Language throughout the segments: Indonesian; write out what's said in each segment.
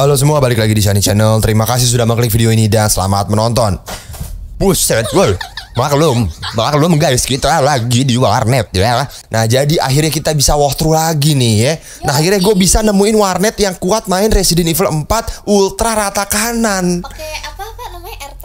Halo semua, balik lagi di Shani Channel. Terima kasih sudah mengklik video ini dan selamat menonton. Buset, woi. Maklum, maklum guys, kita lagi di warnet ya. Nah, jadi akhirnya kita bisa walkthrough lagi nih ya. Nah, akhirnya gue bisa nemuin warnet yang kuat main Resident Evil 4 Ultra rata kanan. Oke, apa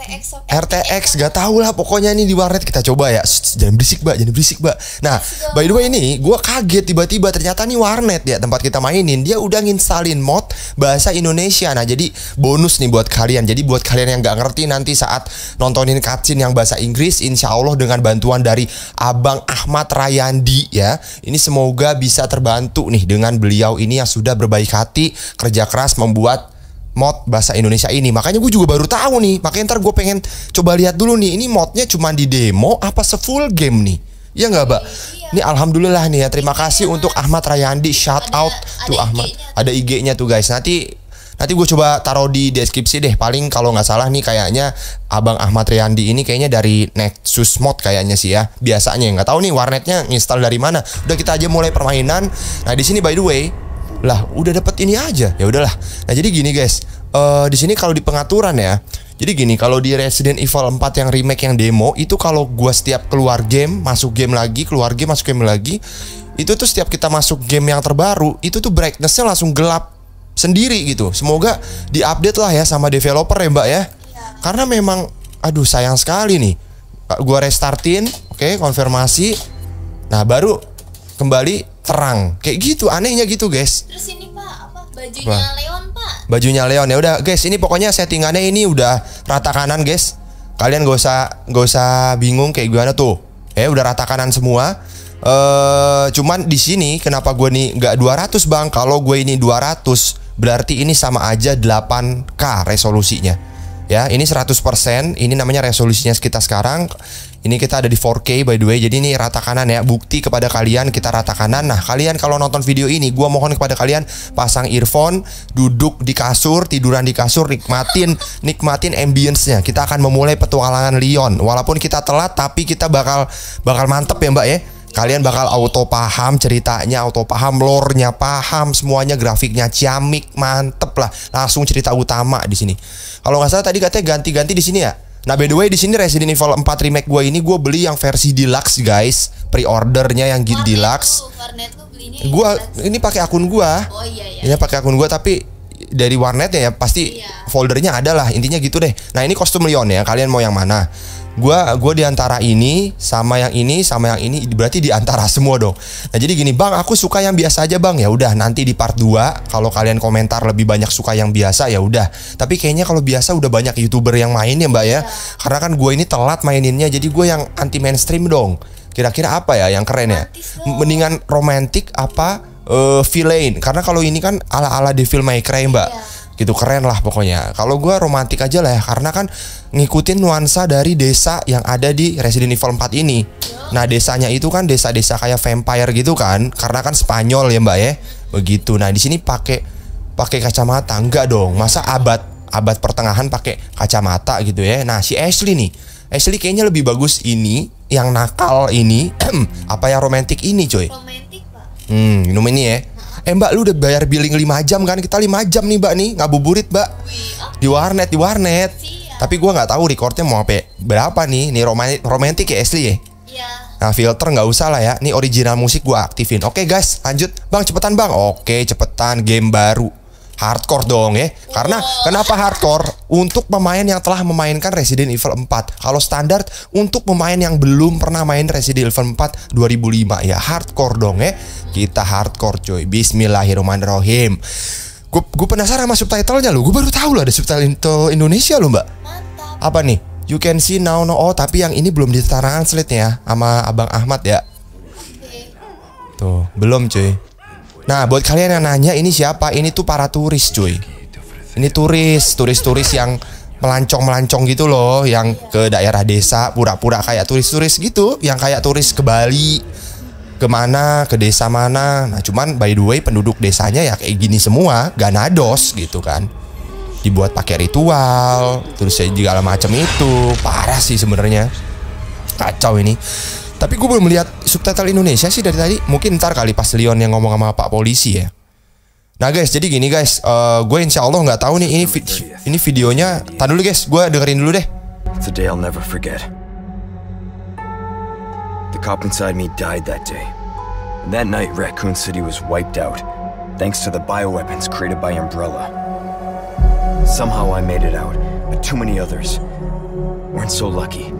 RTX so, RTX gak tau lah pokoknya ini di warnet kita coba ya Shh, jangan berisik mbak jangan berisik mbak nah by the way ini gue kaget tiba-tiba ternyata nih warnet ya tempat kita mainin dia udah nginstalin mod bahasa Indonesia nah jadi bonus nih buat kalian jadi buat kalian yang gak ngerti nanti saat nontonin cutscene yang bahasa Inggris insya Allah dengan bantuan dari Abang Ahmad Rayandi ya ini semoga bisa terbantu nih dengan beliau ini yang sudah berbaik hati kerja keras membuat mod bahasa Indonesia ini. Makanya gue juga baru tahu nih. Makanya ntar gue pengen coba lihat dulu nih. Ini modnya cuma di demo apa sefull game nih? Ya nggak, Mbak? Iya. Ini alhamdulillah nih ya. Terima kasih iya. untuk Ahmad Rayandi. Shout out ada, tuh IG Ahmad. Ada IG-nya tuh guys. Nanti nanti gue coba taruh di deskripsi deh. Paling kalau nggak salah nih kayaknya Abang Ahmad Rayandi ini kayaknya dari Nexus Mod kayaknya sih ya. Biasanya nggak tahu nih warnetnya install dari mana. Udah kita aja mulai permainan. Nah, di sini by the way, lah, udah dapat ini aja. Ya udahlah. Nah, jadi gini guys. Uh, di sini kalau di pengaturan ya. Jadi gini, kalau di Resident Evil 4 yang remake yang demo itu kalau gua setiap keluar game, masuk game lagi, keluar game, masuk game lagi, itu tuh setiap kita masuk game yang terbaru, itu tuh brightnessnya langsung gelap sendiri gitu. Semoga di update lah ya sama developer ya, Mbak ya. Karena memang aduh sayang sekali nih. Gua restartin, oke, okay, konfirmasi. Nah, baru kembali terang kayak gitu anehnya gitu guys terus ini pak apa bajunya apa? Leon pak bajunya Leon ya udah guys ini pokoknya settingannya ini udah rata kanan guys kalian gak usah gak usah bingung kayak gimana tuh eh udah rata kanan semua eh cuman di sini kenapa gue nih nggak 200 bang kalau gue ini 200 berarti ini sama aja 8k resolusinya ya ini 100% ini namanya resolusinya kita sekarang ini kita ada di 4K by the way. Jadi ini rata kanan ya. Bukti kepada kalian kita rata kanan. Nah, kalian kalau nonton video ini, gue mohon kepada kalian pasang earphone, duduk di kasur, tiduran di kasur, nikmatin nikmatin ambience-nya. Kita akan memulai petualangan Leon. Walaupun kita telat tapi kita bakal bakal mantep ya, Mbak ya kalian bakal auto paham ceritanya, auto paham lore-nya, paham semuanya grafiknya ciamik, mantep lah. Langsung cerita utama di sini. Kalau nggak salah tadi katanya ganti-ganti di sini ya. Nah, by the way di sini Resident Evil 4 remake gue ini gue beli yang versi deluxe, guys. Pre-ordernya yang Warnet deluxe. Gue ini pakai akun gue. Oh iya iya. Ini iya, pakai akun gue tapi dari warnetnya ya pasti iya. foldernya ada lah intinya gitu deh. Nah, ini kostum Leon ya. Kalian mau yang mana? gua gua di antara ini sama yang ini sama yang ini berarti di antara semua dong. Nah, jadi gini, Bang, aku suka yang biasa aja, Bang. Ya udah, nanti di part 2 kalau kalian komentar lebih banyak suka yang biasa ya udah. Tapi kayaknya kalau biasa udah banyak YouTuber yang main ya, Mbak ya. Iya. Karena kan gue ini telat maininnya, jadi gue yang anti mainstream dong. Kira-kira apa ya yang keren ya? Mendingan romantik apa uh, villain karena kalau ini kan ala-ala di Devil May Cry mbak yeah gitu keren lah pokoknya kalau gue romantik aja lah ya karena kan ngikutin nuansa dari desa yang ada di Resident Evil 4 ini nah desanya itu kan desa-desa kayak vampire gitu kan karena kan Spanyol ya mbak ya begitu nah di sini pakai pakai kacamata enggak dong masa abad abad pertengahan pakai kacamata gitu ya nah si Ashley nih Ashley kayaknya lebih bagus ini yang nakal ini apa yang romantik ini coy hmm minum ini ya eh mbak lu udah bayar billing 5 jam kan kita 5 jam nih mbak nih ngabuburit mbak oh. di warnet di warnet iya. tapi gue nggak tahu recordnya mau apa ya. berapa nih ini romantis romantik ya asli ya iya. Nah filter nggak usah lah ya Ini original musik gue aktifin Oke guys lanjut Bang cepetan bang Oke cepetan game baru hardcore dong ya. Karena kenapa hardcore? Untuk pemain yang telah memainkan Resident Evil 4. Kalau standar untuk pemain yang belum pernah main Resident Evil 4 2005 ya hardcore dong ya. Kita hardcore coy. Bismillahirrahmanirrahim. Gue penasaran sama subtitlenya lo. Gue baru tahu loh ada subtitle Indonesia lo mbak. Mantap. Apa nih? You can see now no oh tapi yang ini belum ditranslate ya sama Abang Ahmad ya. Tuh, belum cuy. Nah, buat kalian yang nanya ini siapa? Ini tuh para turis, cuy. Ini turis, turis-turis yang melancong-melancong gitu loh, yang ke daerah desa pura-pura kayak turis-turis gitu, yang kayak turis ke Bali, kemana, ke desa mana. Nah, cuman by the way penduduk desanya ya kayak gini semua, ganados gitu kan. Dibuat pakai ritual, terus segala macam itu, parah sih sebenarnya. Kacau ini. Tapi gue belum melihat subtitle Indonesia sih dari tadi. Mungkin ntar kali pas Leon yang ngomong sama Pak Polisi ya. Nah guys, jadi gini guys, uh, eh, gue insya Allah nggak tahu nih ini vi ini videonya. Tahan dulu guys, gue dengerin dulu deh. It's day I'll never forget. The cop inside me died that day. And that night, Raccoon City was wiped out, thanks to the bioweapons created by Umbrella. Somehow I made it out, but too many others weren't so lucky.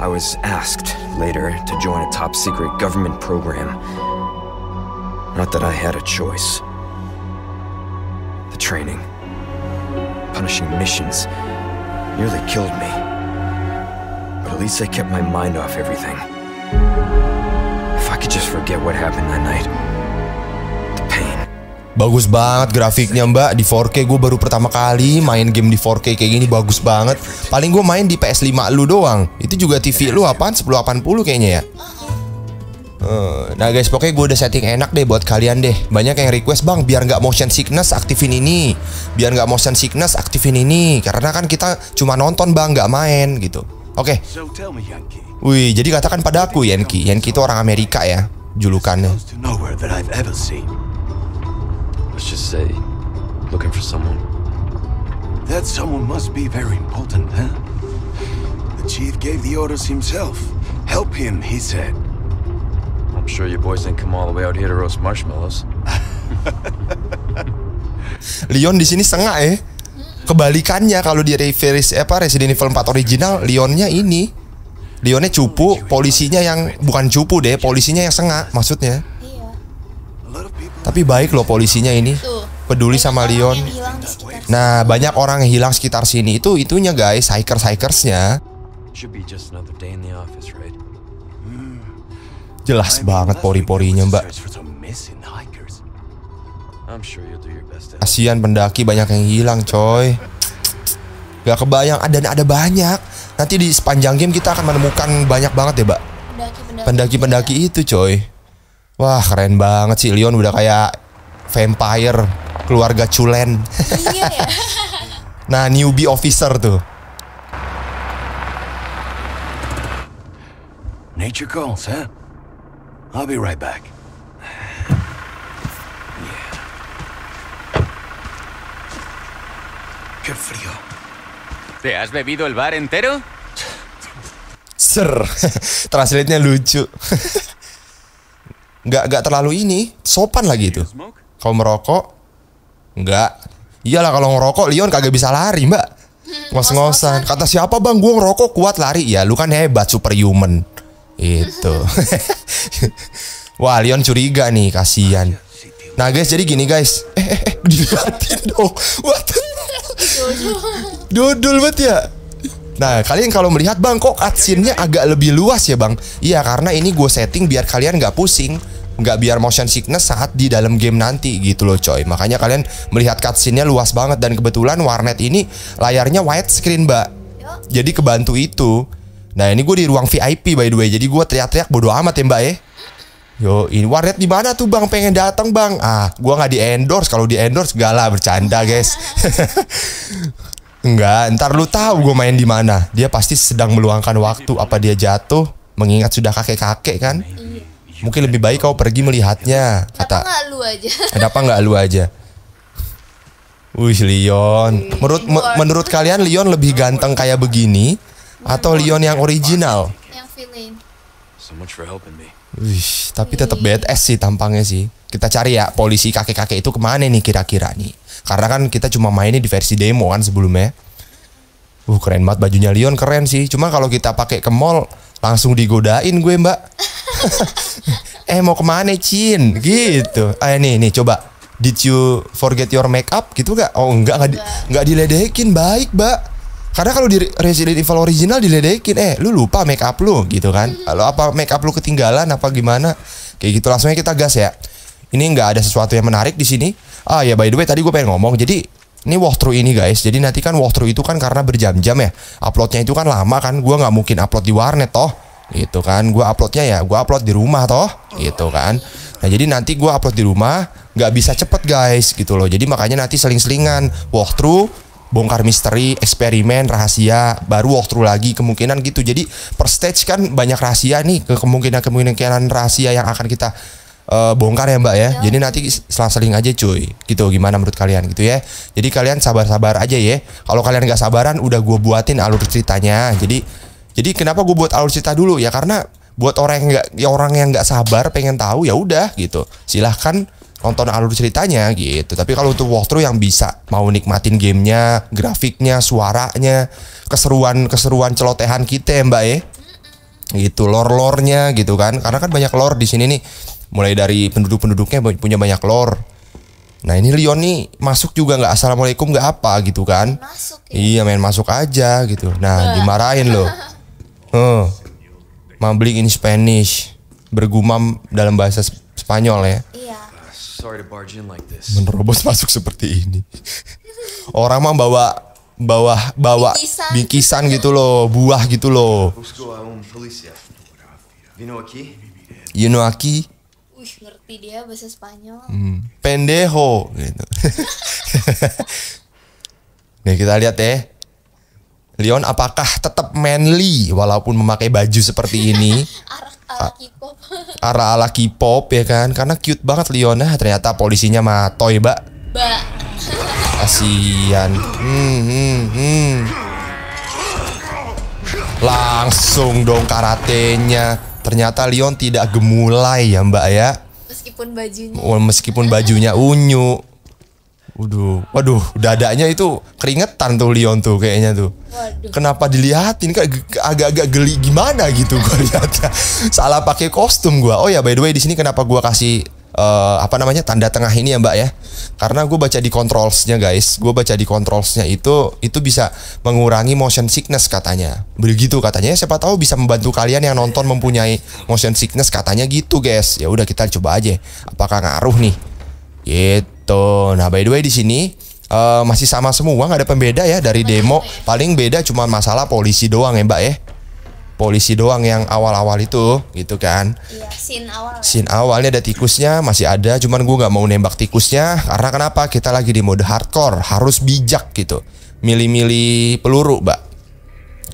I was asked later to join a top secret government program. Not that I had a choice. The training, punishing missions, nearly killed me. But at least I kept my mind off everything. If I could just forget what happened that night. Bagus banget grafiknya mbak Di 4K gue baru pertama kali main game di 4K kayak gini bagus banget Paling gue main di PS5 lu doang Itu juga TV lu apaan 1080 kayaknya ya eh, Nah guys pokoknya gue udah setting enak deh buat kalian deh Banyak yang request bang biar nggak motion sickness aktifin ini Biar nggak motion sickness aktifin ini Karena kan kita cuma nonton bang nggak main gitu Oke okay. Wih jadi katakan padaku Yankee Yankee itu orang Amerika ya julukannya Let's just say, looking for someone. That someone must be very important, huh? The chief gave the orders himself. Help him, he said. I'm sure you boys didn't come all the way out here to roast marshmallows. Leon di sini sengak Eh. Kebalikannya kalau di Reveries apa Resident Evil 4 original, Leonnya ini. Leonnya cupu, polisinya yang bukan cupu deh, polisinya yang sengak maksudnya. Tapi baik loh polisinya ini. Tuh. Peduli banyak sama Leon. Nah, banyak orang yang hilang sekitar sini. Itu itunya guys, hmm. hikers hikersnya Jelas banget pori-porinya, Mbak. Kasian pendaki banyak yang hilang, coy. Gak kebayang ada ah, ada banyak. Nanti di sepanjang game kita akan menemukan banyak banget ya, Mbak. Pendaki-pendaki itu, coy. Wah keren banget sih Leon udah kayak vampire keluarga Culen. Iya ya. nah newbie officer tuh. Nature calls, huh? I'll be right back. Yeah. Qué frío. ¿Te has bebido el bar entero? Ser, translate-nya lucu. nggak nggak terlalu ini sopan lagi itu kalau merokok nggak iyalah kalau ngerokok Leon kagak bisa lari mbak hmm, ngos-ngosan kata siapa bang gua ngerokok kuat lari ya lu kan hebat superhuman itu wah Leon curiga nih kasihan nah guys jadi gini guys eh, eh, eh dong dodol banget ya Nah kalian kalau melihat bang kok cutscene-nya agak lebih luas ya bang Iya karena ini gue setting biar kalian nggak pusing nggak biar motion sickness saat di dalam game nanti gitu loh coy makanya kalian melihat cutscene-nya luas banget dan kebetulan warnet ini layarnya widescreen mbak jadi kebantu itu nah ini gue di ruang VIP by the way jadi gue teriak-teriak bodo amat ya mbak ya Yo, ini warnet di mana tuh bang? Pengen datang bang? Ah, gue nggak di endorse. Kalau di endorse gak lah bercanda guys. Enggak, ntar lu tahu gue main di mana. Dia pasti sedang meluangkan waktu. Apa dia jatuh? Mengingat sudah kakek-kakek kan? Iya. Mungkin lebih baik kau pergi melihatnya. Kata. Kenapa nggak lu aja? Kenapa Wih, Leon. Iya, menurut menurut kalian Leon lebih ganteng kayak begini atau Leon yang original? Yang feeling. Wih, tapi tetap BTS sih tampangnya sih. Kita cari ya polisi kakek-kakek itu kemana nih kira-kira nih. Karena kan kita cuma mainnya di versi demo kan sebelumnya. Uh keren banget bajunya Leon keren sih. Cuma kalau kita pakai ke mall langsung digodain gue mbak. eh mau kemana Cin? Gitu. Eh nih nih coba. Did you forget your makeup gitu gak? Oh enggak enggak, enggak diledekin baik mbak karena kalau di Resident Evil original diledekin, eh lu lupa make up lu gitu kan. Hmm. Lalu apa make up lu ketinggalan apa gimana? Kayak gitu langsungnya kita gas ya. Ini nggak ada sesuatu yang menarik di sini. Ah ya by the way tadi gue pengen ngomong. Jadi ini walkthrough ini guys. Jadi nanti kan walkthrough itu kan karena berjam-jam ya. Uploadnya itu kan lama kan. Gue nggak mungkin upload di warnet toh. Gitu kan. Gue uploadnya ya gue upload di rumah toh. Gitu kan. Nah jadi nanti gue upload di rumah nggak bisa cepet guys gitu loh. Jadi makanya nanti seling-selingan walkthrough bongkar misteri, eksperimen, rahasia, baru walkthrough lagi kemungkinan gitu. Jadi per stage kan banyak rahasia nih kemungkinan-kemungkinan rahasia yang akan kita uh, bongkar ya Mbak ya. ya. Jadi nanti selang-seling aja cuy. Gitu gimana menurut kalian gitu ya. Jadi kalian sabar-sabar aja ya. Kalau kalian gak sabaran udah gue buatin alur ceritanya. Jadi jadi kenapa gue buat alur cerita dulu ya karena buat orang yang nggak ya orang yang nggak sabar pengen tahu ya udah gitu. Silahkan nonton alur ceritanya gitu. Tapi kalau untuk walkthrough yang bisa mau nikmatin gamenya, grafiknya, suaranya, keseruan-keseruan celotehan kita ya mbak ya. Gitu, lor lornya gitu kan. Karena kan banyak lor di sini nih. Mulai dari penduduk-penduduknya punya banyak lor. Nah ini Leon nih masuk juga nggak assalamualaikum nggak apa gitu kan? Masuk, ya? Iya main masuk aja gitu. Nah dimarahin loh. Huh. Mumbling in Spanish, bergumam dalam bahasa Spanyol ya. Iya menerobos masuk seperti ini orang mah bawa bawa bawa bingkisan, gitu. gitu loh buah gitu loh you Wih, ngerti dia bahasa Spanyol hmm. pendejo gitu. nih kita lihat ya Leon apakah tetap manly walaupun memakai baju seperti ini K-pop. Ara ala K-pop ya kan, karena cute banget Liona. Ternyata polisinya mah toy, Mbak. Mbak. Kasian. Hmm, hmm, hmm. Langsung dong karatenya. Ternyata Leon tidak gemulai ya, Mbak ya. Meskipun bajunya. Oh, meskipun bajunya unyu. Waduh, waduh, dadanya itu keringetan tuh Leon tuh kayaknya tuh. Waduh. Kenapa dilihatin kan agak-agak geli gimana gitu Gua lihatnya. Salah pakai kostum gua. Oh ya by the way di sini kenapa gua kasih uh, apa namanya tanda tengah ini ya Mbak ya? Karena gua baca di controlsnya guys, gua baca di controlsnya itu itu bisa mengurangi motion sickness katanya. Begitu katanya. Ya, siapa tahu bisa membantu kalian yang nonton mempunyai motion sickness katanya gitu guys. Ya udah kita coba aja. Apakah ngaruh nih? Gitu. Nah, by the way di sini uh, masih sama semua, nggak ada pembeda ya dari demo. Paling beda cuma masalah polisi doang ya, Mbak ya. Polisi doang yang awal-awal itu, gitu kan? Iya, sin awal. Sin awalnya ada tikusnya, masih ada. Cuman gue nggak mau nembak tikusnya karena kenapa? Kita lagi di mode hardcore, harus bijak gitu. Milih-milih peluru, Mbak.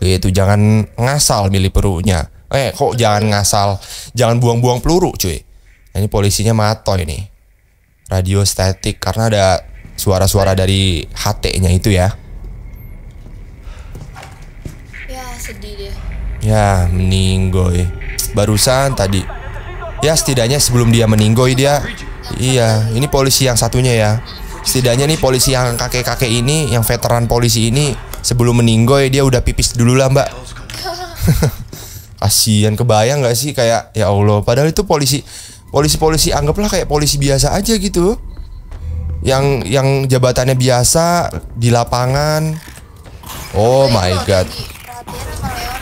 itu jangan ngasal milih pelurunya. Eh, kok jangan ngasal, jangan buang-buang peluru, cuy. ini polisinya matoy ini radio static karena ada suara-suara dari HT-nya itu ya. Ya, sedih dia. Ya, meninggoy. Barusan tadi. Ya, setidaknya sebelum dia meninggoy dia Iya, ini polisi yang satunya ya. Setidaknya nih polisi yang kakek-kakek ini, yang veteran polisi ini sebelum meninggoy dia udah pipis dulu lah, Mbak. Kasihan kebayang gak sih kayak ya Allah, padahal itu polisi polisi-polisi anggaplah kayak polisi biasa aja gitu yang yang jabatannya biasa di lapangan oh my god kan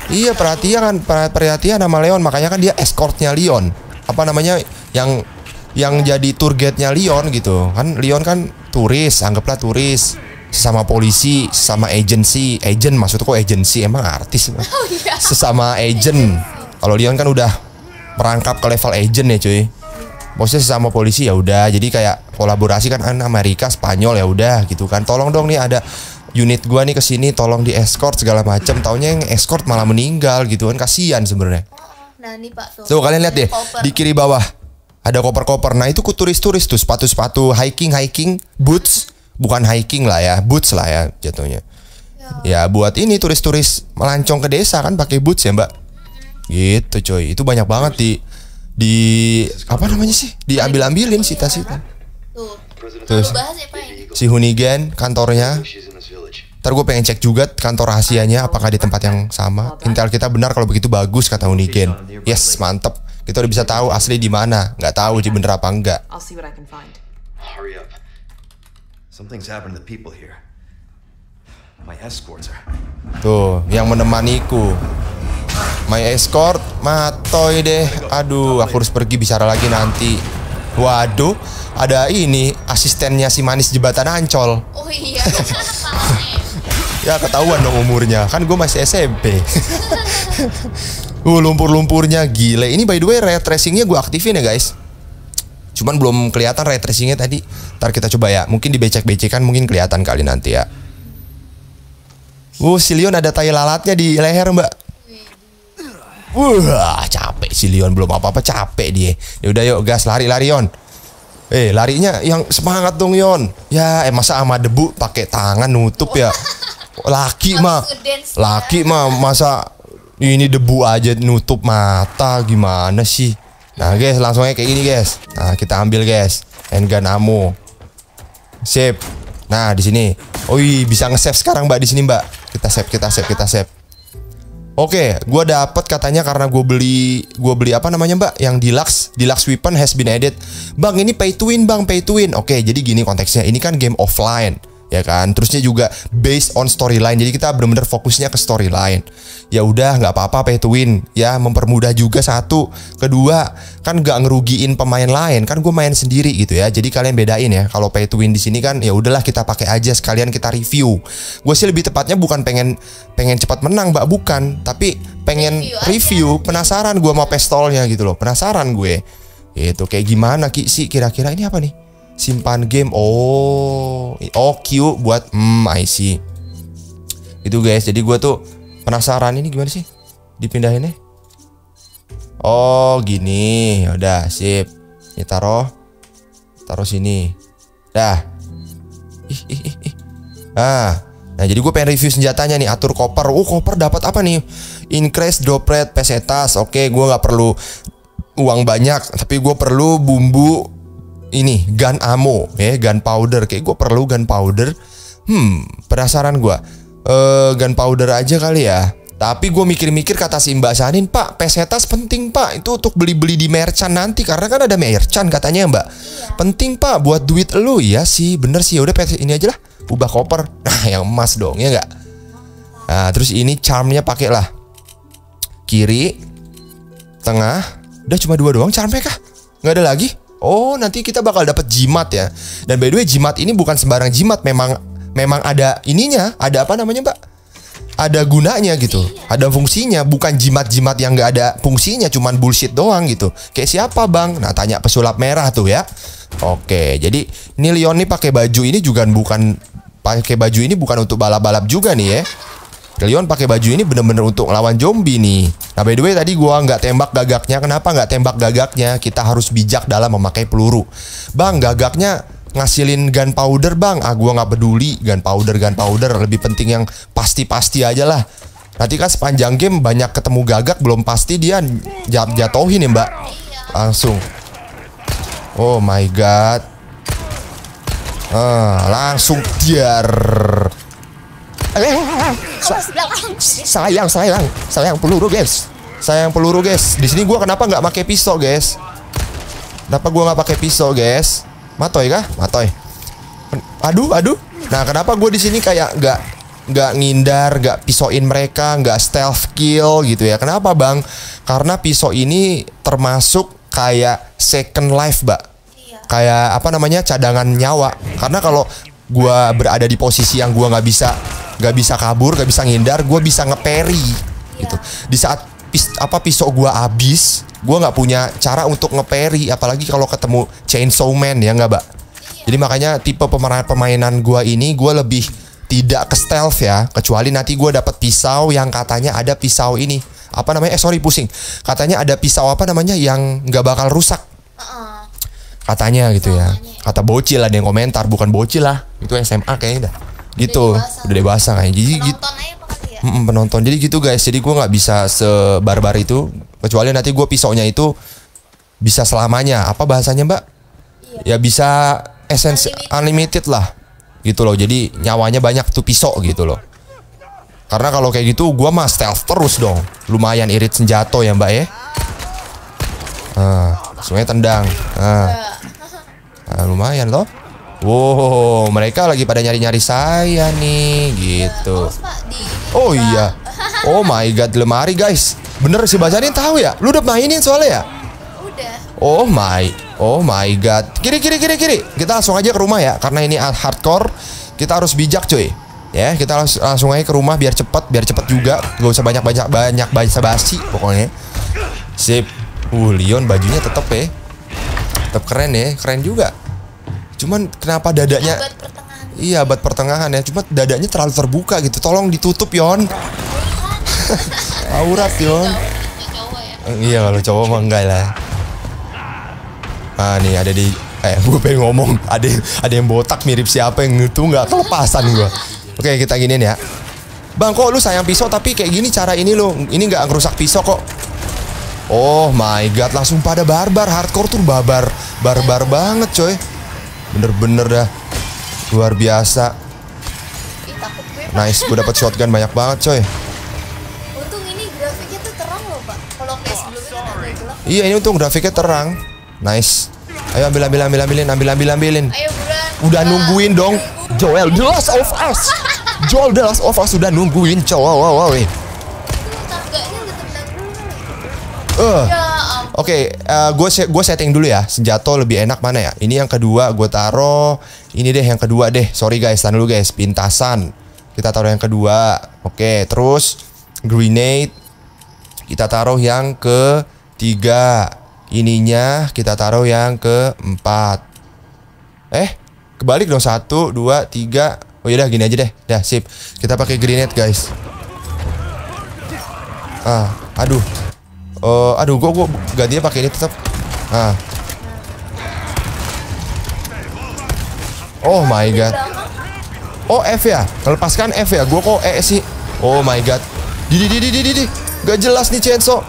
iya ya? perhatian kan perhatian sama Leon makanya kan dia escortnya Leon apa namanya yang yang iya. jadi tour guide-nya Leon gitu kan Leon kan turis anggaplah turis sama polisi, sama agency, agent maksudku agency emang artis, oh, iya. sesama agent. Kalau Leon kan udah merangkap ke level agent ya cuy bosnya sesama polisi ya udah jadi kayak kolaborasi kan ah, Amerika Spanyol ya udah gitu kan tolong dong nih ada unit gua nih kesini tolong di escort segala macam taunya yang escort malah meninggal gitu kan kasihan sebenarnya nah nih pak tuh, tuh kalian lihat deh di kiri bawah ada koper-koper nah itu ku turis-turis tuh sepatu-sepatu hiking hiking boots bukan hiking lah ya boots lah ya jatuhnya ya, ya buat ini turis-turis melancong ke desa kan pakai boots ya mbak Gitu coy, itu banyak banget di di apa namanya sih? Diambil-ambilin sih tas itu. Terus ya, gitu. si Hunigen kantornya. Ntar gue pengen cek juga kantor rahasianya apakah di tempat yang sama. Intel kita benar kalau begitu bagus kata Hunigen. Yes, mantep. Kita udah bisa tahu asli di mana. Nggak tahu sih bener apa enggak. Tuh, yang menemaniku. My escort matoy deh. Aduh, aku harus pergi bicara lagi nanti. Waduh, ada ini asistennya si manis jembatan Ancol. Oh iya. ya ketahuan dong umurnya. Kan gue masih SMP. uh, lumpur-lumpurnya gile. Ini by the way ray tracingnya gue aktifin ya guys. Cuman belum kelihatan ray tracingnya tadi. Ntar kita coba ya. Mungkin dibecek kan mungkin kelihatan kali nanti ya. Uh, Leon ada tai lalatnya di leher mbak. Wah, capek si Leon belum apa-apa capek dia. Ya udah yuk gas lari-lari Yon. Eh, larinya yang semangat dong Yon. Ya, eh masa sama debu pakai tangan nutup ya. Laki mah. Laki mah masa ini debu aja nutup mata gimana sih? Nah, guys, langsung aja kayak gini, guys. Nah, kita ambil, guys. Handgun ammo. Sip. Nah, di sini. Oi, bisa nge-save sekarang, Mbak, di sini, Mbak. Kita save, kita save, kita save. Oke, okay, gue dapet katanya karena gue beli gue beli apa namanya mbak yang deluxe deluxe weapon has been added. Bang ini pay to win bang pay to win. Oke, okay, jadi gini konteksnya ini kan game offline ya kan terusnya juga based on storyline jadi kita benar-benar fokusnya ke storyline ya udah nggak apa-apa pay to win ya mempermudah juga satu kedua kan nggak ngerugiin pemain lain kan gue main sendiri gitu ya jadi kalian bedain ya kalau pay to win di sini kan ya udahlah kita pakai aja sekalian kita review gue sih lebih tepatnya bukan pengen pengen cepat menang mbak bukan tapi pengen review, review penasaran gue mau pestolnya gitu loh penasaran gue itu kayak gimana sih kira-kira ini apa nih simpan game oh oh Q buat hmm I see itu guys jadi gue tuh penasaran ini gimana sih dipindahinnya oh gini ya udah sip ini taruh taruh sini dah ih ih ih, ah Nah jadi gue pengen review senjatanya nih Atur koper Oh koper dapat apa nih Increase drop pesetas Oke okay, gue gak perlu uang banyak Tapi gue perlu bumbu ini gun ammo ya gun powder kayak gue perlu gun powder hmm penasaran gue eh gun powder aja kali ya tapi gue mikir-mikir kata si Mbak Sanin Pak pesetas penting pak Itu untuk beli-beli di merchant nanti Karena kan ada merchant katanya mbak iya. Penting pak buat duit lu Ya sih bener sih udah ini aja lah Ubah koper Nah yang emas dong ya nggak Nah terus ini charmnya pakai lah Kiri Tengah Udah cuma dua doang charmnya kah? Nggak ada lagi? Oh, nanti kita bakal dapat jimat ya. Dan by the way, jimat ini bukan sembarang jimat, memang memang ada ininya, ada apa namanya, Mbak? Ada gunanya gitu, ada fungsinya, bukan jimat-jimat yang gak ada fungsinya, cuman bullshit doang gitu. Kayak siapa bang? Nah tanya pesulap merah tuh ya. Oke, jadi ini Leon nih pakai baju ini juga bukan pakai baju ini bukan untuk balap-balap juga nih ya. Kalian pakai baju ini bener-bener untuk lawan zombie nih. Nah by the way tadi gua nggak tembak gagaknya. Kenapa nggak tembak gagaknya? Kita harus bijak dalam memakai peluru. Bang gagaknya ngasilin gunpowder bang. Ah gua nggak peduli gunpowder gunpowder. Lebih penting yang pasti-pasti aja lah. Nanti kan sepanjang game banyak ketemu gagak belum pasti dia jat jatohin ya mbak Langsung Oh my god ah, Langsung tiar sayang, sayang, sayang peluru guys. Sayang peluru guys. Di sini gua kenapa nggak pakai pisau guys? Kenapa gua nggak pakai pisau guys? Matoy kah? Matoy. Aduh, aduh. Nah, kenapa gua di sini kayak nggak nggak ngindar, nggak pisauin mereka, nggak stealth kill gitu ya? Kenapa bang? Karena pisau ini termasuk kayak second life, mbak iya. kayak apa namanya cadangan nyawa karena kalau gue berada di posisi yang gue nggak bisa nggak bisa kabur nggak bisa ngindar gue bisa ngeperi gitu iya. di saat pis, apa pisau gue habis gue nggak punya cara untuk ngeperi apalagi kalau ketemu chainsaw man ya nggak mbak iya. jadi makanya tipe pemainan pemainan gue ini gue lebih tidak ke stealth ya kecuali nanti gue dapat pisau yang katanya ada pisau ini apa namanya eh sorry pusing katanya ada pisau apa namanya yang nggak bakal rusak uh -uh katanya gitu ya kata bocil ada yang komentar bukan bocil lah itu SMA kayaknya dah gitu udah dewasa kayaknya gitu. jadi gitu. penonton gitu ya? penonton jadi gitu guys jadi gue nggak bisa sebarbar itu kecuali nanti gue pisaunya itu bisa selamanya apa bahasanya mbak iya. ya bisa essence unlimited. unlimited lah gitu loh jadi nyawanya banyak tuh pisau gitu loh karena kalau kayak gitu gue mah stealth terus dong lumayan irit senjato ya mbak ya nah. Sungai tendang. Nah. nah lumayan loh. Wow, mereka lagi pada nyari-nyari saya nih, gitu. Iya, oh iya. Oh my god, lemari guys. Bener sih bacain tahu ya? Lu udah mainin soalnya ya? Udah. Oh my. Oh my god. Kiri kiri kiri kiri. Kita langsung aja ke rumah ya karena ini hardcore. Kita harus bijak, cuy. Ya, kita langsung aja ke rumah biar cepet, biar cepet juga. Gak usah banyak-banyak banyak basa basi pokoknya. Sip. Uh, Leon bajunya tetep ya. tetep keren ya, keren juga. Cuman kenapa dadanya Iya, abad iya, pertengahan ya. Cuma dadanya terlalu terbuka gitu. Tolong ditutup, Yon. Aurat, Yon. Ya. Eh, iya, kalau cowok mah enggak lah. Ah, nih ada di eh gue pengen ngomong ada ada yang botak mirip siapa yang itu nggak kelepasan gue oke kita giniin ya bang kok lu sayang pisau tapi kayak gini cara ini lo ini nggak ngerusak pisau kok Oh my god, langsung pada barbar, hardcore tuh barbar, barbar banget coy. Bener-bener dah, luar biasa. Nice, gue dapat shotgun banyak banget coy. Untung ini grafiknya tuh terang loh pak. Kalau kayak sebelumnya gelap. Iya ini untung grafiknya terang. Nice. Ayo ambil ambil ambil ambilin ambil ambil ambilin. Ayo bulan. Udah nungguin dong. Joel, the last of us. Joel, the last of us sudah nungguin. cowok, wow, wow, wow. Uh. Oke, okay, uh, eh, gue gue setting dulu ya. senjata lebih enak mana ya? Ini yang kedua gue taro. Ini deh yang kedua deh. Sorry guys, tahan dulu guys. Pintasan. Kita taruh yang kedua. Oke, okay, terus grenade kita taruh yang ke tiga. Ininya kita taruh yang ke empat. Eh, kebalik dong satu, dua, tiga. Oh ya gini aja deh. Dah sip. Kita pakai grenade guys. Ah, aduh uh, aduh gua gua gantinya pakai ini tetap ah oh my god oh F ya lepaskan F ya gue kok E sih oh my god di di di di di di gak jelas nih Chenso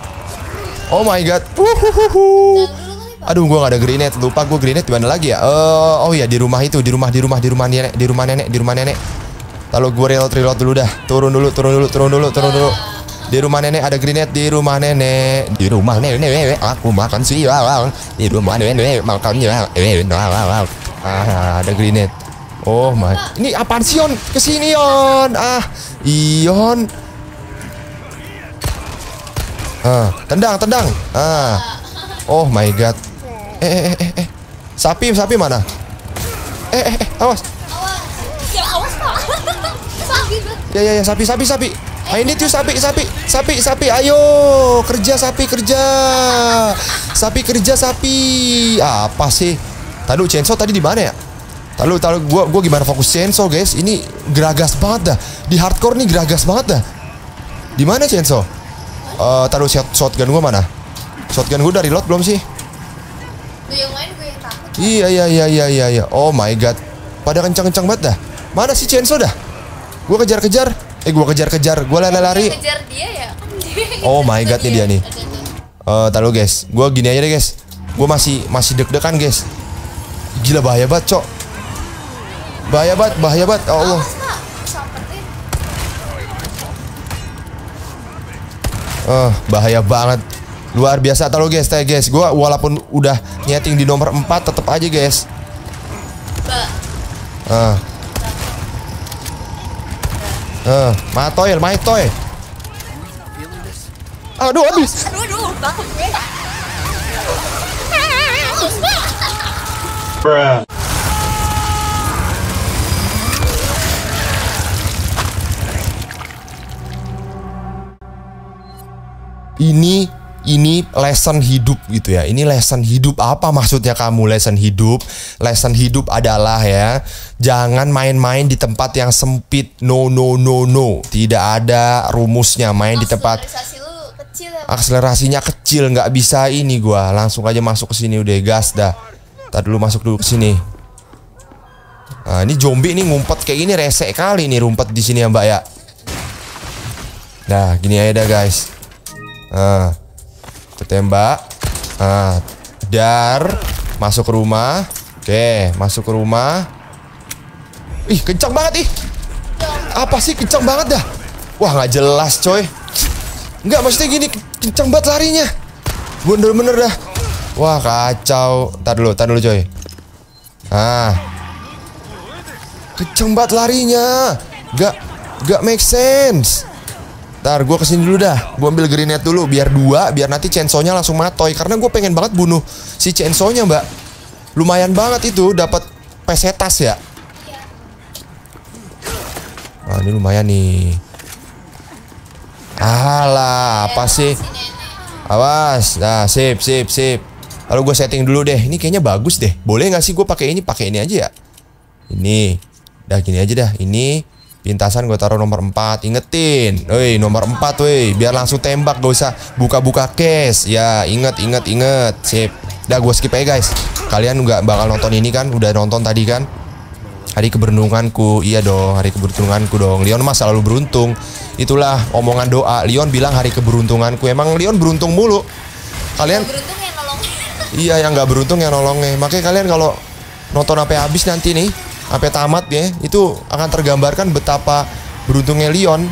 oh my god Wuhuhuhu. aduh gue gak ada grenade lupa gue grenade di mana lagi ya uh, oh ya di rumah itu di rumah di rumah di rumah nenek di rumah nenek di rumah nenek lalu gua reload reload dulu dah turun dulu turun dulu turun dulu turun dulu, turun dulu. Di rumah nenek ada grenade di rumah nenek. Di rumah nenek aku makan sih sial. Di rumah nenek makan wow. Ah, ada grenade. Oh my. Ini apaan sih Yon? Kesini Yon. Ah, Ion. Ah, tendang, tendang. Ah. Oh my god. Eh, eh, eh, eh. eh. Sapi, sapi mana? Eh, eh, eh, awas. Awas. Ya, awas, Pak. sapi. Ya, ya, ya, sapi, sapi, sapi. I need you sapi sapi sapi sapi ayo kerja sapi kerja sapi kerja sapi apa sih tadu Censo tadi di mana ya tadu tadu gua gua gimana fokus Censo guys ini geragas banget dah di hardcore nih geragas banget dah di mana chainsaw uh, eh, shot shotgun gua mana shotgun gua dari lot belum sih iya iya iya iya iya iya oh my god pada kencang kencang banget dah mana sih Censo dah gua kejar kejar Eh gue kejar-kejar, gue lari-lari. Kejar dia ya. Oh my god nih dia nih. Eh uh, guys, gue gini aja deh guys. Gue masih masih deg-degan guys. Gila bahaya banget cok. Bahaya banget, bahaya banget. Oh, Allah. uh, bahaya banget. Luar biasa taruh guys, teh guys. gue walaupun udah nyeting di nomor 4 tetap aja guys. Eh Eh, matoy, toil. Aduh, habis. Ini ini lesson hidup gitu ya. Ini lesson hidup apa maksudnya kamu lesson hidup? Lesson hidup adalah ya, jangan main-main di tempat yang sempit. No no no no. Tidak ada rumusnya main di tempat ya, Akselerasinya kecil, nggak bisa ini gua. Langsung aja masuk ke sini udah gas dah. tak dulu masuk dulu ke sini. Nah, ini zombie ini ngumpet kayak gini resek kali nih rumpet di sini ya, Mbak ya. Nah, gini aja dah, guys. Nah. Tembak. Nah, dar masuk ke rumah. Oke, masuk ke rumah. Ih, kencang banget ih. Apa sih kencang banget dah? Wah, nggak jelas, coy. Nggak maksudnya gini, kencang banget larinya. Bener-bener dah. Wah, kacau. Tar dulu, tar dulu, coy. Ah. Kencang banget larinya. Nggak nggak make sense. Ntar gue kesini dulu dah Gue ambil grenade dulu Biar dua Biar nanti chainsaw langsung matoy Karena gue pengen banget bunuh Si chainsaw mbak Lumayan banget itu dapat pesetas ya Nah ini lumayan nih Alah apa sih Awas Nah sip sip sip Lalu gue setting dulu deh Ini kayaknya bagus deh Boleh gak sih gue pakai ini Pakai ini aja ya Ini Dah gini aja dah Ini pintasan gue taruh nomor 4 Ingetin Woi nomor 4 woi Biar langsung tembak Gak usah buka-buka case Ya inget inget inget Sip Udah gue skip aja guys Kalian nggak bakal nonton ini kan Udah nonton tadi kan Hari keberuntunganku Iya dong hari keberuntunganku dong Leon mas selalu beruntung Itulah omongan doa Leon bilang hari keberuntunganku Emang Leon beruntung mulu Kalian Iya yang gak beruntung yang nolongnya Makanya kalian kalau nonton sampai habis nanti nih sampai tamat ya itu akan tergambarkan betapa beruntungnya Leon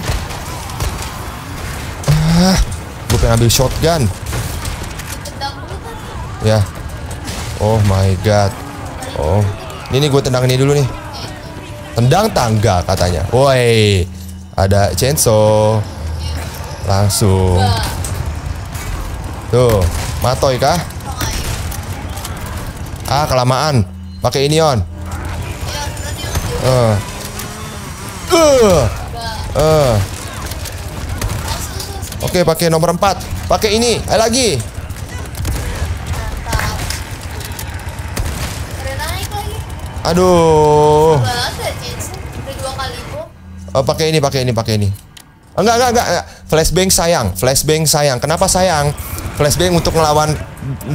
ah, gue pengen ambil shotgun ya oh my god oh ini ini gue tendang ini dulu nih tendang tangga katanya woi ada chainsaw langsung tuh matoy kah ah kelamaan pakai ini on Uh. Uh. Uh. Oke, okay, pakai nomor 4. Pakai ini. Ayo lagi. Aduh. Oh, pakai ini, pakai ini, pakai ini. Enggak, enggak, enggak, Flashbang sayang, flashbang sayang. Kenapa sayang? Flashbang untuk melawan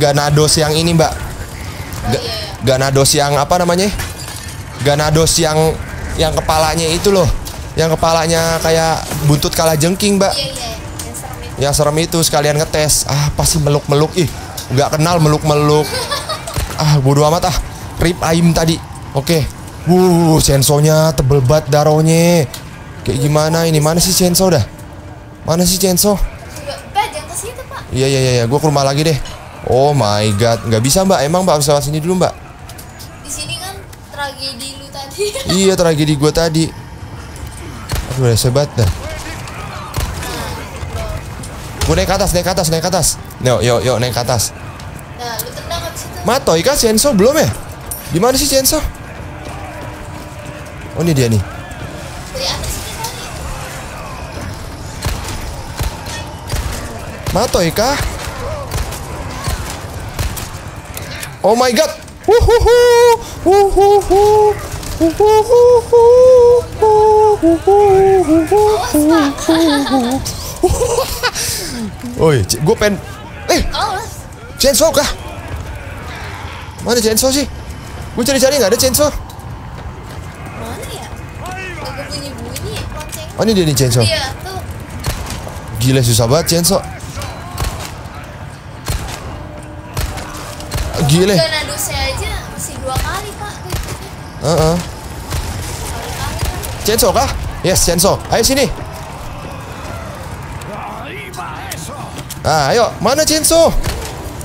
Ganados yang ini, Mbak. Ga Ganados yang apa namanya? Ganados yang yang kepalanya itu loh yang kepalanya kayak buntut kalah jengking mbak iya, iya. yang serem itu sekalian ngetes ah pasti meluk meluk ih nggak kenal meluk meluk ah bodo amat ah Rip aim tadi oke okay. wuh sensonya tebel banget daronye. kayak gimana ini mana sih senso dah mana sih senso Iya iya iya, iya. gue ke rumah lagi deh. Oh my god, nggak bisa mbak, emang mbak harus lewat sini dulu mbak. Di sini kan tragedi iya tragedi gue tadi aduh udah sebat dah gue naik ke atas naik ke atas naik ke atas yo yo yo naik ke atas matoy kan Censo belum ya di mana sih Censo oh ini dia nih Matoy kah? Oh my god. Wuhuhu. Wuhuhu. Oi, gue pen. Eh, chainsaw kah? Mana chainsaw sih? Gue cari-cari nggak ada chainsaw Mana ya? Oh ini dia nih chainsaw iya, Gila susah banget chainsaw Gila Uh -uh. Censo kah? Yes, Censo. Ayo sini. Ah, ayo. Mana Censo?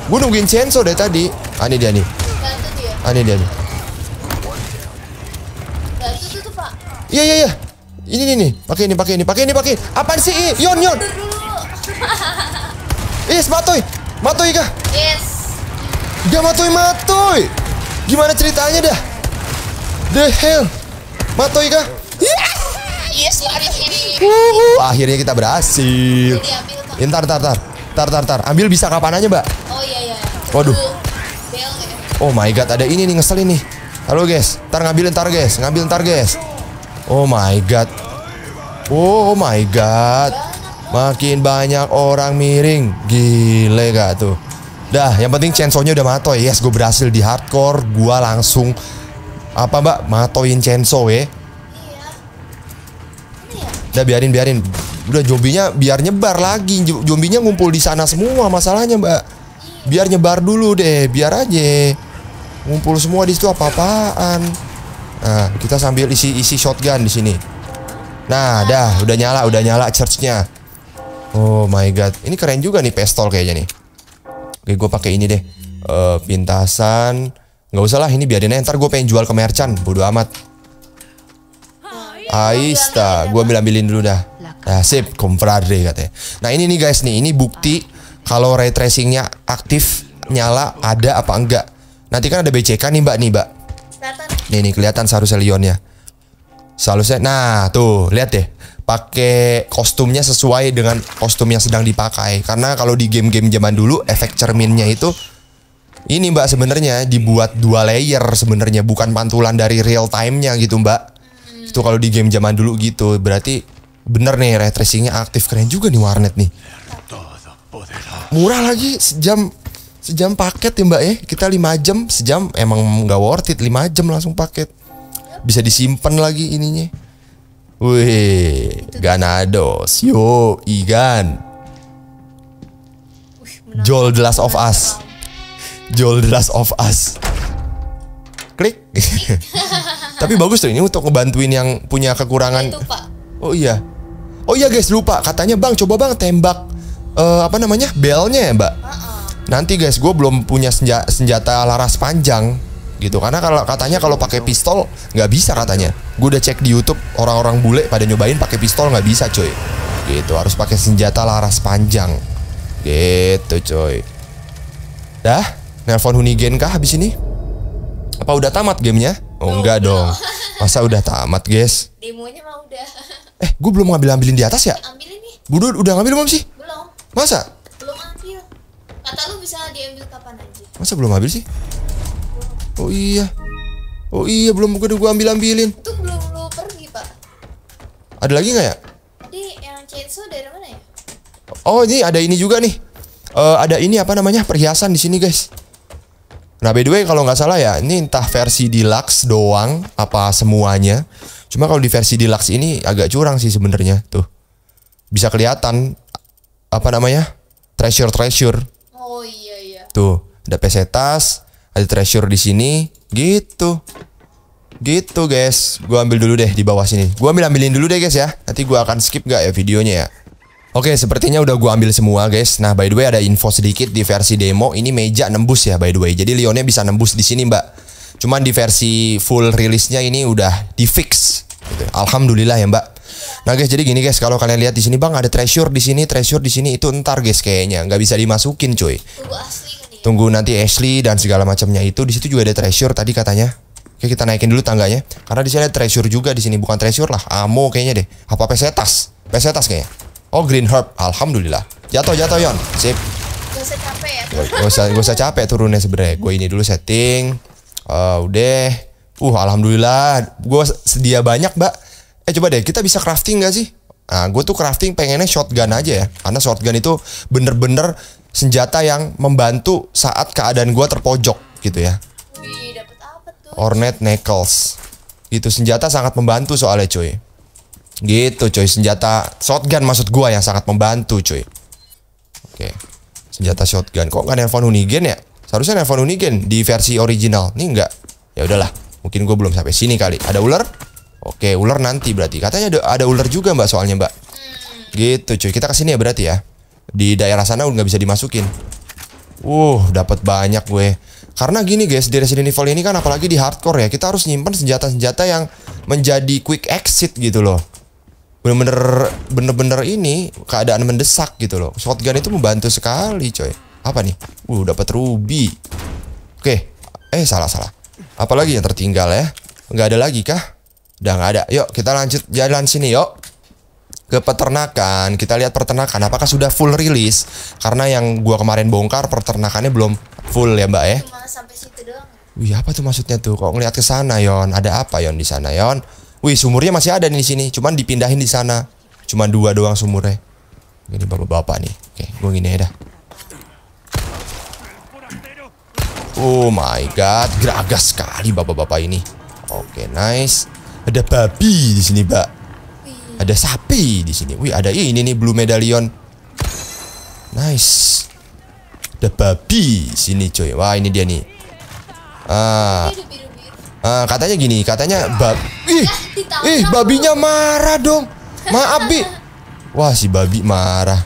Gue nungguin Censo dari tadi. Ah, ini dia nih. Ah, ini dia nih. Iya, iya, iya. Ini nih nih. Pakai ini, pakai ini, pakai ini, pakai. Apaan sih? Yon, yon. Yes, matoy. Matoy kah? Yes. Dia matoy, matoy. Gimana ceritanya dah? The hell? Matoy kah? Yes! Yes, lari sini. Uhuh, akhirnya kita berhasil. Ntar, ntar, ntar. Tar, tar, tar. Ambil bisa kapan aja, Mbak? Oh iya, iya. Waduh. Ya. Oh my god, ada ini nih ngeselin nih. Halo guys, ntar ngambil ntar guys, ngambil ntar guys. Oh my god. Oh my god. Makin banyak orang miring. Gile gak tuh. Dah, yang penting chainsaw udah matoy. Yes, gue berhasil di hardcore. Gue langsung apa mbak? Matoin Censo ya? Iya. Udah biarin biarin. Udah zombinya biar nyebar lagi. Zombinya ngumpul di sana semua masalahnya mbak. Biar nyebar dulu deh. Biar aja. Ngumpul semua di situ apa-apaan. Nah kita sambil isi isi shotgun di sini. Nah dah udah nyala udah nyala charge nya. Oh my god ini keren juga nih pistol kayaknya nih. Oke gue pakai ini deh. Uh, pintasan Gak usah lah, ini biarin aja. Ntar gue pengen jual ke merchant. Bodo amat. Aista, gue ambil-ambilin dulu dah. Nah, sip, compadre katanya. Nah, ini nih guys nih, ini bukti kalau ray tracingnya aktif, nyala, ada apa enggak. Nanti kan ada BCK nih mbak nih mbak. Nih nih kelihatan seharusnya Leonnya. Seharusnya, nah tuh lihat deh. Pakai kostumnya sesuai dengan kostum yang sedang dipakai. Karena kalau di game-game zaman dulu efek cerminnya itu ini mbak sebenarnya dibuat dua layer sebenarnya bukan pantulan dari real timenya gitu mbak. Hmm. Itu kalau di game zaman dulu gitu berarti bener nih ray tracingnya aktif keren juga nih warnet nih. Murah lagi sejam sejam paket ya mbak ya kita lima jam sejam emang nggak worth it lima jam langsung paket bisa disimpan lagi ininya. Wih, Ganados, yo, Igan. Jol The Last of Us. Joel The Last of Us. Klik. Tapi bagus tuh ini untuk ngebantuin yang punya kekurangan. Oh iya. Oh iya guys lupa katanya bang coba bang tembak uh, apa namanya belnya ya mbak. Uh -uh. Nanti guys gue belum punya senja senjata laras panjang gitu karena kalau katanya kalau pakai pistol nggak bisa katanya. Gue udah cek di YouTube orang-orang bule pada nyobain pakai pistol nggak bisa coy. Gitu harus pakai senjata laras panjang. Gitu coy. Dah. Nelfon Hunigen kah habis ini? Apa udah tamat gamenya? Oh, oh enggak dong. Masa udah tamat, guys? Demonya mah udah. Eh, gue belum ngambil-ambilin di atas ya? Ambilin nih. Budu udah ngambil belum sih? Belum. Masa? Belum ambil. Kata lu bisa diambil kapan aja. Masa belum ambil sih? Belum. Oh iya. Oh iya, belum gue gue ambil-ambilin. Itu belum lu pergi, Pak. Ada lagi nggak ya? Tadi yang chainsaw dari mana ya? Oh, ini ada ini juga nih. Uh, ada ini apa namanya? Perhiasan di sini, guys. Nah by the way kalau nggak salah ya ini entah versi deluxe doang apa semuanya. Cuma kalau di versi deluxe ini agak curang sih sebenarnya tuh. Bisa kelihatan apa namanya treasure treasure. Oh iya iya. Tuh ada pesetas, ada treasure di sini, gitu. Gitu guys, Gua ambil dulu deh di bawah sini. Gua ambil ambilin dulu deh guys ya. Nanti gua akan skip gak ya videonya ya. Oke, sepertinya udah gue ambil semua guys. Nah, by the way ada info sedikit di versi demo ini meja nembus ya by the way. Jadi Lionnya bisa nembus di sini mbak. Cuman di versi full rilisnya ini udah di fix. Gitu. Alhamdulillah ya mbak. Nah guys, jadi gini guys, kalau kalian lihat di sini bang ada treasure di sini, treasure di sini itu entar guys kayaknya nggak bisa dimasukin cuy. Kan Tunggu nanti Ashley dan segala macamnya itu di situ juga ada treasure tadi katanya. Oke kita naikin dulu tangganya karena di sini ada treasure juga di sini bukan treasure lah, amo kayaknya deh. Apa pesetas? Pesetas kayaknya. Oh, green herb. Alhamdulillah. Jatuh, jatuh, Yon. Sip. Gak usah capek ya. Gak usah, gak usah capek turunnya sebenernya. Gue ini dulu setting. Uh, udah. Uh, alhamdulillah. Gue sedia banyak, Mbak. Eh, coba deh. Kita bisa crafting gak sih? Nah, gue tuh crafting pengennya shotgun aja ya. Karena shotgun itu bener-bener senjata yang membantu saat keadaan gue terpojok gitu ya. Wih, dapet apa tuh? Ornate Knuckles. Gitu, senjata sangat membantu soalnya cuy. Gitu cuy, senjata shotgun maksud gua yang sangat membantu cuy. Oke. Senjata shotgun. Kok nggak nelpon Unigen ya? Seharusnya nelpon Unigen di versi original. Nih enggak. Ya udahlah. Mungkin gue belum sampai sini kali. Ada ular? Oke, ular nanti berarti. Katanya ada ada ular juga Mbak soalnya, Mbak. Gitu cuy. Kita ke sini ya berarti ya. Di daerah sana udah nggak bisa dimasukin. Uh, dapat banyak gue. Karena gini guys, di Resident Evil ini kan apalagi di hardcore ya, kita harus nyimpan senjata-senjata yang menjadi quick exit gitu loh bener-bener bener-bener ini keadaan mendesak gitu loh. Shotgun itu membantu sekali, coy. Apa nih? Uh, dapat ruby. Oke. Eh, salah salah. Apalagi yang tertinggal ya? Enggak ada lagi kah? Udah nggak ada. Yuk, kita lanjut jalan sini, yuk ke peternakan kita lihat peternakan apakah sudah full rilis karena yang gua kemarin bongkar peternakannya belum full ya mbak ya iya, Wih apa tuh maksudnya tuh kok ngeliat ke sana Yon ada apa Yon di sana Yon Wih, sumurnya masih ada nih di sini, cuman dipindahin di sana. Cuman dua doang sumurnya. Ini bapak-bapak nih. Oke, gue gini aja dah. Oh my god, geragas sekali bapak-bapak ini. Oke, nice. Ada babi di sini, Mbak. Ada sapi di sini. Wih, ada ini nih blue medallion. Nice. Ada babi di sini, coy. Wah, ini dia nih. Ah. Uh, katanya gini, katanya bab ih, ih babinya marah dong. Maaf bi. Wah si babi marah.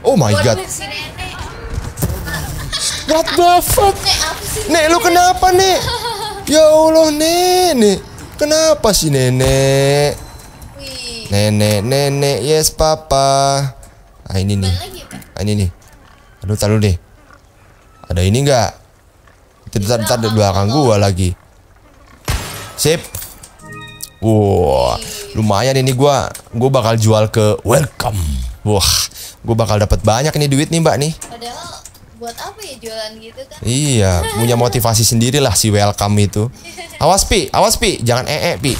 Oh my god. What the fuck? Nek lu kenapa nek? Ya Allah nenek. Kenapa sih nenek? Nenek nenek yes papa. Ah ini nih. Ah, ini nih. Aduh taruh deh. Ada ini enggak? Tidak tar di belakang gua lagi. Sip. wow, lumayan ini gue, gue bakal jual ke Welcome. Wah, gue bakal dapat banyak nih duit nih, Mbak nih. Padahal buat apa ya jualan gitu kan? Iya, punya motivasi sendiri lah si Welcome itu. Awas Pi, awas Pi, jangan ee -e, Pi.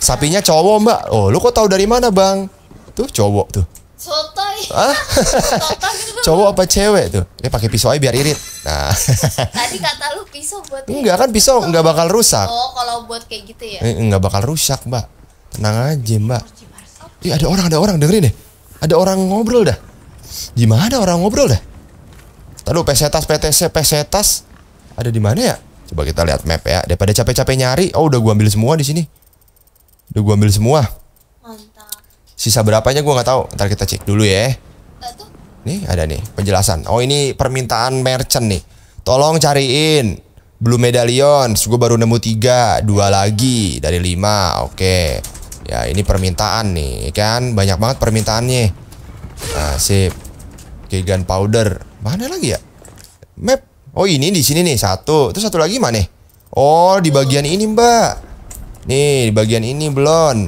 Sapinya cowok, Mbak. Oh, lu kok tahu dari mana, Bang? Tuh cowok tuh. Sotoy. Ah? Sotoy cowok apa cewek tuh Ini pakai pisau aja biar irit nah tadi kata lu pisau buat enggak kan gitu. pisau nggak bakal rusak oh kalau buat kayak gitu ya Enggak eh, bakal rusak mbak tenang aja mbak Ih, ada orang ada orang dengerin deh ada orang ngobrol dah gimana ada orang ngobrol dah Tadu pesetas PTC pesetas ada di mana ya coba kita lihat map ya daripada capek-capek nyari oh udah gua ambil semua di sini udah gua ambil semua Mantap. sisa berapanya gua nggak tahu ntar kita cek dulu ya tuh, Nih ada nih penjelasan. Oh ini permintaan merchant nih. Tolong cariin Blue medallion. Gue baru nemu tiga, dua lagi dari lima. Oke. Ya ini permintaan nih kan banyak banget permintaannya. Nah, sip. Oke, powder. Mana lagi ya? Map. Oh ini di sini nih satu. Terus satu lagi mana? Oh di bagian ini mbak. Nih di bagian ini belum.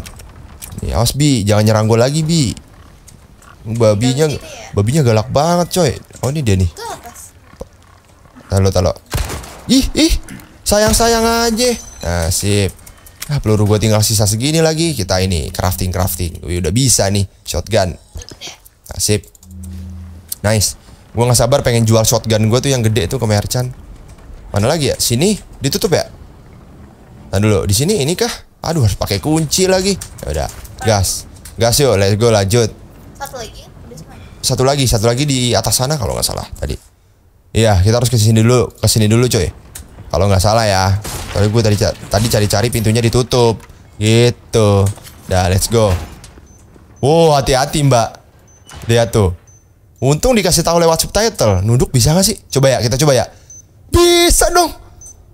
Nih Osbi jangan nyerang gue lagi bi babinya babinya galak banget coy oh ini dia nih talo talo ih ih sayang sayang aja nah sip ah peluru gue tinggal sisa segini lagi kita ini crafting crafting Wih, udah bisa nih shotgun ya? nah, sip nice gue nggak sabar pengen jual shotgun gue tuh yang gede tuh ke merchant mana lagi ya sini ditutup ya nah dulu di sini ini kah aduh harus pakai kunci lagi ya udah gas gas yuk let's go lanjut satu lagi udah Satu lagi, satu lagi di atas sana kalau nggak salah tadi. Iya, kita harus ke sini dulu, ke sini dulu coy. Kalau nggak salah ya. Tapi gue tadi tadi cari-cari pintunya ditutup. Gitu. Dah, let's go. Wow, hati-hati mbak. Lihat tuh. Untung dikasih tahu lewat subtitle. Nunduk bisa nggak sih? Coba ya, kita coba ya. Bisa dong.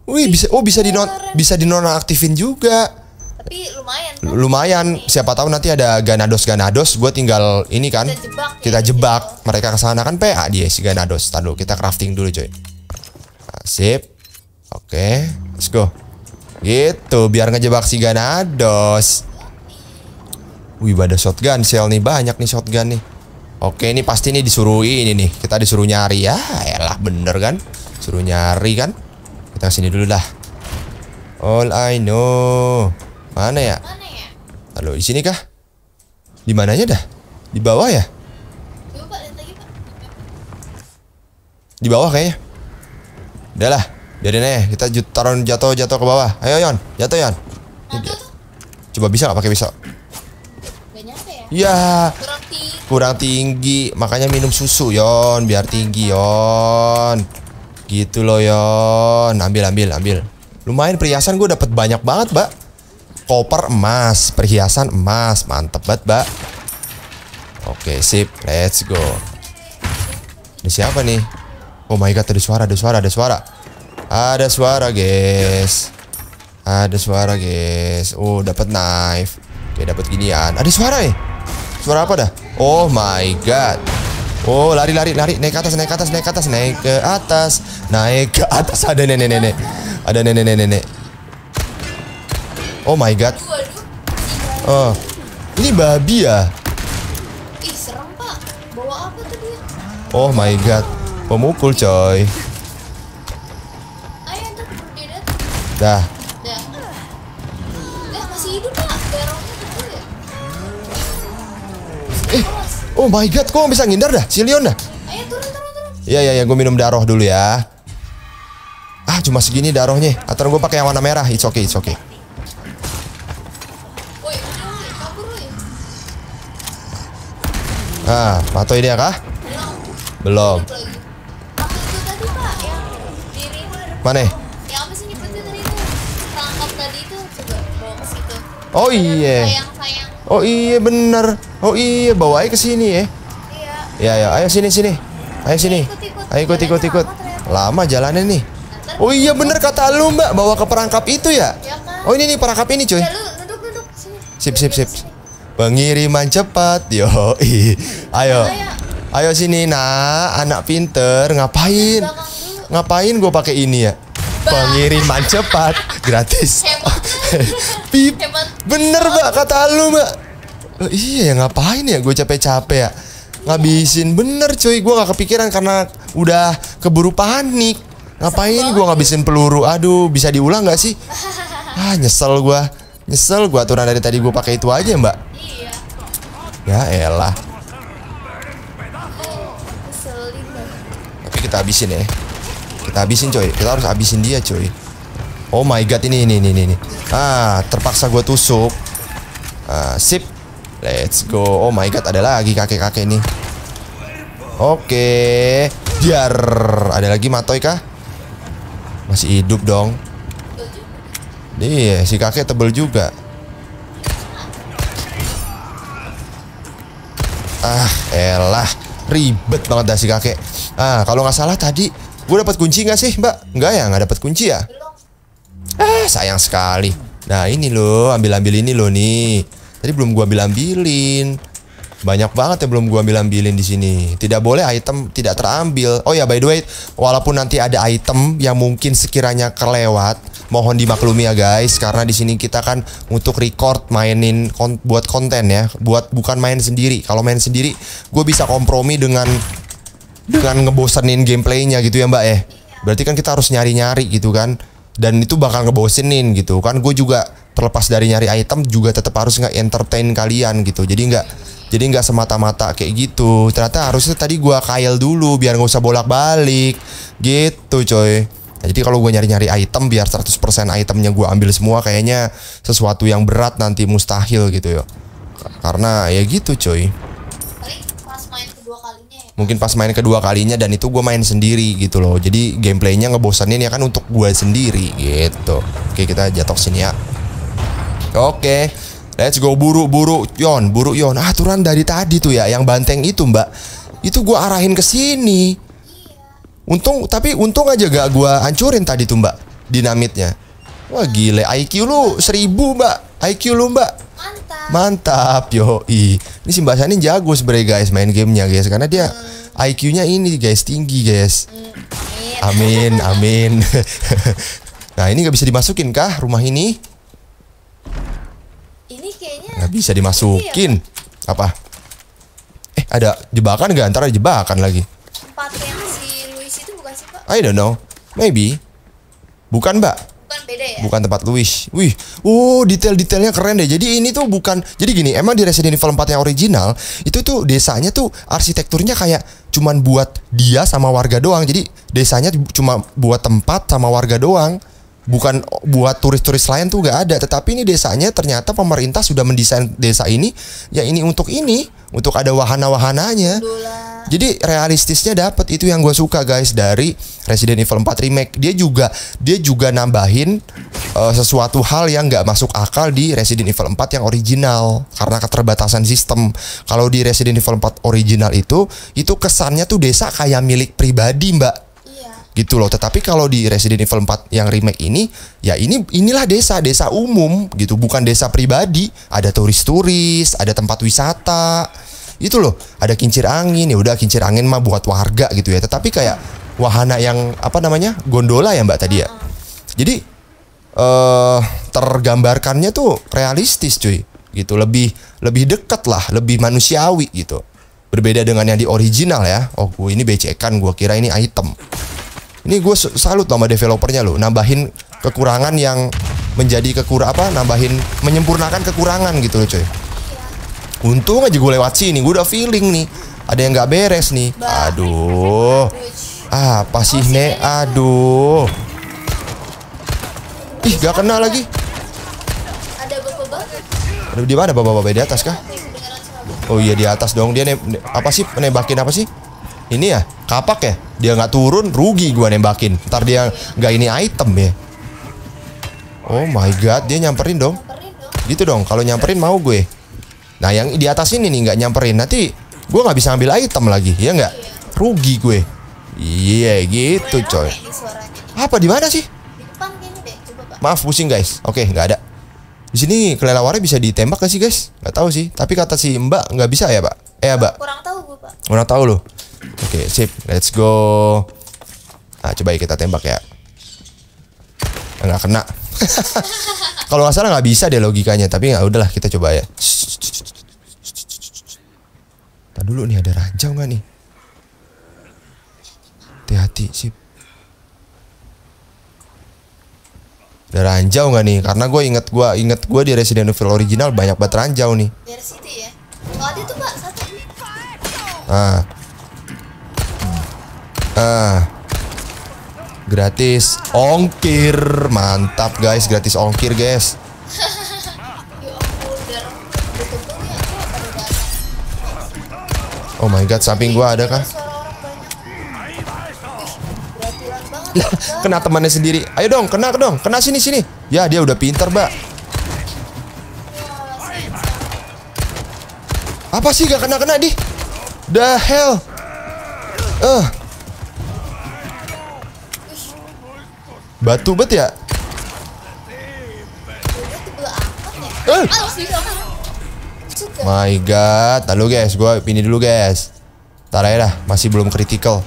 Wih, bisa. Oh, bisa di non bisa di nonaktifin juga tapi lumayan kan? lumayan siapa tahu nanti ada ganados ganados gue tinggal ini kan kita jebak, ya. kita jebak. Ya, mereka kesana kan PA dia si ganados tadu kita crafting dulu coy sip oke okay. let's go gitu biar ngejebak si ganados wih ada shotgun shell nih banyak nih shotgun nih Oke ini pasti nih disuruh ini nih Kita disuruh nyari ya Elah bener kan Suruh nyari kan Kita kesini dulu lah All I know Mana ya? Lalu ya? di sini kah? Di mananya dah? Di bawah ya? Di bawah kayaknya. Udah lah, biarin aja. Kita taruh jatuh-jatuh ke bawah. Ayo, Yon. Jatuh, Yon. Coba bisa nggak pakai pisau? ya? Iya. Kurang tinggi. Makanya minum susu, Yon. Biar tinggi, Yon. Gitu loh, Yon. Ambil, ambil, ambil. Lumayan perhiasan gue dapat banyak banget, Mbak. Koper emas, perhiasan emas, mantep banget, Mbak. Oke, sip. Let's go. Ini siapa nih? Oh my god, ada suara, ada suara, ada suara. Ada suara, guys. Ada suara, guys. Oh, dapat knife. Oke, dapat ginian. Ada suara eh. Suara apa dah? Oh my god. Oh, lari lari lari naik ke atas, naik ke atas, naik ke atas, naik ke atas. Naik ke atas ada nenek-nenek. Ada nenek-nenek. Oh my god. Oh. Ini babi ya? Ih, serem, Pak. Bawa apa tuh dia? Oh my god. Pemukul, coy. Ayo, Dah. Dah. Dah masih hidup, Pak. Ya? Eh, oh my god, kok bisa ngindar dah? Si Leon dah. Ayo turun, turun, turun. Iya, iya, ya, gue minum darah dulu ya. Ah, cuma segini darahnya. Atau gue pakai yang warna merah. It's okay, it's okay. Nah, patuhi ya dia kah? Belum. Belum. Mana? Oh iya. Sayang, sayang. Oh iya benar Oh iya bawa aja ke sini ya. Iya. Ya ya ayo sini sini. Ayo sini. Ikut, ikut. Ayo ikut ikut ikut. Lama jalannya nih. oh iya benar kata lu mbak bawa ke perangkap itu ya. Iya, oh ini nih perangkap ini cuy. Iya, sip sip. sip. Pengiriman cepat, yo. Ayo. Ayo sini, nak. Anak pinter, ngapain? Ngapain gue pakai ini ya? Pengiriman cepat, gratis. Pip. Bener, Mbak, kata lu, Mbak. Oh, iya, ya, ngapain ya gue capek-capek ya? Ngabisin bener cuy, gue gak kepikiran karena udah keburu panik. Ngapain gue ngabisin peluru? Aduh, bisa diulang gak sih? Ah, nyesel gue. Nyesel gue aturan dari tadi gue pakai itu aja, Mbak. Ya elah. Tapi kita habisin ya. Kita habisin coy. Kita harus habisin dia coy. Oh my god ini ini ini ini. Ah terpaksa gue tusuk. Ah, sip. Let's go. Oh my god ada lagi kakek-kakek ini Oke. Biar ada lagi Matoy kah? Masih hidup dong. nih iya, si kakek tebel juga. Ah, elah. Ribet banget dah si kakek. Ah, kalau nggak salah tadi gue dapat kunci nggak sih, Mbak? Nggak ya, nggak dapat kunci ya? Ah, sayang sekali. Nah, ini loh, ambil-ambil ini loh nih. Tadi belum gue ambil-ambilin. Banyak banget ya belum gue ambil-ambilin di sini. Tidak boleh item tidak terambil. Oh ya, by the way, walaupun nanti ada item yang mungkin sekiranya kelewat, mohon dimaklumi ya guys karena di sini kita kan untuk record mainin kon buat konten ya, buat bukan main sendiri. Kalau main sendiri gue bisa kompromi dengan dengan ngebosenin gameplaynya gitu ya mbak eh Berarti kan kita harus nyari-nyari gitu kan dan itu bakal ngebosenin gitu kan gue juga terlepas dari nyari item juga tetap harus nggak entertain kalian gitu jadi nggak jadi nggak semata-mata kayak gitu ternyata harusnya tadi gue kail dulu biar nggak usah bolak-balik gitu coy Nah, jadi kalau gue nyari-nyari item biar 100% itemnya gue ambil semua kayaknya sesuatu yang berat nanti mustahil gitu ya. Karena ya gitu coy. Ya. Mungkin pas main kedua kalinya dan itu gue main sendiri gitu loh. Jadi gameplaynya ngebosanin ya kan untuk gue sendiri gitu. Oke kita jatuh sini ya. Oke. Let's go buru-buru Yon, buru Yon. Ah, aturan dari tadi tuh ya yang banteng itu, Mbak. Itu gue arahin ke sini Untung tapi untung aja gak gua hancurin tadi tuh mbak dinamitnya. Wah gile IQ lu seribu mbak IQ lu mbak Mantap Mantap yo i. Ini si mbak Sani jago sebenernya guys main gamenya guys Karena dia hmm. IQ-nya ini guys tinggi guys hmm. Amin Amin Nah ini gak bisa dimasukin kah rumah ini? Ini kayaknya Gak bisa ya, dimasukin ya? Apa? Eh ada jebakan gak? Ntar ada jebakan lagi I don't know. Maybe. Bukan, Mbak. Bukan beda ya? Bukan tempat Luis. Wih, Oh, detail-detailnya keren deh. Jadi ini tuh bukan jadi gini, emang di Resident Evil 4 yang original itu tuh desanya tuh arsitekturnya kayak cuman buat dia sama warga doang. Jadi desanya cuma buat tempat sama warga doang bukan buat turis-turis lain tuh gak ada tetapi ini desanya ternyata pemerintah sudah mendesain desa ini ya ini untuk ini untuk ada wahana-wahananya. Jadi realistisnya dapat itu yang gue suka guys dari Resident Evil 4 remake. Dia juga dia juga nambahin uh, sesuatu hal yang nggak masuk akal di Resident Evil 4 yang original karena keterbatasan sistem. Kalau di Resident Evil 4 original itu itu kesannya tuh desa kayak milik pribadi mbak gitu loh. Tetapi kalau di Resident Evil 4 yang remake ini, ya ini inilah desa, desa umum gitu, bukan desa pribadi. Ada turis-turis, ada tempat wisata. Itu loh, ada kincir angin. Ya udah kincir angin mah buat warga gitu ya. Tetapi kayak wahana yang apa namanya? gondola ya Mbak tadi ya. Jadi eh tergambarkannya tuh realistis cuy gitu lebih lebih dekat lah lebih manusiawi gitu berbeda dengan yang di original ya oh gue ini becekan gue kira ini item ini gue salut sama developernya loh, nambahin kekurangan yang menjadi kekurangan apa, nambahin menyempurnakan kekurangan gitu loh coy. Untung aja gue lewat sini, gue udah feeling nih. Ada yang nggak beres nih. Aduh. Apa sih, Ne? Aduh. Ih, gak kena lagi. Ada di mana bapak-bapak di atas kah? Oh iya di atas dong dia apa sih nembakin apa sih? ini ya kapak ya dia nggak turun rugi gua nembakin ntar dia nggak ini item ya oh my god dia nyamperin dong gitu dong kalau nyamperin mau gue nah yang di atas ini nih nggak nyamperin nanti gue nggak bisa ambil item lagi ya nggak rugi gue iya yeah, gitu coy apa di mana sih maaf pusing guys oke nggak ada di sini kelelawarnya bisa ditembak gak sih guys nggak tahu sih tapi kata si mbak nggak bisa ya pak eh mbak kurang tahu gue pak kurang tahu loh Oke, okay, sip. Let's go. Nah, coba kita tembak ya. Enggak kena. Kalau nggak salah nggak bisa deh logikanya, tapi nggak udahlah kita coba ya. Tadi dulu nih ada ranjau nggak nih? Hati-hati sip. Ada ranjau nggak nih? Karena gue inget gue inget gue di Resident Evil original banyak banget ranjau nih. Dari situ ya. Oh, ada satu Ah. Ah. Gratis ongkir. Mantap guys, gratis ongkir guys. Ya ya, oh my god, samping gua ada kah? kena temannya sendiri. Ayo dong, kena dong, kena sini sini. Ya, dia udah pinter Mbak. Apa sih gak kena-kena di? The hell. Eh. Uh. Batu bet ya? Eh. My god, halo guys, gue pindah dulu guys. Tar aja dah, masih belum critical.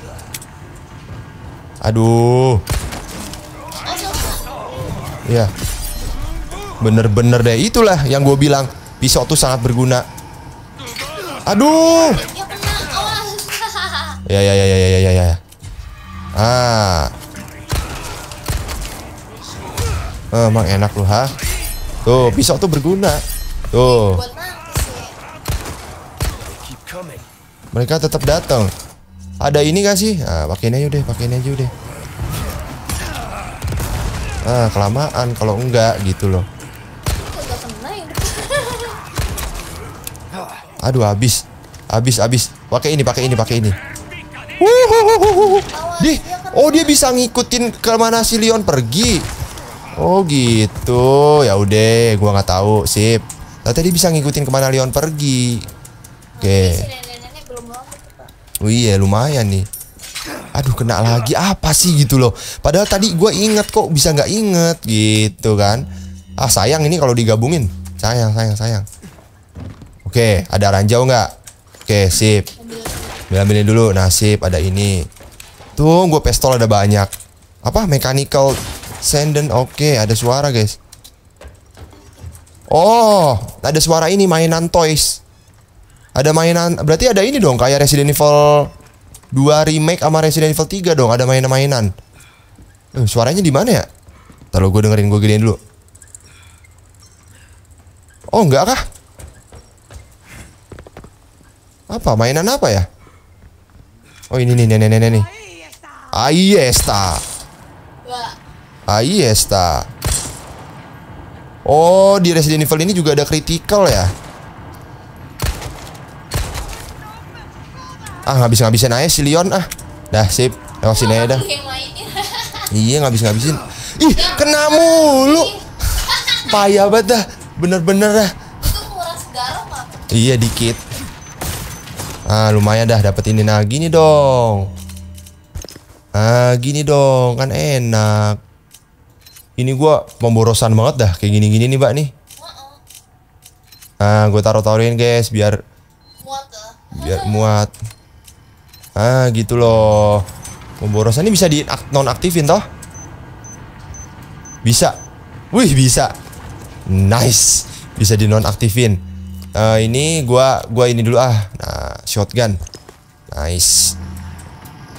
Aduh. Ya. Bener-bener deh itulah yang gue bilang pisau tuh sangat berguna. Aduh. Ya ya ya ya ya ya ya. Ah. Eh, emang enak lu ha. Tuh, pisau tuh berguna. Tuh. Mereka tetap datang. Ada ini gak sih? Ah, ini aja deh, ini aja deh. Ah, kelamaan kalau enggak gitu loh. Aduh, habis. Habis, habis. Pakai ini, pakai ini, pakai ini. Wuhuhuhuhu. Dih, oh dia bisa ngikutin kemana si Leon pergi. Oh gitu, ya udah, gua nggak tahu. Sip. Nah tadi bisa ngikutin kemana Leon pergi. Oke. Okay. Oh iya, lumayan nih. Aduh kena lagi apa sih gitu loh. Padahal tadi gua inget kok bisa nggak inget gitu kan. Ah sayang ini kalau digabungin. Sayang, sayang, sayang. Oke, okay, ada ranjau nggak? Oke, okay, sip. Ambil ambilin dulu. Nasib ada ini. Tuh, gue pistol ada banyak. Apa mechanical Senden oke okay. ada suara guys Oh ada suara ini mainan toys Ada mainan berarti ada ini dong kayak Resident Evil 2 remake sama Resident Evil 3 dong ada mainan-mainan eh, Suaranya di mana ya? Taruh gue dengerin gue gedein dulu Oh enggak kah? Apa mainan apa ya? Oh ini nih nenek nenek nih. Aiesta. Aiesta. Ahí iya, está. Oh, di Resident Evil ini juga ada critical ya. Ah, ngabis-ngabisin aja si Leon ah. Dah, sip. Lewat aja dah. Iya, ngabis-ngabisin. Ih, kena mulu. Payah banget dah. Bener-bener dah. Iya, dikit. Ah, lumayan dah dapat ini nah gini dong. Ah, gini dong, kan enak ini gue pemborosan banget dah kayak gini-gini nih mbak nih nah gue taruh-taruhin guys biar biar muat ah gitu loh pemborosan ini bisa di nonaktifin toh bisa wih bisa nice bisa di nonaktifin uh, ini gue gue ini dulu ah nah shotgun nice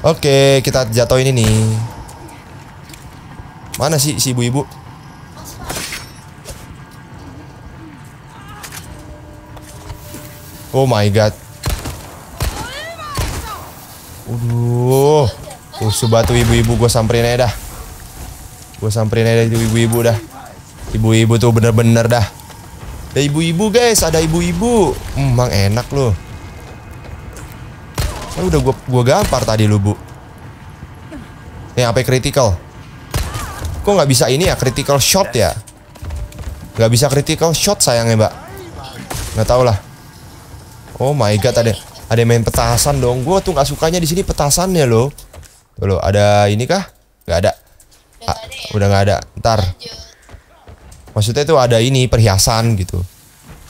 oke okay, kita jatuhin ini nih Mana sih si ibu-ibu? Oh my god. Aduh. Usuh batu ibu-ibu gue samperin aja dah. Gue samperin aja itu ibu-ibu dah. Ibu-ibu tuh bener-bener dah. Ada ibu-ibu guys, ada ibu-ibu. Hmm, emang enak loh. Kan udah gue gua gampar tadi lu, Bu. Nih, apa kritikal? Kok nggak bisa ini ya critical shot ya? Nggak bisa critical shot sayangnya mbak. Nggak tau lah. Oh my god ada ada main petasan dong. Gue tuh nggak sukanya di sini petasannya loh. Tuh loh ada ini kah? Gak ada. Ah, udah nggak ada. Ntar. Maksudnya tuh ada ini perhiasan gitu.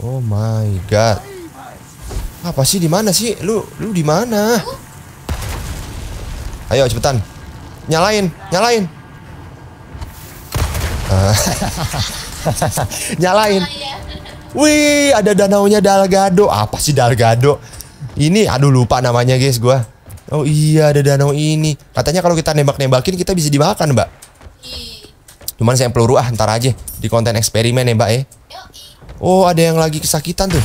Oh my god. Apa sih di mana sih? Lu lu di mana? Ayo cepetan. Nyalain, nyalain. Nyalain. Wih, ada danaunya Dalgado. Apa sih Dalgado? Ini aduh lupa namanya guys gua. Oh iya ada danau ini. Katanya kalau kita nembak-nembakin kita bisa dimakan, Mbak. Iya. Cuman saya peluru ah ntar aja di konten eksperimen ya, Mbak ya. Oh, ada yang lagi kesakitan tuh.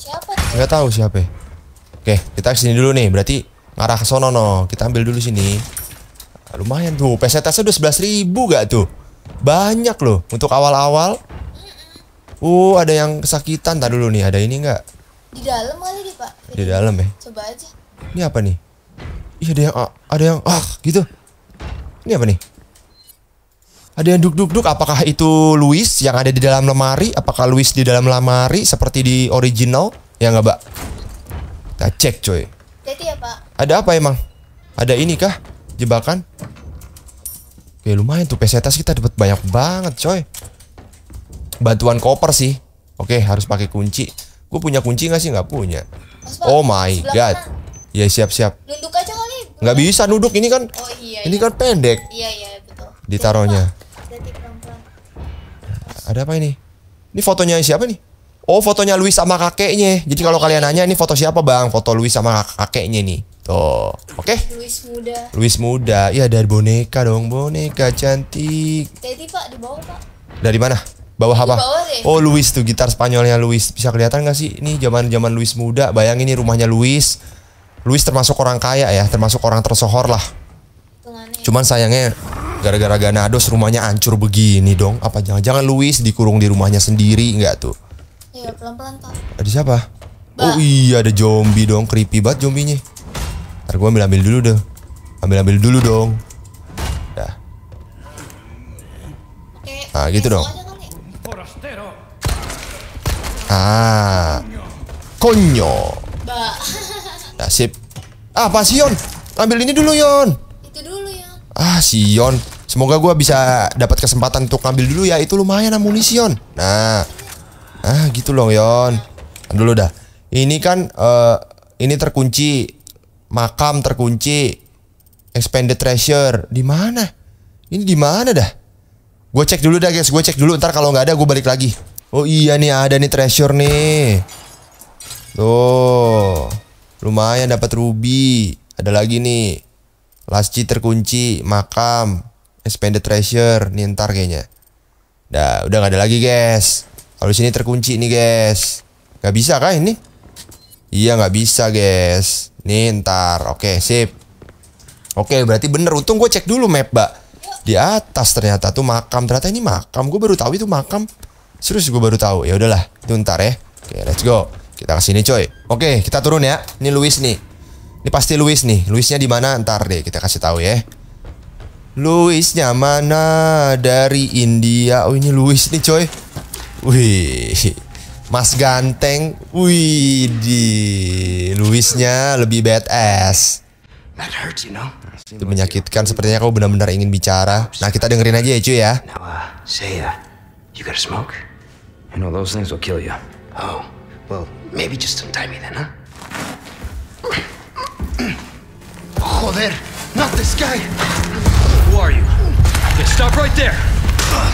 Siapa Gak tahu siapa. Oke, kita kesini dulu nih. Berarti ngarah ke sono no. Kita ambil dulu sini. Nah, lumayan tuh, pesetasnya udah sebelas ribu gak tuh? Banyak loh, untuk awal-awal. Uh, ada yang kesakitan, tak dulu nih, ada ini nggak? Di dalam kali nih pak. Di dalam ya? Coba aja. Ini apa nih? iya ada yang, ah, ada yang, ah, gitu. Ini apa nih? Ada yang duk-duk-duk, apakah itu Louis yang ada di dalam lemari? Apakah Louis di dalam lemari seperti di original? Ya nggak, Pak? Kita cek, coy. Jadi ya, Pak. Ada apa emang? Ada ini kah? jebakan. Oke, ya, lumayan tuh pesetas kita dapat banyak banget, coy. Bantuan koper sih. Oke, harus pakai kunci. Gue punya kunci gak sih? Gak punya. oh my god. Ya siap-siap. Nunduk aja kali. Nggak bisa nunduk ini kan. Oh iya. Ini iya. kan pendek. Iya iya betul. Ditaruhnya. Ada apa ini? Ini fotonya siapa nih? Oh, fotonya Luis sama kakeknya. Jadi kalau kalian nanya ini foto siapa, Bang? Foto Luis sama kakeknya nih gitu. oke. Okay. Luis muda. Luis muda. Iya dari boneka dong, boneka cantik. Tadi Pak di bawah, Pak. Dari mana? Bawah apa? bawah Oh, Luis tuh gitar Spanyolnya Luis. Bisa kelihatan gak sih? Ini zaman-zaman Luis muda. Bayangin ini rumahnya Luis. Luis termasuk orang kaya ya, termasuk orang tersohor lah. Tungannya. Cuman sayangnya gara-gara Ganados rumahnya hancur begini dong. Apa jangan-jangan Luis dikurung di rumahnya sendiri nggak tuh? Iya, pelan-pelan, Pak. Ada siapa? Oh ba. Oh iya ada zombie dong, creepy banget zombinya. Ntar gue ambil-ambil dulu deh. Ambil-ambil dulu dong. Dah. Nah, gitu dong. Ah. Konyo. Nah, sip. Ah, apa Sion? Ambil ini dulu, Yon. Itu dulu, ya. ah, Yon. Ah, Sion. Semoga gue bisa dapat kesempatan untuk ambil dulu ya. Itu lumayan amunisi, Yon. Nah. Ah, gitu loh, Yon. Dulu dah. Ini kan uh, ini terkunci makam terkunci, expanded treasure di mana? Ini di mana dah? Gue cek dulu dah guys, gue cek dulu. Ntar kalau nggak ada gue balik lagi. Oh iya nih ada nih treasure nih. Tuh, lumayan dapat ruby. Ada lagi nih, lasci terkunci, makam, expanded treasure. Nih ntar kayaknya. Dah, udah nggak ada lagi guys. Kalau sini terkunci nih guys. nggak bisa kah ini? Iya nggak bisa guys. Nih ntar, oke sip. Oke berarti bener. Untung gue cek dulu map, mbak. Di atas ternyata tuh makam. Ternyata ini makam. Gue baru tahu itu makam. Serius gue baru tahu. Ya udahlah, itu ntar ya. Oke let's go. Kita kesini ini coy. Oke kita turun ya. Ini Luis nih. Ini pasti Luis nih. Luisnya di mana? Ntar deh kita kasih tahu ya. Luisnya mana dari India? Oh ini Luis nih coy. Wih. Mas Ganteng, wih di Luisnya lebih badass. That hurts, you know? Itu menyakitkan. Sepertinya kau benar-benar ingin bicara. Nah, kita dengerin aja ya, cuy ya. Now, uh, say, uh, you gotta smoke. You know those things will kill you. Oh, well, maybe just untie me then, huh? Joder, not this guy. Who are you? Yeah, stop right there. Uh.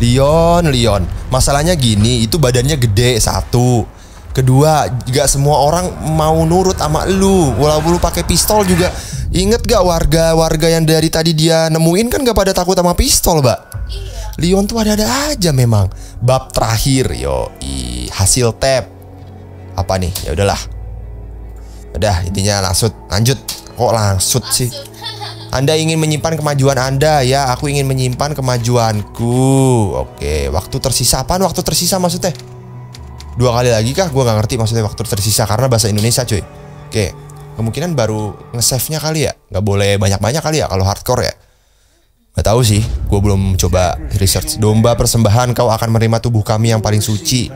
Leon, Leon. Masalahnya gini, itu badannya gede satu. Kedua, gak semua orang mau nurut sama lu. Walaupun lu pakai pistol juga. Ingat gak warga-warga yang dari tadi dia nemuin kan gak pada takut sama pistol, Mbak? Iya. Leon tuh ada-ada aja memang. Bab terakhir, yo, i, hasil tap. Apa nih? Ya udahlah. Udah, intinya langsung lanjut. Kok langsung sih? Anda ingin menyimpan kemajuan Anda ya, aku ingin menyimpan kemajuanku. Oke, waktu tersisa apa? Waktu tersisa maksudnya? Dua kali lagi kah? Gua nggak ngerti maksudnya waktu tersisa karena bahasa Indonesia, cuy. Oke, kemungkinan baru nge-save-nya kali ya. Nggak boleh banyak-banyak kali ya kalau hardcore ya. Gak tahu sih, gue belum coba research. Domba persembahan kau akan menerima tubuh kami yang paling suci.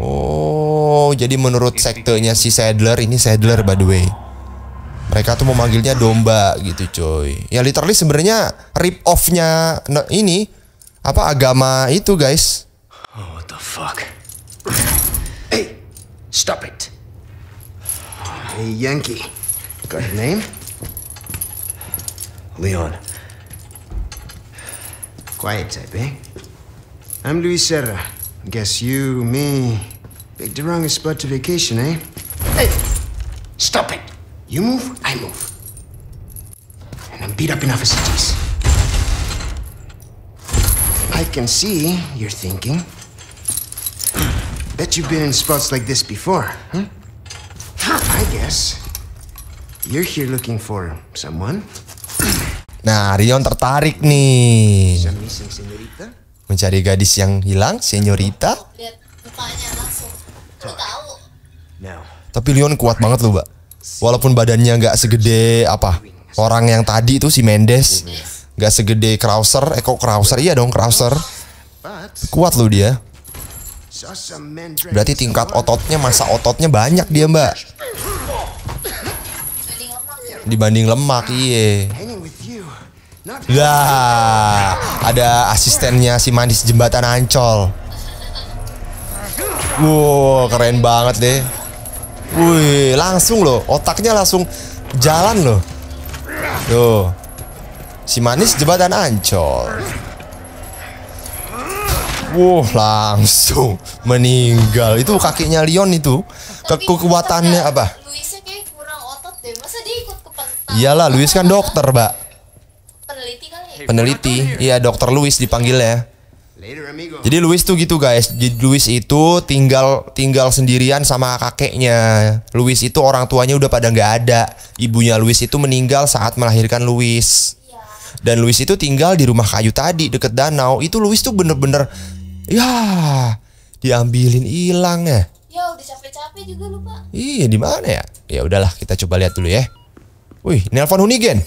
Oh, jadi menurut sektenya si Sadler ini Sadler by the way mereka tuh memanggilnya domba gitu coy ya literally sebenarnya rip offnya ini apa agama itu guys oh, what the fuck hey stop it hey Yankee got your name Leon quiet type eh I'm Luis Serra guess you me picked the wrong spot to vacation eh hey stop it You move, I move. And I'm beat up enough as it is. I can see you're thinking. Bet you've been in spots like this before, huh? I guess you're here looking for someone. Nah, Rion tertarik nih. Mencari gadis yang hilang, senyorita. Lihat mukanya langsung. Tahu. Tapi Leon kuat banget loh, Mbak walaupun badannya nggak segede apa orang yang tadi itu si Mendes nggak segede Krauser eh kok Krauser iya dong Krauser kuat loh dia berarti tingkat ototnya masa ototnya banyak dia mbak dibanding lemak iye lah ada asistennya si manis jembatan Ancol wow keren banget deh Wih, langsung loh. Otaknya langsung jalan loh. Tuh. Si manis jembatan ancol. Wuh langsung meninggal. Itu kakinya Leon itu. Kekuatannya apa? Iyalah, Luis kan dokter, Mbak. Peneliti kali. Ya? Peneliti. Iya, dokter Luis dipanggilnya. Jadi Luis tuh gitu guys. Jadi Luis itu tinggal tinggal sendirian sama kakeknya. Luis itu orang tuanya udah pada nggak ada. Ibunya Luis itu meninggal saat melahirkan Luis. Dan Luis itu tinggal di rumah kayu tadi deket danau. Itu Luis tuh bener-bener ya diambilin hilang ya. Iya di mana ya? Ya udahlah kita coba lihat dulu ya. Wih, nelpon Hunigen.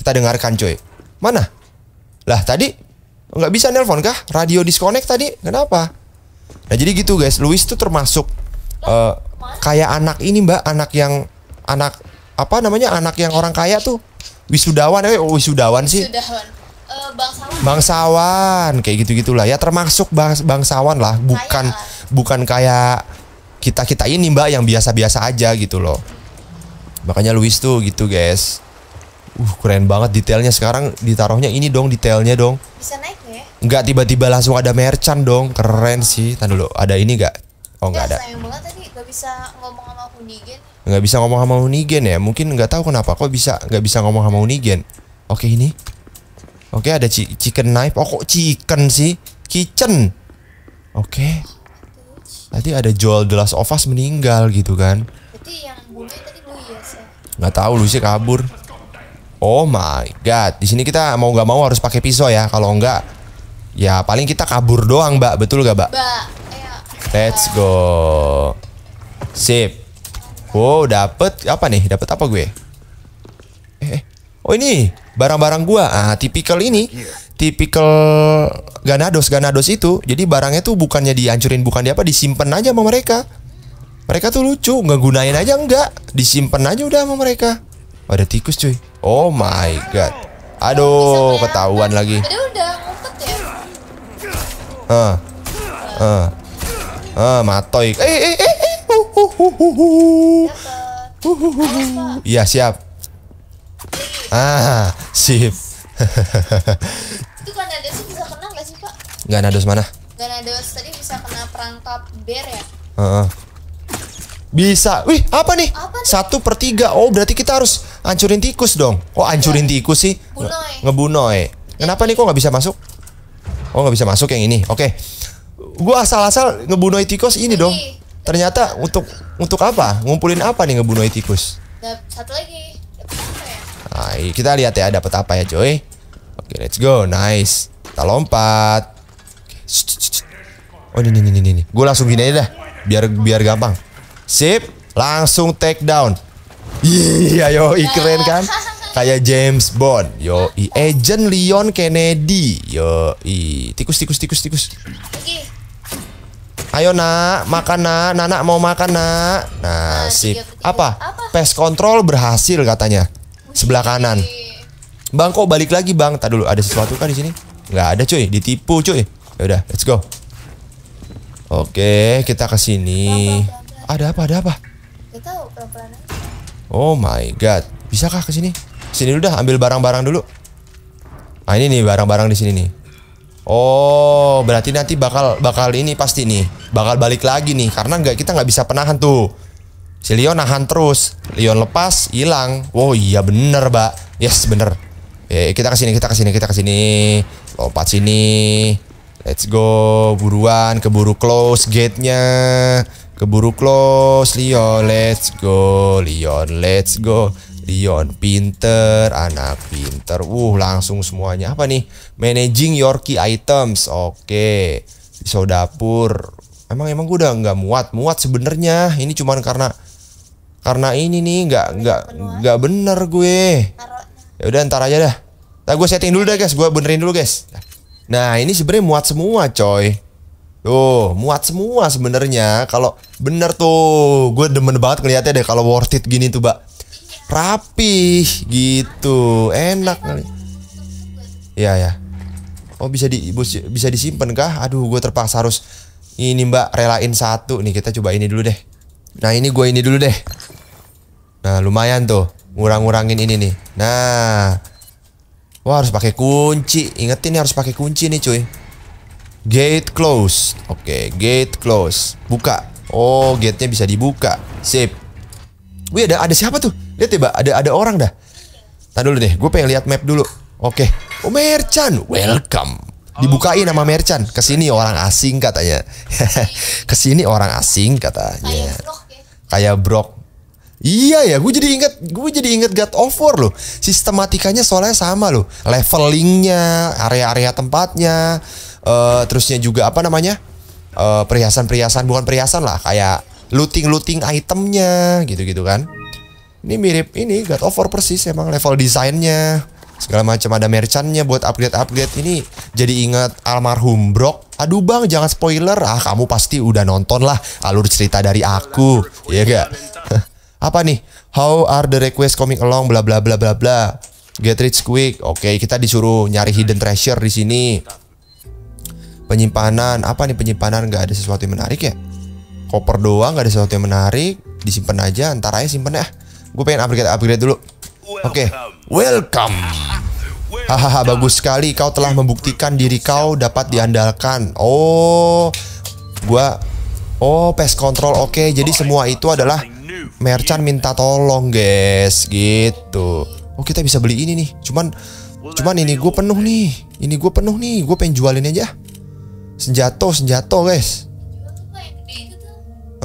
Kita dengarkan coy. Mana? Lah tadi nggak bisa nelpon kah? Radio disconnect tadi, kenapa? Nah jadi gitu guys, Luis tuh termasuk uh, kayak anak ini mbak, anak yang anak apa namanya anak yang orang kaya tuh wisudawan, eh wisudawan sih. Eh, bangsawan. bangsawan kayak gitu gitulah ya termasuk bang bangsawan lah bukan kaya bukan kayak kita kita ini mbak yang biasa biasa aja gitu loh makanya Luis tuh gitu guys uh keren banget detailnya sekarang ditaruhnya ini dong detailnya dong bisa naik nggak tiba-tiba langsung ada merchant dong keren sih tan dulu ada ini nggak oh nggak ya, ada sayang banget tadi nggak bisa ngomong sama unigen nggak bisa ngomong sama Unigen ya mungkin nggak tahu kenapa kok bisa nggak bisa ngomong sama Unigen oke ini oke ada chicken knife oh kok chicken sih kitchen oke tadi ada Joel The Last of Us meninggal gitu kan berarti yang tadi ya nggak tahu sih kabur Oh my god, di sini kita mau nggak mau harus pakai pisau ya, kalau enggak Ya paling kita kabur doang mbak Betul gak mbak? Iya. Let's go Sip Wow dapet apa nih? Dapet apa gue? Eh, eh. Oh ini barang-barang gue ah, Tipikal ini Tipikal ganados-ganados itu Jadi barangnya tuh bukannya dihancurin Bukan di apa Disimpan aja sama mereka Mereka tuh lucu Nggak gunain aja enggak Disimpan aja udah sama mereka oh, Ada tikus cuy Oh my god Aduh ketahuan lagi Aduh udah Ah. Ah. Ah, matoy. Eh eh eh eh. Iya, siap. Ah, sip. Itu kan ada sih bisa kena nggak sih, Pak? nados mana? Nggak nados tadi bisa kena perangkap bear ya? Heeh. Uh -uh. Bisa. Wih, apa nih? Apa Satu per tiga. Oh, berarti kita harus hancurin tikus dong. Oh, hancurin iya. tikus sih? Bunoy. Ngebunoy. Kenapa nih kok nggak bisa masuk? Oh nggak bisa masuk yang ini. Oke. Okay. Gua asal-asal ngebunuh tikus ini dong. Ternyata untuk untuk apa? Ngumpulin apa nih ngebunuh tikus? Satu lagi. Nah, kita lihat ya dapat apa ya, Joy. Oke, okay, let's go. Nice. Kita lompat. Oh, ini ini ini ini. Gue langsung gini aja dah. Biar biar gampang. Sip. Langsung take down. Iya, yo, iya. keren kan? kayak James Bond yo i agent eh, Leon Kennedy yo i tikus tikus tikus tikus okay. ayo nak makan nak Nana mau makan nak nah ah, sip apa? apa pest control berhasil katanya sebelah kanan bang kok balik lagi bang tak dulu ada sesuatu kan di sini nggak ada cuy ditipu cuy ya udah let's go oke kita ke sini ada apa ada apa Oh my god, bisakah ke sini? Sini dulu dah, ambil barang-barang dulu. nah ini nih barang-barang di sini nih. Oh, berarti nanti bakal bakal ini pasti nih, bakal balik lagi nih karena nggak kita nggak bisa penahan tuh. Si Leon nahan terus, Leon lepas, hilang. Oh iya bener, Mbak. Yes, bener. Eh, kita kesini, kita kesini, kita kesini. Lompat sini. Let's go, buruan, keburu close gate-nya. Keburu close, Leon, let's go, Leon, let's go. Dion pinter, anak pinter. Uh, langsung semuanya. Apa nih? Managing your key items. Oke. Pisau dapur. Emang emang gue udah nggak muat. Muat sebenarnya. Ini cuman karena karena ini nih nggak nggak nggak bener gue. Ya udah ntar aja dah. Nah, gue setting dulu deh guys. Gue benerin dulu guys. Nah ini sebenarnya muat semua coy. Tuh, muat semua sebenarnya. Kalau bener tuh, gue demen banget ngeliatnya deh kalau worth it gini tuh, Mbak rapih gitu enak kali ya ya oh bisa di bisa disimpan kah aduh gue terpaksa harus ini mbak relain satu nih kita coba ini dulu deh nah ini gue ini dulu deh nah lumayan tuh ngurang-ngurangin ini nih nah wah harus pakai kunci ingetin nih harus pakai kunci nih cuy gate close oke gate close buka oh gate nya bisa dibuka sip wih ada ada siapa tuh dia tiba ada ada orang dah. Tahan dulu deh, gue pengen lihat map dulu. Oke. Okay. Oh Merchan, welcome. Dibukain sama Merchan. Kesini orang asing katanya. Kesini orang asing katanya. Kayak brok ya. Iya ya, gue jadi inget, gue jadi inget God of War loh. Sistematikanya soalnya sama loh, levelingnya, area-area tempatnya, uh, terusnya juga apa namanya eh, perhiasan-perhiasan, bukan perhiasan lah, kayak looting-looting itemnya gitu-gitu kan. Ini mirip ini God of War persis emang level desainnya segala macam ada merchannya buat upgrade upgrade ini jadi ingat almarhum Brok. aduh bang jangan spoiler ah kamu pasti udah nonton lah alur cerita dari aku ya gak apa nih how are the request coming along bla bla bla bla bla get rich quick oke okay, kita disuruh nyari hidden treasure di sini penyimpanan apa nih penyimpanan nggak ada sesuatu yang menarik ya koper doang nggak ada sesuatu yang menarik disimpan aja ntar aja simpen ya Gue pengen upgrade upgrade dulu. Oke, okay. welcome. Hahaha, bagus sekali kau telah membuktikan diri kau dapat diandalkan. Oh, gua Oh, pest control. Oke, okay. jadi semua itu adalah merchant minta tolong, guys. Gitu. Oh, kita bisa beli ini nih. Cuman cuman ini gue penuh nih. Ini gue penuh nih. Gue pengen jualin aja. Senjato, senjato, guys.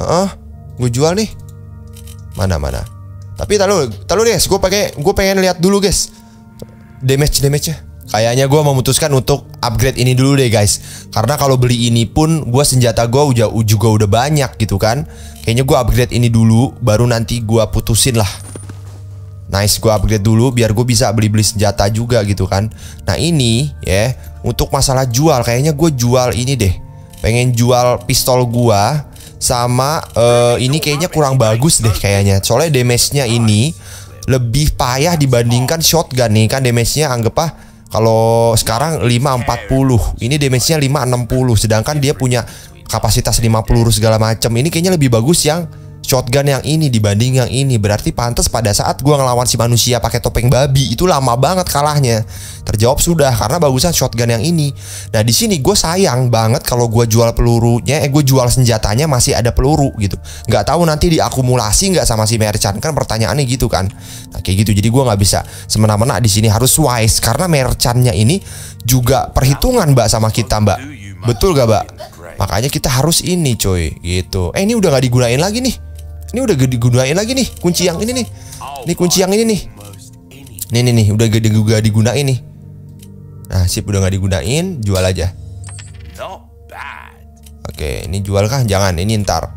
ah, Uh -uh. Gue jual nih. Mana-mana. Tapi talu talu deh, gue pakai gue pengen lihat dulu guys damage damage nya. Kayaknya gue memutuskan untuk upgrade ini dulu deh guys Karena kalau beli ini pun gue senjata gue udah, juga udah banyak gitu kan Kayaknya gue upgrade ini dulu baru nanti gue putusin lah Nice gue upgrade dulu biar gue bisa beli-beli senjata juga gitu kan Nah ini ya untuk masalah jual kayaknya gue jual ini deh Pengen jual pistol gue sama uh, ini kayaknya kurang bagus deh kayaknya. Soalnya damage-nya ini lebih payah dibandingkan shotgun nih kan damage-nya anggap ah kalau sekarang 540. Ini damage-nya 560 sedangkan dia punya kapasitas 50 segala macam. Ini kayaknya lebih bagus yang shotgun yang ini dibanding yang ini berarti pantas pada saat gua ngelawan si manusia pakai topeng babi itu lama banget kalahnya terjawab sudah karena bagusan shotgun yang ini nah di sini gue sayang banget kalau gua jual pelurunya eh gue jual senjatanya masih ada peluru gitu nggak tahu nanti diakumulasi nggak sama si merchant kan pertanyaannya gitu kan nah kayak gitu jadi gua nggak bisa semena-mena di sini harus wise karena merchantnya ini juga perhitungan mbak sama kita mbak betul gak mbak makanya kita harus ini coy gitu eh ini udah gak digunain lagi nih ini udah gede gunain lagi nih kunci yang ini nih. Ini kunci yang ini nih. Nih nih nih udah gede juga digunain nih. Nah sip udah nggak digunain jual aja. Oke ini jual kah? Jangan ini ntar.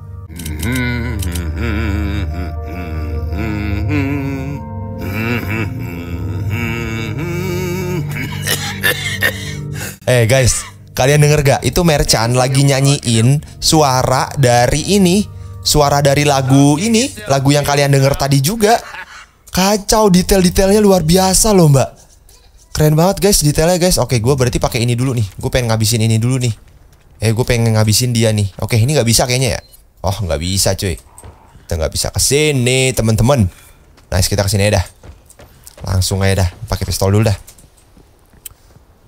Eh guys, kalian denger gak? Itu Merchan lagi nyanyiin suara dari ini suara dari lagu ini, lagu yang kalian denger tadi juga. Kacau detail-detailnya luar biasa loh, Mbak. Keren banget guys detailnya guys. Oke, gue berarti pakai ini dulu nih. Gue pengen ngabisin ini dulu nih. Eh, gue pengen ngabisin dia nih. Oke, ini nggak bisa kayaknya ya. Oh, nggak bisa cuy. Kita nggak bisa kesini teman-teman. Nice, kita kesini aja dah. Langsung aja dah. Pakai pistol dulu dah.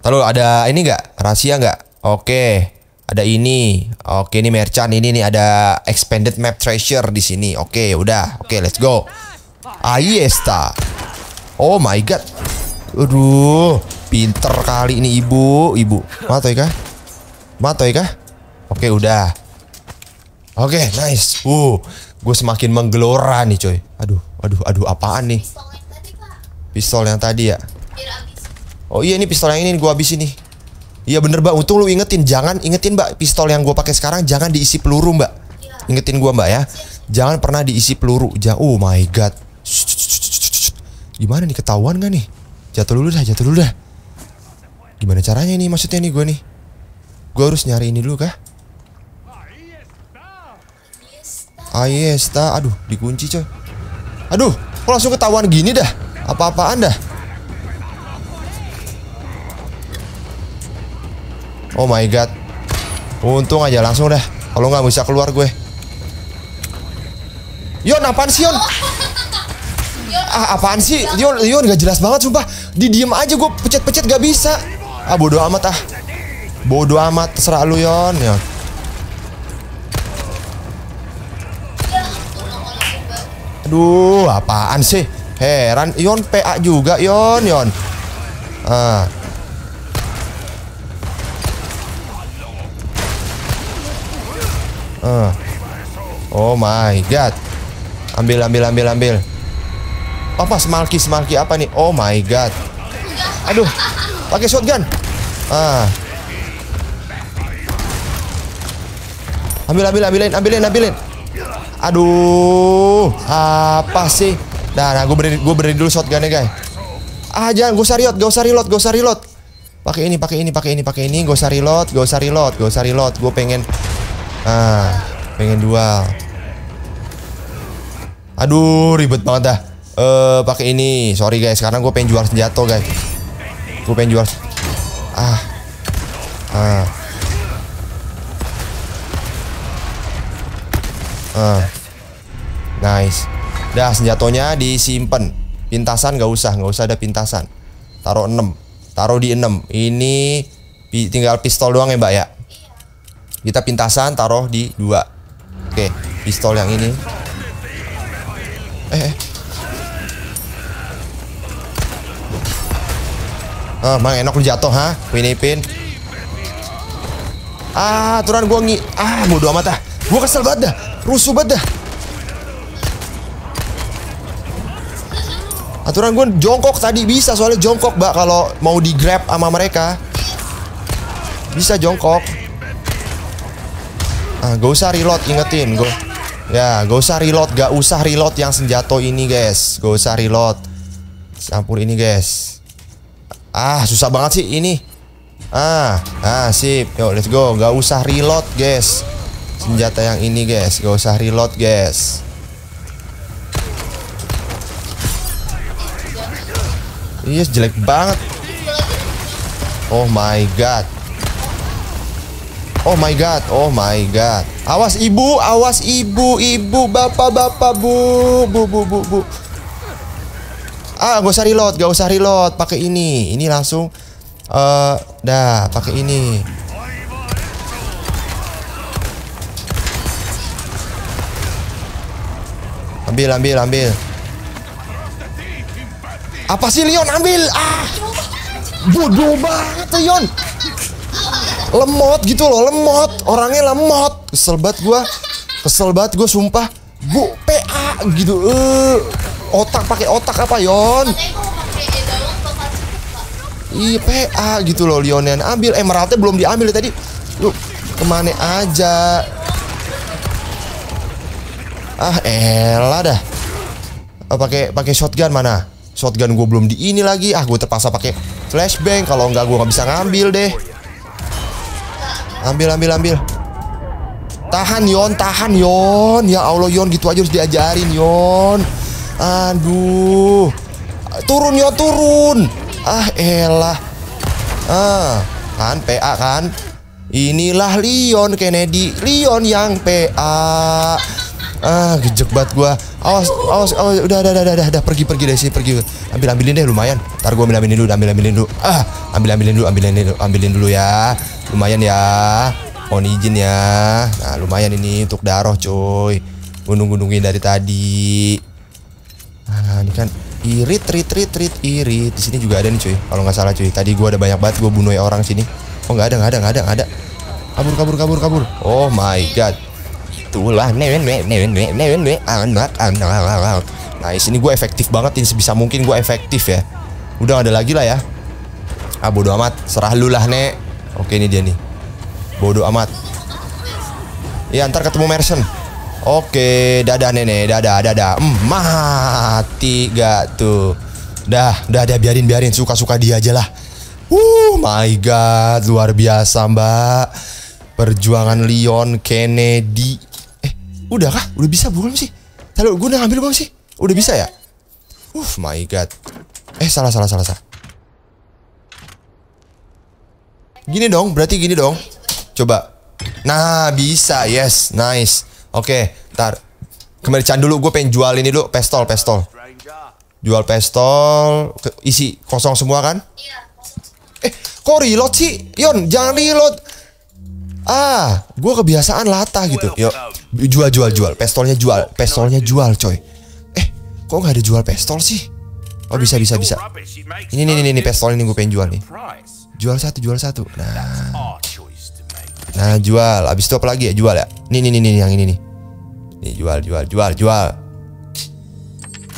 Lalu ada ini nggak? Rahasia nggak? Oke ada ini oke ini merchant ini nih ada expanded map treasure di sini oke udah oke let's go Aiesta oh my god aduh pinter kali ini ibu ibu matoy kah matoy kah oke udah oke nice uh gue semakin menggelora nih coy aduh aduh aduh apaan nih pistol yang tadi ya oh iya ini pistol yang ini gue habisin ini. Iya bener mbak, untung lu ingetin, jangan ingetin mbak pistol yang gue pakai sekarang jangan diisi peluru mbak. Ingetin gue mbak ya, jangan pernah diisi peluru. Ja oh my god. Gimana nih ketahuan gak nih? Jatuh dulu dah, jatuh dulu dah. Gimana caranya ini maksudnya nih gue nih? Gue harus nyari ini dulu kah? Ayesta, aduh dikunci coy. Aduh, kok langsung ketahuan gini dah? Apa-apaan dah? Oh my god. Untung aja langsung dah. Kalau nggak bisa keluar gue. Yon, apaan sih Yon? Ah, apaan sih? Yon, Yon gak jelas banget sumpah. Didiem aja gue pecet-pecet gak bisa. Ah, bodo amat ah. Bodo amat, terserah lu Yon. Yon. Aduh, apaan sih? Heran, Yon PA juga Yon, Yon. Ah, Uh. Oh my god. Ambil ambil ambil ambil. Apa smalki smalki apa nih? Oh my god. Aduh. Pakai shotgun. Ah. Ambil ambil ambilin ambilin ambilin. Aduh, apa sih? Nah, nah gue beri gue beri dulu shotgunnya, guys. Ah, jangan gue sariot gue sariot gue sariot. Pakai ini, pakai ini, pakai ini, pakai ini, gue sariot gue sariot gue sariot. Gue pengen Nah, pengen dual. Aduh, ribet banget dah. Eh, uh, pakai ini. Sorry guys, karena gue pengen jual senjata, guys. Gue pengen jual. Ah. Ah. Ah. Nice. Dah senjatonya disimpan. Pintasan gak usah, gak usah ada pintasan. Taruh 6. Taruh di 6. Ini tinggal pistol doang ya, Mbak ya. Kita pintasan taruh di dua. Oke, pistol yang ini. Eh. eh. Oh, mang enak lu jatuh ha? Winipin. Eh, ah, aturan gua ngi. Ah, bodo amat ah. Gua kesel banget dah. Rusuh banget dah. Aturan gua jongkok tadi bisa soalnya jongkok mbak kalau mau di grab sama mereka bisa jongkok ah, Gak usah reload ingetin go Ya gak usah reload Gak usah reload yang senjato ini guys Gak usah reload Campur ini guys Ah susah banget sih ini Ah ah sip Yo let's go Gak usah reload guys Senjata yang ini guys Gak usah reload guys Iya yes, jelek banget Oh my god Oh my god, oh my god. Awas ibu, awas ibu, ibu, bapak, bapak, bu, bu, bu, bu, bu. Ah, gak usah reload, gak usah reload. Pakai ini, ini langsung. Eh, uh, dah, pakai ini. Ambil, ambil, ambil. Apa sih Leon? Ambil. Ah, bodoh banget Leon lemot gitu loh lemot orangnya lemot kesel banget gue kesel banget gue sumpah bu PA gitu eh otak pakai otak apa yon Iya PA gitu loh Lionel ambil emeraldnya eh, belum diambil ya tadi lu kemana aja ah elah dah eh, pakai pakai shotgun mana shotgun gue belum di ini lagi ah gue terpaksa pakai flashbang kalau nggak gue nggak bisa ngambil deh Ambil, ambil, ambil. Tahan Yon, tahan Yon. Ya Allah Yon gitu aja harus diajarin Yon. Aduh. Turun Yon, turun. Ah, elah. Ah, kan PA kan. Inilah Leon Kennedy, Leon yang PA. Ah, gejek banget gua. Awas, awas, awas, udah, udah, udah, udah, udah, pergi, pergi dari sini, pergi. Ambil, ambilin deh, lumayan. Ntar gua ambil, ambilin dulu, ambil, ambilin dulu. Ah, ambil, ambilin dulu, ambilin dulu, ambilin dulu ya. Lumayan ya. Mohon izin ya. Nah, lumayan ini untuk daroh, coy. Gunung-gunungin dari tadi. Nah, ini kan irit, irit, irit, irit, irit. Di sini juga ada nih, cuy. Kalau nggak salah, cuy. Tadi gua ada banyak banget gua bunuh orang sini. Oh, nggak ada, nggak ada, nggak ada, nggak ada. Kabur, kabur, kabur, kabur. Oh my god. Itulah, neven, neven. neven neven anak, anak. Nah, sini gue efektif banget ini sebisa mungkin gue efektif ya. Udah ada lagi lah ya. Ah bodo amat, serah lu lah, Nek. Oke ini dia nih. Bodoh amat. Ya ntar ketemu Merson. Oke, dadah nenek, dadah, dadah. Mm, mati gak tuh. Dah, dah, dah biarin, biarin. Suka-suka dia aja lah. Uh, my god, luar biasa mbak. Perjuangan Leon Kennedy. Eh, udah kah? Udah bisa belum sih? Tadi gue udah ngambil belum sih? Udah bisa ya? Uh, my god. Eh, salah, salah, salah, salah. Gini dong, berarti gini dong. Coba. Nah, bisa. Yes, nice. Oke, okay, ntar. can dulu, gue pengen jual ini dulu. Pestol, pestol. Jual pestol. Isi kosong semua kan? Iya, eh, kok reload sih? Yon, jangan reload. Ah, gue kebiasaan latah gitu. Yuk, jual, jual, jual. Pestolnya jual. Pestolnya jual, coy. Eh, kok gak ada jual pestol sih? Oh, bisa, bisa, bisa. Ini, ini ini ini pestol ini gue pengen jual nih jual satu jual satu nah nah jual abis itu apa lagi ya jual ya nih nih nih, nih yang ini nih nih jual jual jual jual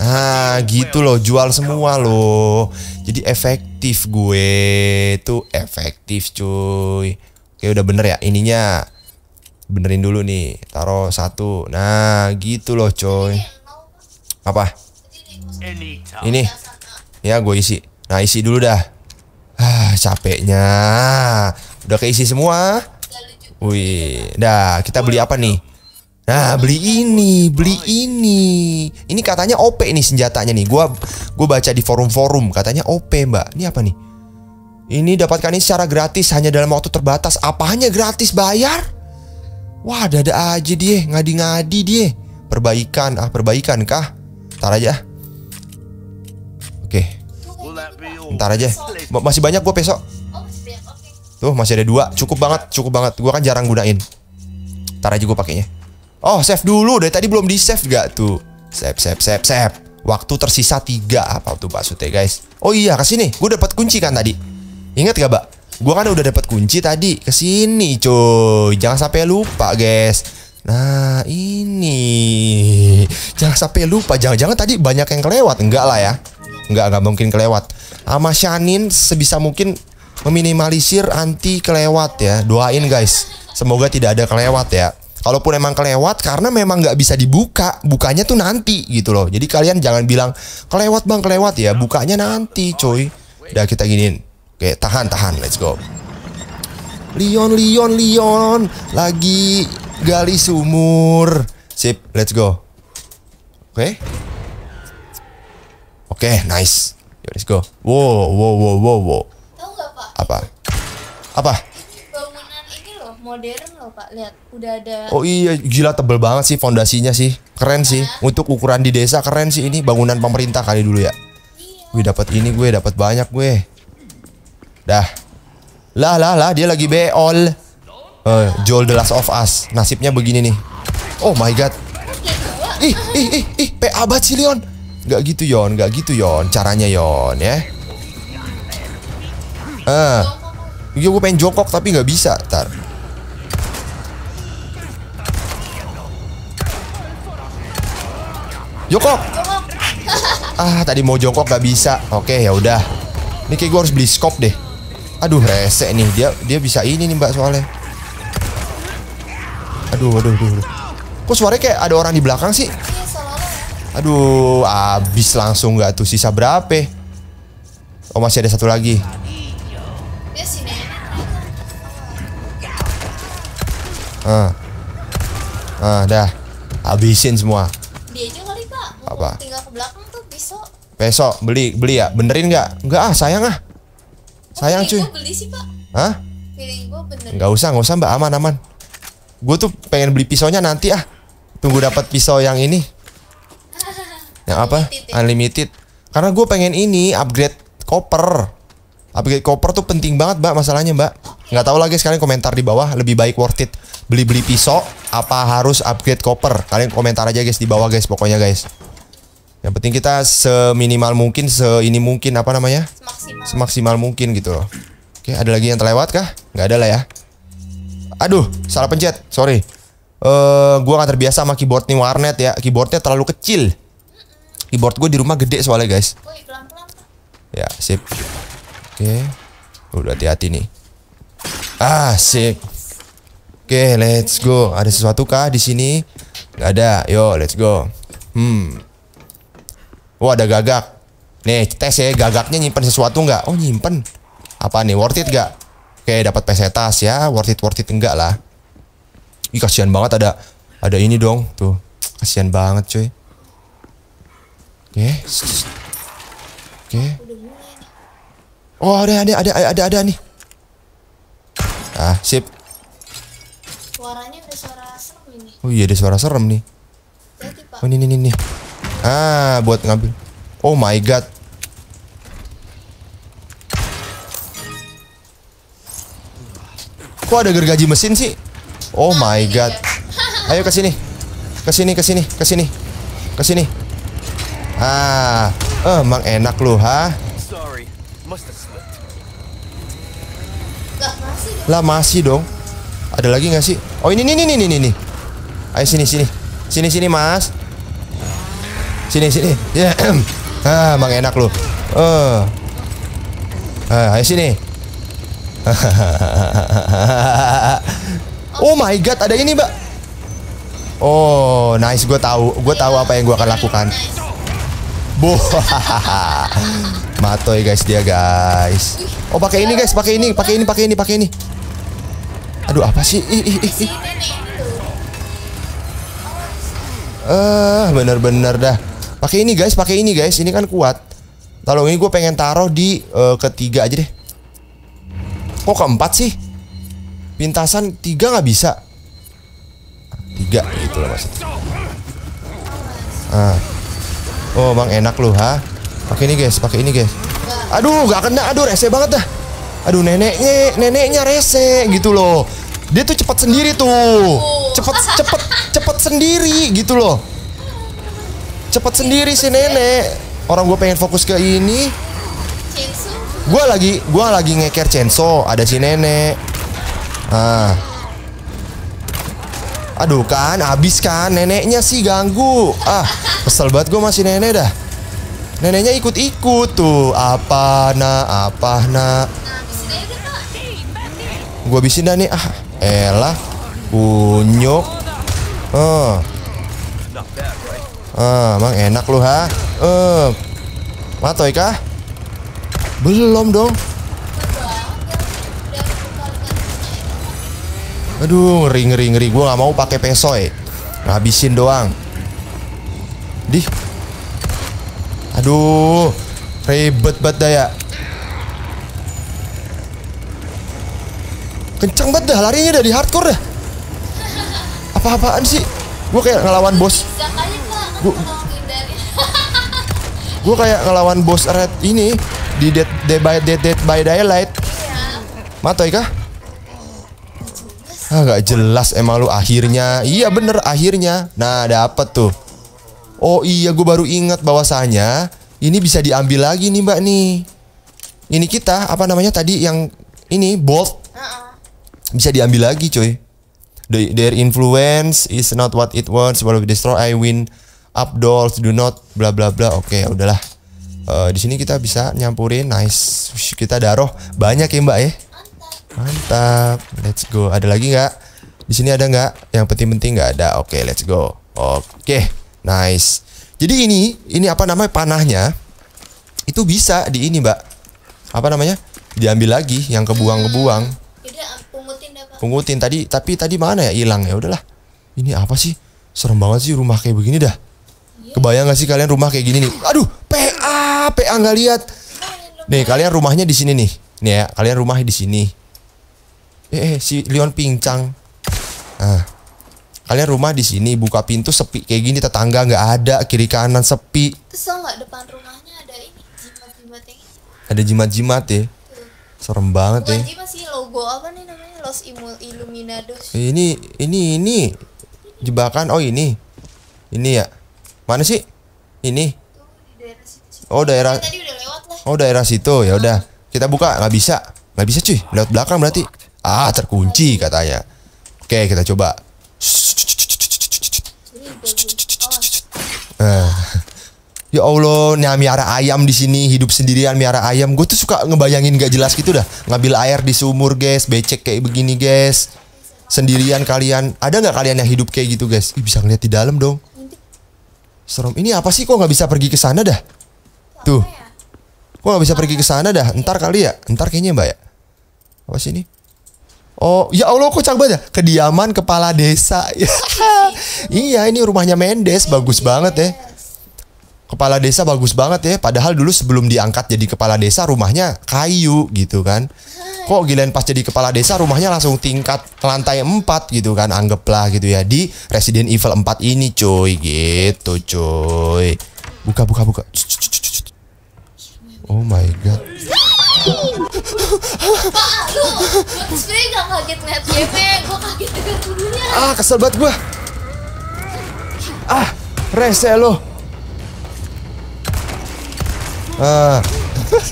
nah gitu loh jual semua loh jadi efektif gue tuh efektif cuy oke udah bener ya ininya benerin dulu nih taruh satu nah gitu loh coy apa ini ya gue isi nah isi dulu dah Ah, capeknya. Udah keisi semua. Wih, dah kita beli apa nih? Nah, beli ini, beli ini. Ini katanya OP nih senjatanya nih. Gua gua baca di forum-forum katanya OP, Mbak. Ini apa nih? Ini dapatkan ini secara gratis hanya dalam waktu terbatas. Apanya gratis bayar? Wah, ada aja dia, ngadi-ngadi dia. Perbaikan, ah perbaikan kah? Tar aja. Ah. Ntar aja. Masih banyak gue besok. Tuh masih ada dua. Cukup banget, cukup banget. Gue kan jarang gunain. Ntar aja gue pakainya. Oh save dulu. Dari tadi belum di save gak tuh? Save, save, save, save. Waktu tersisa tiga apa tuh maksudnya guys? Oh iya ke sini. Gue dapat kunci kan tadi. Ingat gak mbak? Gue kan udah dapat kunci tadi. Ke sini cuy. Jangan sampai lupa guys. Nah ini Jangan sampai lupa Jangan-jangan tadi banyak yang kelewat Enggak lah ya nggak nggak mungkin kelewat sama Shanin sebisa mungkin meminimalisir anti kelewat ya doain guys semoga tidak ada kelewat ya kalaupun emang kelewat karena memang nggak bisa dibuka bukanya tuh nanti gitu loh jadi kalian jangan bilang kelewat bang kelewat ya bukanya nanti coy udah kita giniin oke tahan tahan let's go Leon Leon Leon lagi gali sumur sip let's go oke okay. Oke, okay, nice. Yo, let's go. Wow, wow, wow, wow, wow. Tahu nggak Pak? Apa? Apa? bangunan ini loh, modern loh Pak. Lihat, udah ada. Oh iya, gila tebel banget sih fondasinya sih. Keren nah. sih. Iya. Untuk ukuran di desa keren sih ini bangunan pemerintah kali dulu ya. Iya. Gue dapat ini gue, dapat banyak gue. Dah. Lah lah lah, dia lagi beol. Uh, Joel the Last of Us Nasibnya begini nih Oh my god Ih, ih, ih, ih PA banget sih Leon Gak gitu Yon, gak gitu Yon. Caranya Yon ya. Ah, iya gue pengen jongkok tapi gak bisa. Tar. Jongkok. Ah, tadi mau jongkok gak bisa. Oke, ya udah. Ini kayak gue harus beli scope deh. Aduh, rese nih. Dia dia bisa ini nih, Mbak, soalnya. Aduh, aduh, aduh. aduh. Kok suaranya kayak ada orang di belakang sih? Aduh, abis langsung gak tuh sisa berapa? Oh masih ada satu lagi. Ah, ah dah, habisin semua. Apa? Tinggal besok. beli beli ya, benerin nggak? Nggak ah sayang ah. Oh, sayang cuy. Gue beli Hah? Nggak usah gak usah mbak aman aman. Gue tuh pengen beli pisaunya nanti ah. Tunggu dapat pisau yang ini. Yang apa? Unlimited. Ya? Karena gue pengen ini upgrade koper. Upgrade koper tuh penting banget, Mbak, masalahnya, Mbak. Okay. Nggak tahu lagi sekalian komentar di bawah lebih baik worth it beli-beli pisau apa harus upgrade koper. Kalian komentar aja guys di bawah guys, pokoknya guys. Yang penting kita seminimal mungkin, seini mungkin apa namanya? Semaksimal, Semaksimal mungkin gitu loh. Oke, ada lagi yang terlewat kah? Nggak ada lah ya. Aduh, salah pencet. Sorry. Eh, uh, gua nggak terbiasa sama keyboard nih warnet ya. Keyboardnya terlalu kecil. Keyboard gue di rumah gede soalnya guys. Woy, Ya sip. Oke. Okay. Udah hati-hati nih. Ah sip. Oke okay, let's go. Ada sesuatu kah di sini? Gak ada. Yo let's go. Hmm. Wah oh, ada gagak. Nih tes ya gagaknya nyimpan sesuatu nggak? Oh nyimpan. Apa nih worth it gak? Oke okay, dapat pesetas ya. Worth it worth it enggak lah. Ih kasihan banget ada ada ini dong tuh. Kasihan banget cuy. Oke. Oke. Oh, ada ada ada ada ada nih. Ah, sip. Suaranya ada suara serem ini. Oh iya, ada suara serem nih. Oh, ini ini ini. Ah, buat ngambil. Oh my god. Kok ada gergaji mesin sih? Oh my nah, god. Ayo ke sini. Ke sini, ke sini, ke sini. Ke sini. Ah, eh, emang enak lu, ha? Lah masih dong. Ada lagi nggak sih? Oh ini ini, ini, ini, nih nih. Ayo sini sini. Sini sini Mas. Sini sini. Ya. Yeah. ah, emang enak lu. Eh. Uh. ayo sini. oh my god, ada ini, Mbak. Oh, nice. Gue tahu, gue tahu apa yang gue akan lakukan. Boh. Matoy guys dia guys. Oh pakai ini guys, pakai ini, pakai ini, pakai ini, pakai ini. Aduh apa sih? Ih, ih, ih. Eh, ah, benar bener-bener dah. Pakai ini guys, pakai ini guys. Ini kan kuat. Lalu ini gue pengen taruh di uh, ketiga aja deh. Kok keempat sih? Pintasan tiga nggak bisa. Tiga itu loh maksudnya. Ah. Oh, Bang enak lu, ha? Pakai ini, guys. Pakai ini, guys. Aduh, gak kena. Aduh, rese banget dah. Aduh, neneknya, neneknya rese gitu loh. Dia tuh cepat sendiri tuh. Cepat, cepat, cepat sendiri gitu loh. Cepat sendiri si nenek. Orang gue pengen fokus ke ini. Gue lagi, gue lagi ngeker censo. Ada si nenek. Ah. Aduh kan, abis kan neneknya sih ganggu. Ah, kesel banget gue masih nenek dah. Neneknya ikut-ikut tuh. Apa na, apa na. Gue abisin dah nih. Ah, elah. Unyuk. Oh, eh. Ah, eh, emang enak loh ha. Eh. Uh. Matoy kah? Belum dong. Aduh, ngeri ngeri ngeri. Gue nggak mau pakai eh. ngabisin doang. Di, Aduh, ribet banget dah ya. Kencang banget dah larinya dari hardcore dah. Apa-apaan sih? Gue kayak ngelawan bos. Gue kayak ngelawan bos red ini di dead, dead by dead, dead by daylight. Iya. Matoy kah? ah nggak jelas emang lu akhirnya iya bener akhirnya nah dapet tuh oh iya gue baru ingat bahwasanya ini bisa diambil lagi nih mbak nih ini kita apa namanya tadi yang ini bolt bisa diambil lagi coy The, their influence is not what it was will we destroy I win up doors do not bla bla bla oke okay, ya udahlah uh, di sini kita bisa nyampurin nice kita daroh banyak ya mbak ya Mantap. Let's go. Ada lagi nggak? Di sini ada nggak? Yang penting-penting nggak ada. Oke, okay, let's go. Oke, okay. nice. Jadi ini, ini apa namanya panahnya? Itu bisa di ini, Mbak. Apa namanya? Diambil lagi yang kebuang-kebuang. Hmm. Ah, pungutin tadi, tapi tadi mana ya? Hilang ya, udahlah. Ini apa sih? Serem banget sih rumah kayak begini dah. Iya. Kebayang gak sih kalian rumah kayak gini nih? Aduh, PA, PA nggak lihat. Nih, kalian rumahnya di sini nih. Nih ya, kalian rumah di sini. Eh, eh si Leon pincang. ah kalian rumah di sini buka pintu sepi kayak gini tetangga nggak ada kiri kanan sepi. Terus nggak depan rumahnya ada ini jimat-jimat yang Ada jimat-jimat ya. Serem banget Bukan ya. Jimat sih logo apa nih namanya Los Illuminados. Eh, ini ini ini jebakan oh ini ini ya mana sih ini oh daerah oh daerah situ ya udah kita buka nggak bisa nggak bisa cuy lewat belakang berarti Ah, terkunci katanya. Oke, kita coba. Eh, ya Allah, nih miara ayam di sini hidup sendirian miara ayam. Gue tuh suka ngebayangin gak jelas gitu dah. Ngambil air di sumur, guys. Becek kayak begini, guys. Sendirian kalian. Ada nggak kalian yang hidup kayak gitu, guys? Ih, bisa ngeliat di dalam dong. Serem. Ini apa sih kok nggak bisa pergi ke sana dah? Tuh. Kok nggak bisa pergi ke sana dah? Ntar kali ya. Ntar kayaknya mbak ya. Apa sih ini? Oh, ya Allah kok cakep banget ya. Kediaman kepala desa. iya, ini rumahnya Mendes, bagus banget ya. Kepala desa bagus banget ya. Padahal dulu sebelum diangkat jadi kepala desa rumahnya kayu gitu kan. Kok giliran pas jadi kepala desa rumahnya langsung tingkat lantai 4 gitu kan anggaplah gitu ya di Resident Evil 4 ini cuy gitu cuy. Buka buka buka. Oh my god. Pak, lu gak kaget ngeliat gue gue kaget dengan dulunya Ah, kesel banget gue Ah, rese lo ah.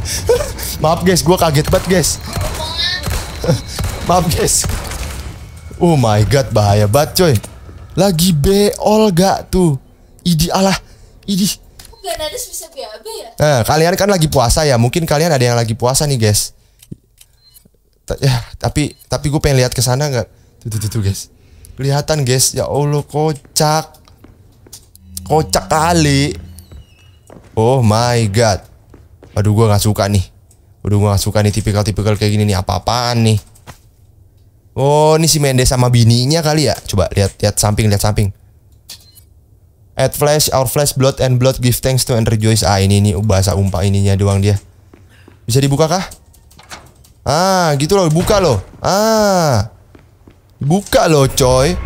Maaf guys, gue kaget banget guys Maaf guys Oh my god, bahaya banget coy Lagi beol gak tuh Idi alah, idi Ganadus bisa BAB ya? Nah, kalian kan lagi puasa ya. Mungkin kalian ada yang lagi puasa nih, guys. T ya, tapi tapi gue pengen lihat ke sana nggak? Tuh, tuh, tuh, tuh, guys. Kelihatan, guys. Ya Allah, kocak. Kocak kali. Oh my god. Aduh, gue nggak suka nih. Aduh, gue nggak suka nih tipikal-tipikal kayak gini nih. Apa-apaan nih? Oh, ini si Mendes sama bininya kali ya. Coba lihat lihat samping, lihat samping. At flash, our flash blood and blood give thanks to and rejoice. Ah, ini nih uh, bahasa umpa ininya doang dia. Bisa dibuka kah? Ah, gitu loh, buka loh. Ah. Buka loh, coy.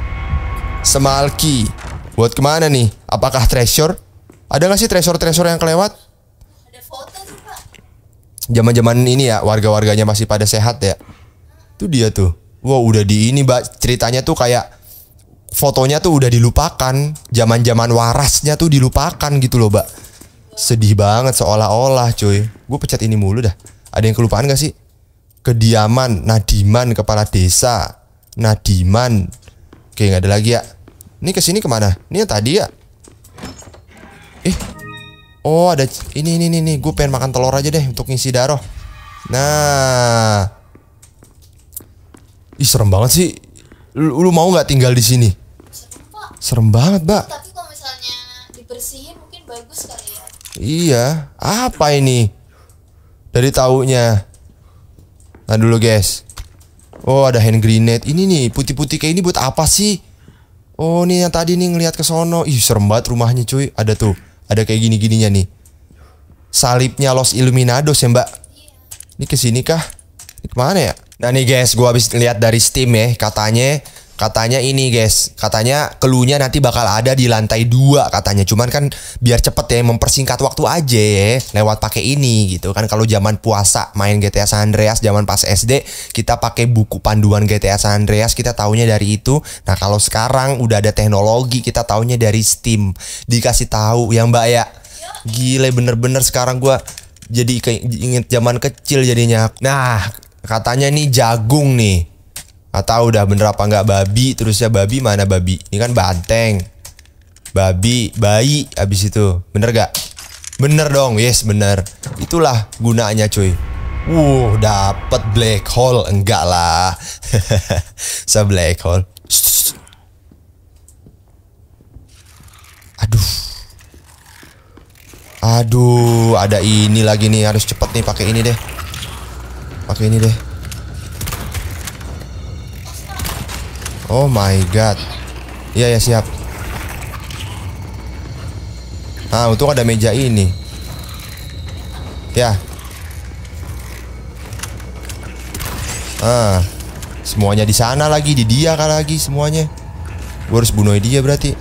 Semalki. Buat kemana nih? Apakah treasure? Ada gak sih treasure-treasure yang kelewat? Jaman-jaman ini ya, warga-warganya masih pada sehat ya. Itu dia tuh. wow, udah di ini, Mbak. Ceritanya tuh kayak fotonya tuh udah dilupakan, zaman-zaman warasnya tuh dilupakan gitu loh, Mbak. Sedih banget seolah-olah, cuy. Gue pecat ini mulu dah. Ada yang kelupaan gak sih? Kediaman Nadiman kepala desa. Nadiman. Oke, gak ada lagi ya. Ini ke sini kemana? Ini yang tadi ya. Eh. Oh, ada ini ini ini, ini. gue pengen makan telur aja deh untuk ngisi darah. Nah. Ih, serem banget sih. Lu, lu mau gak tinggal di sini? Serem banget, Mbak. Tapi kalau misalnya dibersihin mungkin bagus kali ya. Iya, apa ini? Dari taunya. Nah dulu guys. Oh ada hand grenade. Ini nih putih-putih kayak ini buat apa sih? Oh nih yang tadi nih ngelihat ke sono. Ih serem banget rumahnya cuy. Ada tuh. Ada kayak gini-gininya nih. Salibnya Los Illuminados ya mbak. Iya. Ini kesini kah? Ini kemana ya? Nah nih guys, Gua habis lihat dari Steam ya, katanya Katanya ini guys, katanya keluhnya nanti bakal ada di lantai dua katanya. Cuman kan biar cepet ya mempersingkat waktu aja ya lewat pakai ini gitu kan. Kalau zaman puasa main GTA San Andreas zaman pas SD kita pakai buku panduan GTA San Andreas kita taunya dari itu. Nah kalau sekarang udah ada teknologi kita taunya dari Steam dikasih tahu ya Mbak ya. Gile bener-bener sekarang gue jadi inget zaman kecil jadinya. Nah katanya ini jagung nih Gak tau udah bener apa nggak babi terusnya babi mana babi ini kan banteng babi bayi abis itu bener gak bener dong yes bener itulah gunanya cuy Wuh, dapat black hole enggak lah. Saya black hole. Aduh. Aduh, ada ini lagi nih harus cepet nih pakai ini deh. Pakai ini deh. Oh my god. Iya ya siap. Ah, untuk ada meja ini. Ya. Ah. Semuanya di sana lagi, di dia kan lagi semuanya. Gue harus bunuh dia berarti.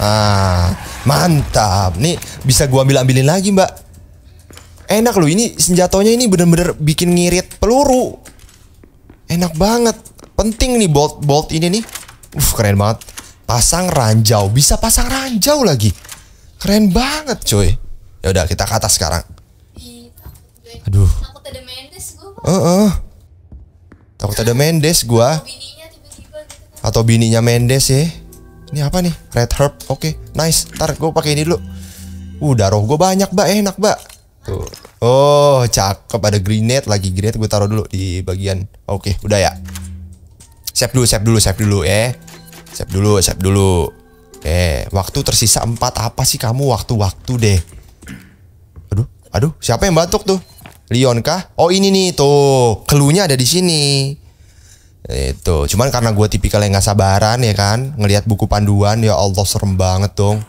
Ah, mantap. Nih bisa gua ambil-ambilin lagi, Mbak. Enak loh ini senjatonya ini bener-bener bikin ngirit peluru. Enak banget. Penting nih bolt bolt ini nih. Uf keren banget. Pasang ranjau, bisa pasang ranjau lagi. Keren banget, coy. Ya udah, kita ke atas sekarang. Iya, Aduh. Takut ada Mendes gua. Uh -uh. Takut ada Mendes gua. Gitu kan. Atau bininya Mendes ya. Ini apa nih? Red herb. Oke, okay, nice. Ntar gue pakai ini dulu. Uh, darah gue banyak, Mbak. Enak, Mbak. Tuh. Oh, cakep ada grenade lagi. Grenade gue taruh dulu di bagian. Oke, okay, udah ya. Save dulu, save dulu, save dulu ya. Eh. Save dulu, save dulu. Eh, waktu tersisa 4. Apa sih kamu waktu-waktu deh? Aduh, aduh, siapa yang batuk tuh? Leon kah? Oh, ini nih tuh. Kelunya ada di sini. Itu, cuman karena gue tipikal yang gak sabaran ya kan, ngelihat buku panduan ya Allah serem banget dong.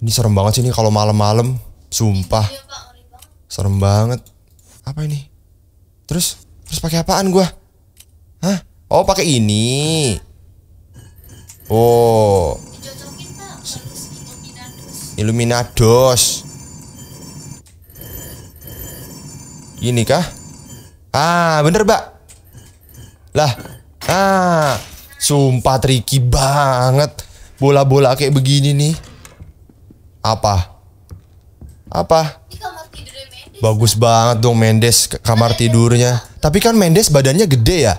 Ini serem banget sih ini kalau malam-malam, sumpah. Iya, serem banget apa ini terus terus pakai apaan gua hah oh pakai ini oh Illuminados ini kah ah bener mbak lah ah sumpah tricky banget bola-bola kayak begini nih apa apa Bagus banget dong Mendes kamar tidurnya. Tapi kan Mendes badannya gede ya.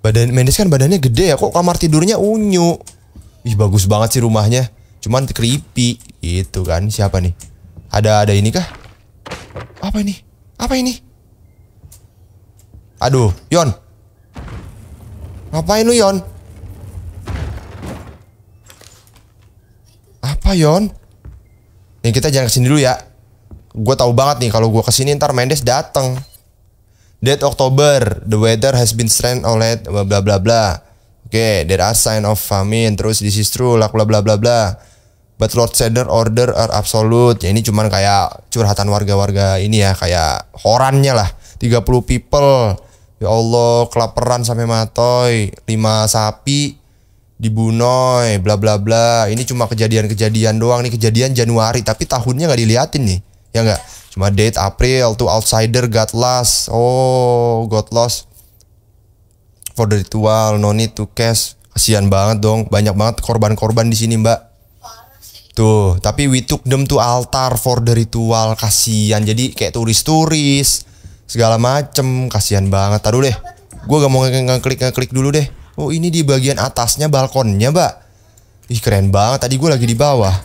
Badan Mendes kan badannya gede ya. Kok kamar tidurnya unyu? Ih bagus banget sih rumahnya. Cuman creepy gitu kan. Siapa nih? Ada ada ini kah? Apa ini? Apa ini? Aduh, Yon. Ngapain lu, Yon? Apa, Yon? Ini kita jangan kesini dulu ya gue tahu banget nih kalau gue kesini ntar Mendes dateng. Date Oktober, the weather has been strained oleh bla bla bla bla. Oke, okay, there are sign of famine. Terus this is true, lah bla bla bla bla. But Lord Seder order are absolute. Ya, ini cuman kayak curhatan warga-warga ini ya, kayak horannya lah. 30 people. Ya Allah, kelaparan sampai matoy. 5 sapi dibunoy, bla bla bla. Ini cuma kejadian-kejadian doang nih, kejadian Januari, tapi tahunnya nggak diliatin nih ya enggak cuma date April tuh outsider got lost oh got lost for the ritual no need to cash kasihan banget dong banyak banget korban-korban di sini mbak tuh tapi we took them to altar for the ritual kasihan jadi kayak turis-turis segala macem kasihan banget taruh deh gue gak mau ngeklik ngeklik dulu deh oh ini di bagian atasnya balkonnya mbak ih keren banget tadi gue lagi di bawah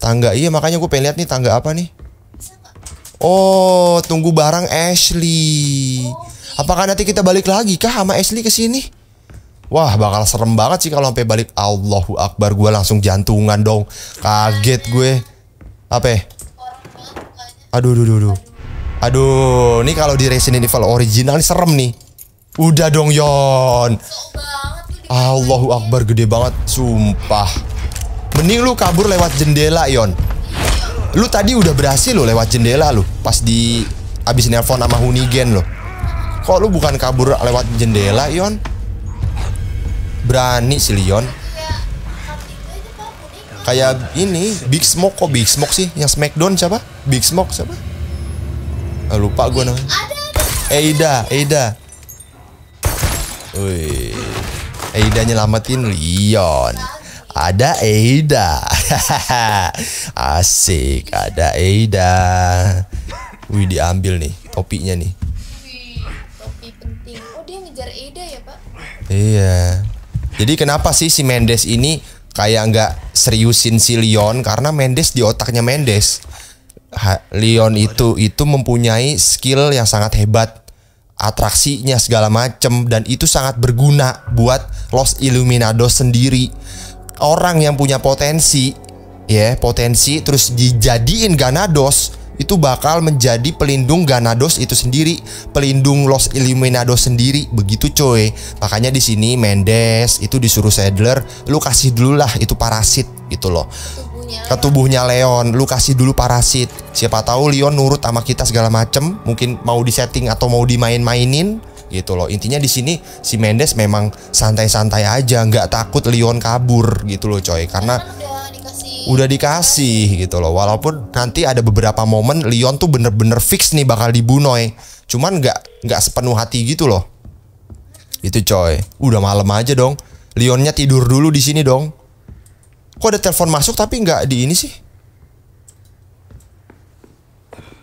Tangga, iya makanya gue pengen lihat nih tangga apa nih. Oh, tunggu barang Ashley. Apakah nanti kita balik lagi kah sama Ashley ke sini? Wah, bakal serem banget sih kalau sampai balik. Allahu Akbar, gue langsung jantungan dong. Kaget gue. Apa? Ya? Aduh, aduh, aduh, aduh. Aduh, ini kalau di Resident Evil original ini serem nih. Udah dong, Yon. Allahu Akbar, gede banget. Sumpah. Mending lu kabur lewat jendela, Yon. Lu tadi udah berhasil lo lewat jendela lu pas di abis nelpon sama Hunigen lo. Kok lu bukan kabur lewat jendela, Yon? Berani sih Leon. Kayak ini Big Smoke kok Big Smoke sih yang Smackdown siapa? Big Smoke siapa? Ah, lupa gue namanya. Eida, Eida. Wih. Eida nyelamatin Leon ada Eida. Asik, ada Eida. Wih, diambil nih topinya nih. Oh, ya, iya. Jadi kenapa sih si Mendes ini kayak nggak seriusin si Leon karena Mendes di otaknya Mendes. Ha, Leon itu itu mempunyai skill yang sangat hebat atraksinya segala macem dan itu sangat berguna buat Los Illuminados sendiri orang yang punya potensi ya potensi terus dijadiin Ganados itu bakal menjadi pelindung Ganados itu sendiri, pelindung Los Illuminados sendiri, begitu coy. Makanya di sini Mendes itu disuruh Sadler, lu kasih dulu lah itu parasit gitu loh. Ke tubuhnya Leon, lu kasih dulu parasit. Siapa tahu Leon nurut sama kita segala macem, mungkin mau disetting atau mau dimain-mainin, gitu loh intinya di sini si Mendes memang santai-santai aja nggak takut Leon kabur gitu loh coy karena kan udah dikasih. gitu loh walaupun nanti ada beberapa momen Leon tuh bener-bener fix nih bakal dibunuh eh. cuman nggak nggak sepenuh hati gitu loh itu coy udah malam aja dong Leonnya tidur dulu di sini dong kok ada telepon masuk tapi nggak di ini sih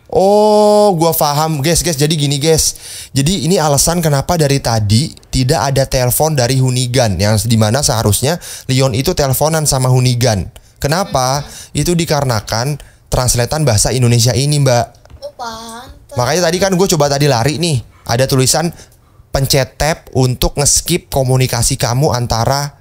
Oh, gua paham, guys, guys. Jadi gini, guys. Jadi ini alasan kenapa dari tadi tidak ada telepon dari Hunigan yang dimana seharusnya Leon itu teleponan sama Hunigan. Kenapa? Itu dikarenakan translatean bahasa Indonesia ini, Mbak. Oh, Makanya tadi kan gue coba tadi lari nih. Ada tulisan pencet tab untuk ngeskip komunikasi kamu antara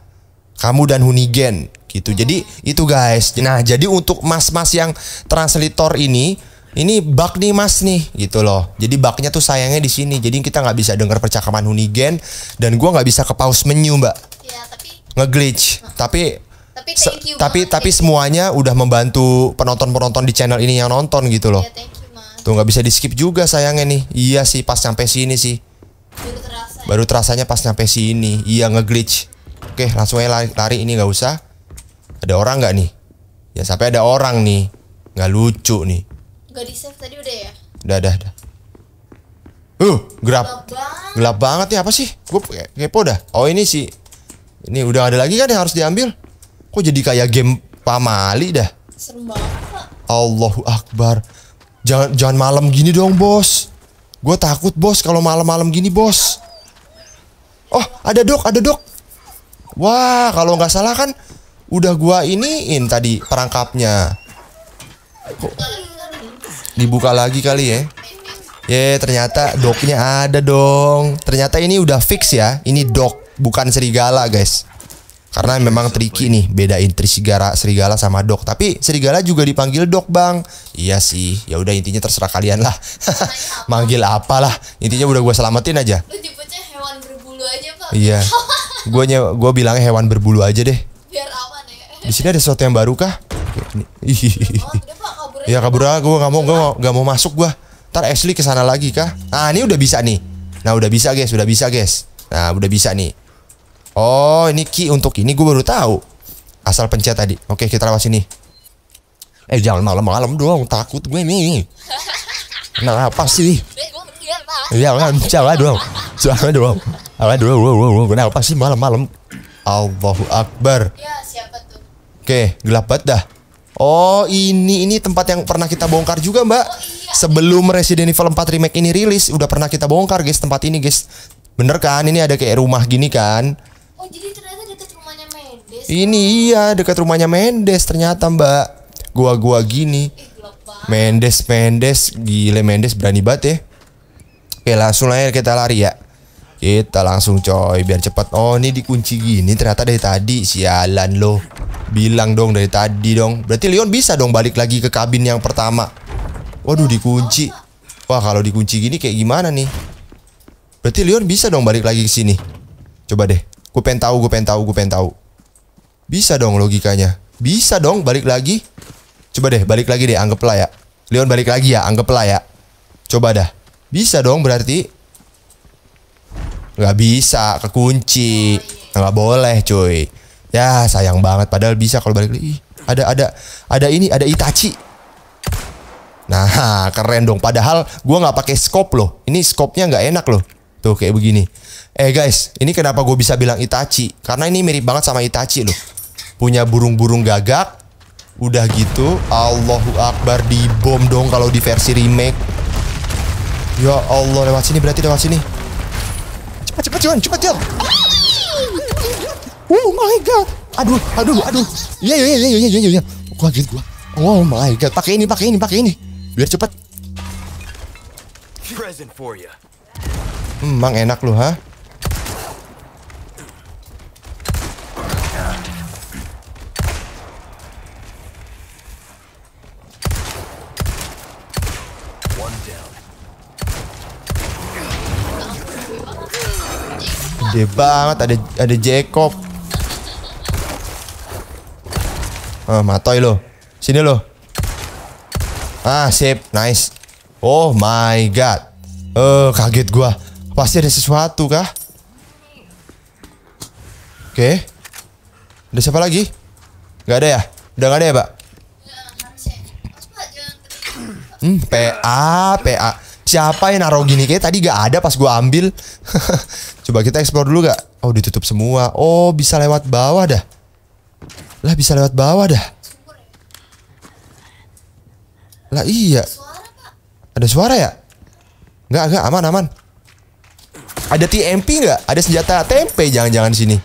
kamu dan Hunigan gitu. Jadi hmm. itu guys. Nah, jadi untuk mas-mas yang translator ini ini bug nih mas nih gitu loh jadi bugnya tuh sayangnya di sini jadi kita nggak bisa dengar percakapan Hunigen dan gua nggak bisa ke pause menu mbak ya, tapi... ngeglitch tapi tapi thank you, tapi tapi semuanya udah membantu penonton-penonton di channel ini yang nonton gitu loh. Ya, thank you, mas. Tuh nggak bisa di skip juga sayangnya nih. Iya sih pas nyampe sini sih. Baru, terasanya pas nyampe sini. Iya ngeglitch. Oke langsung aja lari, lari ini nggak usah. Ada orang nggak nih? Ya sampai ada orang nih. Nggak lucu nih. Gak di save tadi udah ya? Udah, udah, udah. Uh, gelap. Gelap banget. ya apa sih? Gue kepo dah. Oh ini sih. Ini udah ada lagi kan yang harus diambil? Kok jadi kayak game pamali dah? Serem banget Pak. Allahu Akbar. Jangan jangan malam gini dong bos. Gue takut bos kalau malam-malam gini bos. Oh ada dok, ada dok. Wah kalau nggak salah kan udah gua iniin tadi perangkapnya. Kok? dibuka lagi kali ya. Ye, ya, ternyata doknya ada dong. Ternyata ini udah fix ya. Ini dok, bukan serigala, guys. Karena memang tricky nih bedain serigala serigala sama dok. Tapi serigala juga dipanggil dok, Bang. Iya sih. Ya udah intinya terserah kalian lah. Manggil apalah. Intinya udah gue selamatin aja. Iya. Gue gue bilangnya hewan berbulu aja deh. Biar aman ya. Di sini ada sesuatu yang baru kah? Oke, Ya kabur aja gue gak mau, gue gak mau masuk gue Ntar Ashley kesana lagi kah? Ah ini udah bisa nih Nah udah bisa guys, udah bisa guys Nah udah bisa nih Oh ini ki untuk ini gue baru tahu Asal pencet tadi Oke kita lewat sini Eh jangan malam-malam doang takut gue nih Nah apa sih? Jangan, eh, ya, iya, jangan doang, Jangan doang, Jangan dong, dong, Kenapa sih malam-malam Allahu Akbar Ya siapa tuh Oke gelap banget dah Oh ini ini tempat yang pernah kita bongkar juga mbak oh, iya. Sebelum Resident Evil 4 Remake ini rilis Udah pernah kita bongkar guys tempat ini guys Bener kan ini ada kayak rumah gini kan Oh jadi ternyata dekat rumahnya Mendes Ini iya dekat rumahnya Mendes ternyata mbak Gua-gua gini Mendes Mendes Gile Mendes berani banget ya Oke langsung aja kita lari ya kita langsung coy biar cepat. Oh, ini dikunci gini ternyata dari tadi. Sialan lo Bilang dong dari tadi dong. Berarti Leon bisa dong balik lagi ke kabin yang pertama. Waduh dikunci. Wah, kalau dikunci gini kayak gimana nih? Berarti Leon bisa dong balik lagi ke sini. Coba deh. Gue pengen tahu, gue pengen tahu, gue pengen tahu. Bisa dong logikanya. Bisa dong balik lagi. Coba deh balik lagi deh anggaplah ya. Leon balik lagi ya anggaplah ya. Coba dah. Bisa dong berarti gak bisa kekunci nggak boleh cuy ya sayang banget padahal bisa kalau balik lagi ada ada ada ini ada Itachi nah keren dong padahal gue nggak pakai scope loh ini scope-nya nggak enak loh tuh kayak begini eh guys ini kenapa gue bisa bilang Itachi karena ini mirip banget sama Itachi loh punya burung-burung gagak udah gitu Allahu Akbar dibom dong kalau di versi remake ya Allah lewat sini berarti lewat sini Cepat John, cepat John. Oh my god. Aduh, aduh, aduh. Iya, iya, iya, iya, iya, iya. Gua gitu gua. Oh my god, pakai ini, pakai ini, pakai ini. Biar cepat. Ya. Hmm, emang enak lu, ha? Gede banget ada ada Jacob. Ah, matoy lo. Sini lo. Ah, sip. Nice. Oh my god. Eh, uh, kaget gua. Pasti ada sesuatu kah? Oke. Okay. Ada siapa lagi? nggak ada ya? Udah nggak ada ya, Pak? Hmm, PA, PA siapa yang naruh gini kayak tadi gak ada pas gue ambil coba kita explore dulu gak oh ditutup semua oh bisa lewat bawah dah lah bisa lewat bawah dah lah iya ada suara ya nggak nggak aman aman ada TMP nggak ada senjata tempe jangan-jangan di sini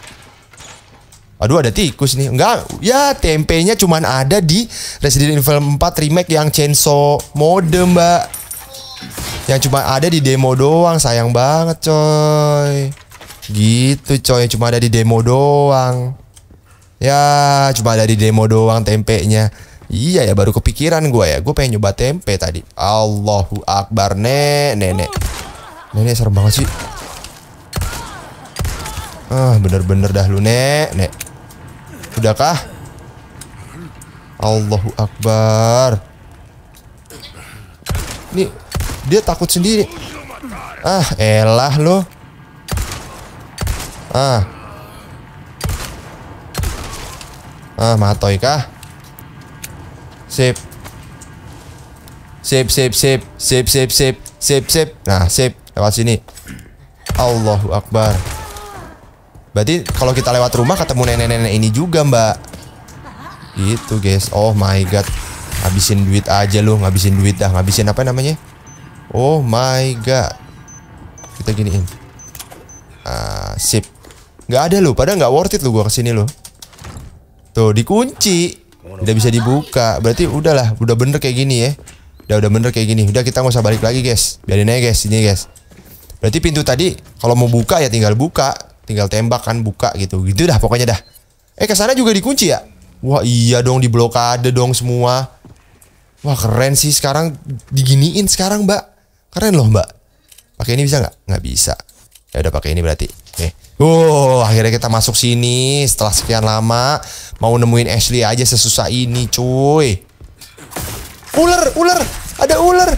Aduh ada tikus nih Enggak Ya tempenya cuman ada di Resident Evil 4 remake yang chainsaw mode mbak yang cuma ada di demo doang, sayang banget coy. Gitu coy, yang cuma ada di demo doang. Ya, cuma ada di demo doang tempenya. Iya ya, baru kepikiran gue ya. Gue pengen nyoba tempe tadi. Allahu Akbar, nek, nenek. Nenek serem banget sih. Ah, bener-bener dah lu, Nek. Nek. Udahkah? Allahu Akbar. Ini dia takut sendiri. Ah, elah lo. Ah. Ah, matoy kah? Sip. Sip, sip, sip. Sip, sip, sip. Sip, sip. Nah, sip. Lewat sini. Allahu Akbar. Berarti kalau kita lewat rumah ketemu nenek-nenek ini juga, Mbak. Itu guys. Oh my god. Habisin duit aja loh, ngabisin duit dah. Ngabisin apa namanya? Oh my god. Kita giniin. Ah, sip. Gak ada loh, padahal gak worth it loh gua kesini loh. Tuh, dikunci. Udah bisa dibuka. Berarti udahlah, udah bener kayak gini ya. Udah udah bener kayak gini. Udah kita gak usah balik lagi, guys. Biarin aja, guys. Ini, guys. Berarti pintu tadi kalau mau buka ya tinggal buka, tinggal tembak kan buka gitu. Gitu dah pokoknya dah. Eh ke sana juga dikunci ya? Wah, iya dong diblokade dong semua. Wah, keren sih sekarang diginiin sekarang, Mbak keren loh mbak pakai ini bisa nggak nggak bisa ya udah pakai ini berarti nih oh akhirnya kita masuk sini setelah sekian lama mau nemuin Ashley aja sesusah ini, cuy. Ular, ular, ada ular.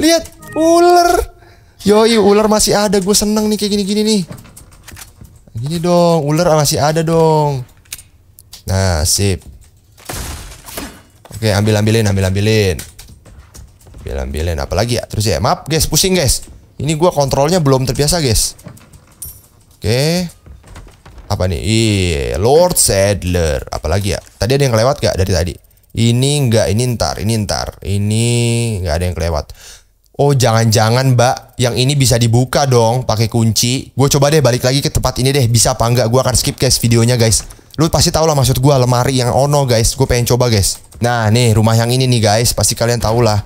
Lihat, ular. Yoi, ular masih ada. Gue seneng nih kayak gini-gini nih. Gini dong, ular masih ada dong. Nah, sip. Oke, ambil ambilin, ambil ambilin ambil-ambilin apalagi ya Terus ya maaf guys pusing guys Ini gua kontrolnya belum terbiasa guys Oke okay. Apa nih? Iya, Lord Sadler. Apalagi ya? Tadi ada yang kelewat gak dari tadi? Ini enggak, ini ntar, ini ntar. Ini enggak ada yang kelewat. Oh, jangan-jangan mbak, yang ini bisa dibuka dong pakai kunci. Gue coba deh balik lagi ke tempat ini deh. Bisa apa enggak? gua akan skip guys videonya guys. Lu pasti tahu lah maksud gua lemari yang ono guys. Gue pengen coba guys. Nah nih rumah yang ini nih guys. Pasti kalian tahu lah.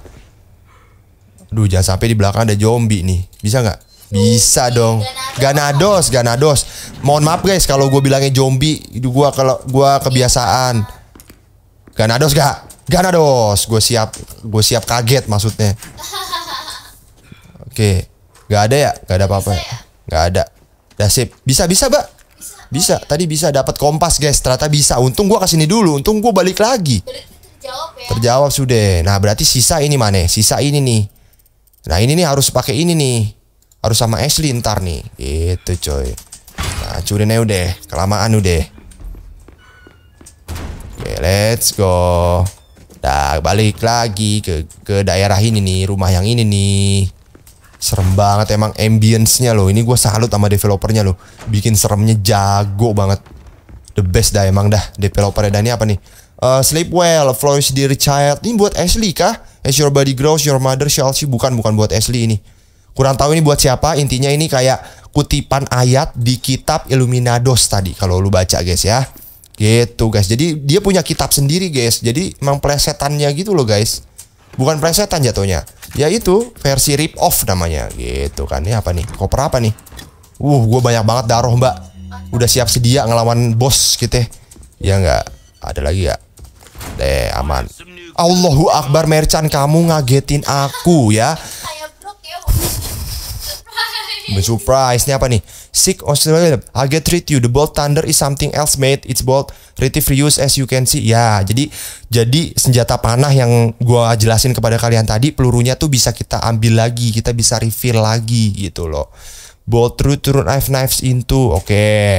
Duh jangan sampai di belakang ada zombie nih. Bisa nggak? Bisa dong. Ganados, Ganados. Mohon maaf guys kalau gue bilangnya zombie, itu gue kalau gue kebiasaan. Ganados gak? Ganados. Gue siap, gue siap kaget maksudnya. Oke, nggak ada ya? Gak ada apa-apa. Ya? Gak ada. Dah sip. Bisa bisa, Mbak. Bisa. Tadi bisa dapat kompas, guys. Ternyata bisa. Untung gue kesini dulu. Untung gue balik lagi. Terjawab ya. Terjawab sudah. Nah, berarti sisa ini mana? Sisa ini nih. Nah ini nih harus pakai ini nih. Harus sama Ashley ntar nih. Gitu coy. Nah curin aja udah. Kelamaan udah. Oke okay, let's go. Dah balik lagi ke ke daerah ini nih. Rumah yang ini nih. Serem banget emang ambience-nya loh. Ini gue salut sama developernya loh. Bikin seremnya jago banget. The best dah emang dah developernya. Dan ini apa nih? Uh, Sleep Well, Flourish Dear Child. Ini buat Ashley kah? As your body grows, your mother shall see. Bukan, bukan buat Ashley ini. Kurang tahu ini buat siapa. Intinya ini kayak kutipan ayat di kitab Illuminados tadi. Kalau lu baca guys ya. Gitu guys. Jadi dia punya kitab sendiri guys. Jadi emang plesetannya gitu loh guys. Bukan plesetan jatuhnya. ya itu versi rip off namanya. Gitu kan. Ini apa nih? Koper apa nih? Uh, gue banyak banget darah mbak. Udah siap sedia ngelawan bos gitu ya. Ya nggak? Ada lagi ya? Deh, aman. Allahu Akbar Mercan kamu ngagetin aku ya. Surprise ini apa nih? Sick Australia. I get treat you. The bolt thunder is something else mate. It's bolt relative reuse as you can see. Ya, jadi jadi senjata panah yang gua jelasin kepada kalian tadi, pelurunya tuh bisa kita ambil lagi, kita bisa refill lagi gitu loh. Bolt through turun knife knives into. Oke. Okay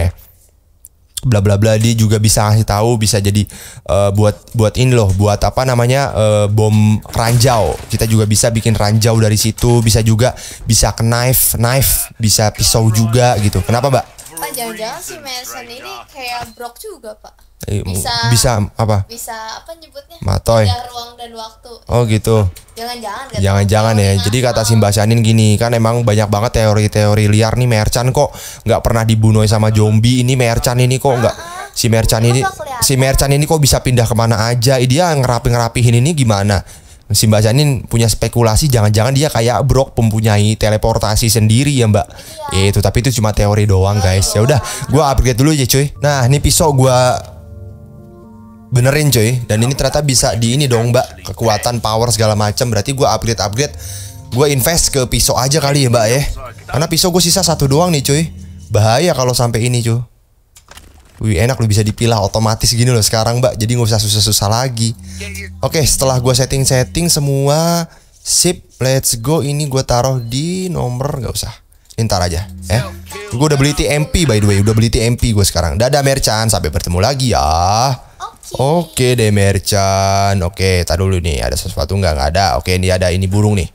bla bla bla dia juga bisa ngasih tahu bisa jadi uh, buat buat ini loh buat apa namanya uh, bom ranjau kita juga bisa bikin ranjau dari situ bisa juga bisa ke knife knife bisa pisau juga gitu kenapa mbak apa jangan-jangan si Mason ini kayak brok juga Pak eh, bisa bisa apa bisa apa nyebutnya matoy ruang dan waktu oh gitu jangan-jangan jangan-jangan ya jadi kata Simba Shanin gini kan emang banyak banget teori-teori liar nih Merchan kok nggak pernah dibunuh sama zombie ini Merchan ini kok nggak ah, ah. si Merchan ini si Merchan ini kok bisa pindah kemana aja dia ngerapi ngerapihin ini gimana si Mbak Janin punya spekulasi jangan-jangan dia kayak brok mempunyai teleportasi sendiri ya Mbak. Ya. Itu tapi itu cuma teori doang iya. guys. Ya udah, gua upgrade dulu aja cuy. Nah, ini pisau gue benerin cuy. Dan ini ternyata bisa di ini dong Mbak, kekuatan power segala macam. Berarti gue upgrade-upgrade gue invest ke pisau aja kali ya mbak ya iya, karena pisau gue sisa satu doang nih cuy bahaya kalau sampai ini cuy Wih enak lu bisa dipilah otomatis gini loh sekarang mbak Jadi gak usah susah-susah lagi Oke setelah gue setting-setting semua Sip let's go ini gue taruh di nomor gak usah Ntar aja eh ya. Gue udah beli TMP by the way Udah beli TMP gue sekarang Dadah Merchan sampai bertemu lagi ya Oke okay, deh Merchan Oke okay, tar dulu nih ada sesuatu nggak nggak ada Oke okay, ini ada ini burung nih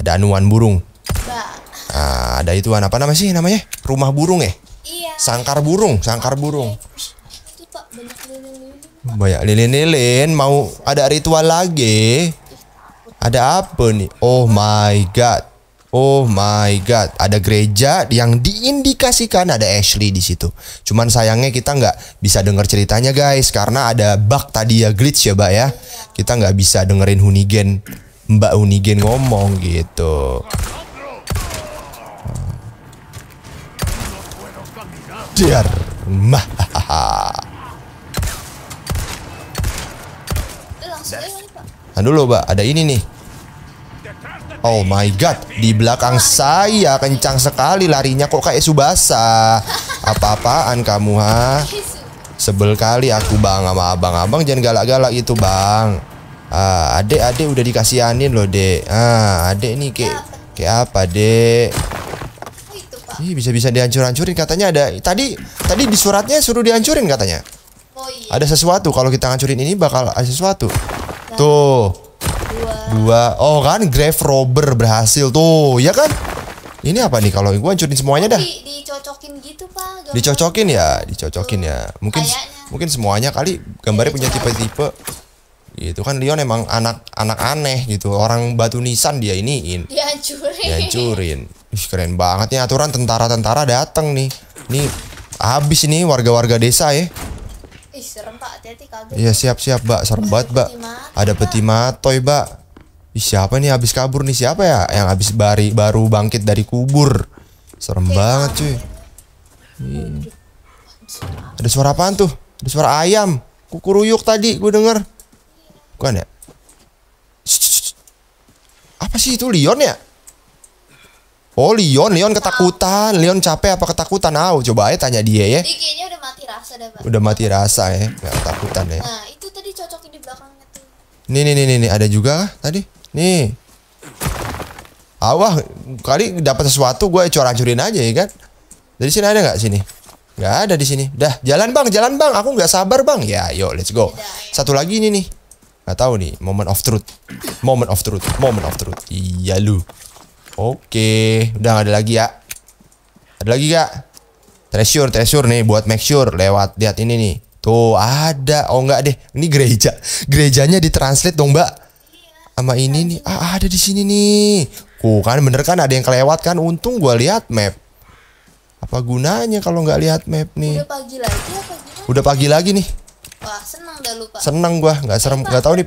Ada anuan burung Nah, ada itu apa namanya sih namanya? Rumah burung ya? Iya. Sangkar burung, sangkar burung. banyak lilin-lilin. Banyak lilin-lilin, mau ada ritual lagi. Ada apa nih? Oh my god. Oh my god, ada gereja yang diindikasikan ada Ashley di situ. Cuman sayangnya kita nggak bisa denger ceritanya guys, karena ada bug tadi ya glitch ya, Mbak ya. Iya. Kita nggak bisa dengerin Hunigen, Mbak Hunigen ngomong gitu. Jer. Nah dulu, Pak. Ada ini nih. Oh my god, di belakang saya kencang sekali larinya kok kayak Subasa. Apa-apaan kamu ha? Sebel kali aku bang sama abang-abang jangan galak-galak itu bang. Ah, adek adek udah dikasihanin loh dek. Ah, adek nih kayak kayak apa dek? Ih, bisa-bisa dihancur-hancurin katanya ada. Tadi tadi di suratnya suruh dihancurin katanya. Oh, iya. Ada sesuatu kalau kita hancurin ini bakal ada sesuatu. Dan tuh. Dua. dua. Oh kan grave robber berhasil tuh, ya kan? Ini apa nih kalau gua hancurin semuanya oh, dah? Di, dicocokin gitu, Pak. Gambar. Dicocokin ya, dicocokin ya. tuh. ya. Mungkin Kayaknya. mungkin semuanya kali gambarnya punya iya, tipe-tipe itu kan Leon emang anak anak aneh gitu orang batu nisan dia iniin dihancurin dihancurin Ih, keren banget nih aturan tentara-tentara datang nih. Nih habis ini warga-warga desa ya. Ih, serem Pak, hati-hati kaget. Iya, siap-siap, Mbak. Serem banget, Mbak. Ada peti matoy, Mbak. Ih, siapa nih habis kabur nih? Siapa ya yang habis bari baru bangkit dari kubur? Serem Oke, banget, cuy. Hmm. Ada suara apaan tuh? Ada suara ayam. Kukuruyuk tadi gue denger. Bukan ya? Apa sih itu Leon ya? Oh Leon, Leon ketakutan. Leon capek apa ketakutan? Au, coba aja tanya dia ya. Dia kayaknya udah mati rasa deh. Pak. Udah mati rasa ya, nggak ketakutan ya. Nah, itu tadi cocok di belakangnya tuh. Nih, nih, nih, nih, ada juga tadi? Nih. Awah, kali dapat sesuatu gue curang curin aja ya kan. Dari sini ada nggak sini? Nggak ada di sini. Dah, jalan bang, jalan bang. Aku nggak sabar bang. Ya, yo, let's go. Ya. Satu lagi ini nih. Gak tau nih, moment of truth. Moment of truth. Moment of truth. Iya lu. Oke, udah gak ada lagi ya. Ada lagi gak? Treasure, treasure nih buat make sure lewat lihat ini nih. Tuh ada. Oh enggak deh, ini gereja. Gerejanya ditranslate dong, Mbak. Sama ini nih. Ah, ada di sini nih. Ku kan bener kan ada yang kelewat kan. Untung gua lihat map. Apa gunanya kalau nggak lihat map nih? Udah pagi lagi apa gimana? Udah pagi lagi nih. Wah, seneng dah lupa. Seneng gua, nggak serem, nggak tahu nih.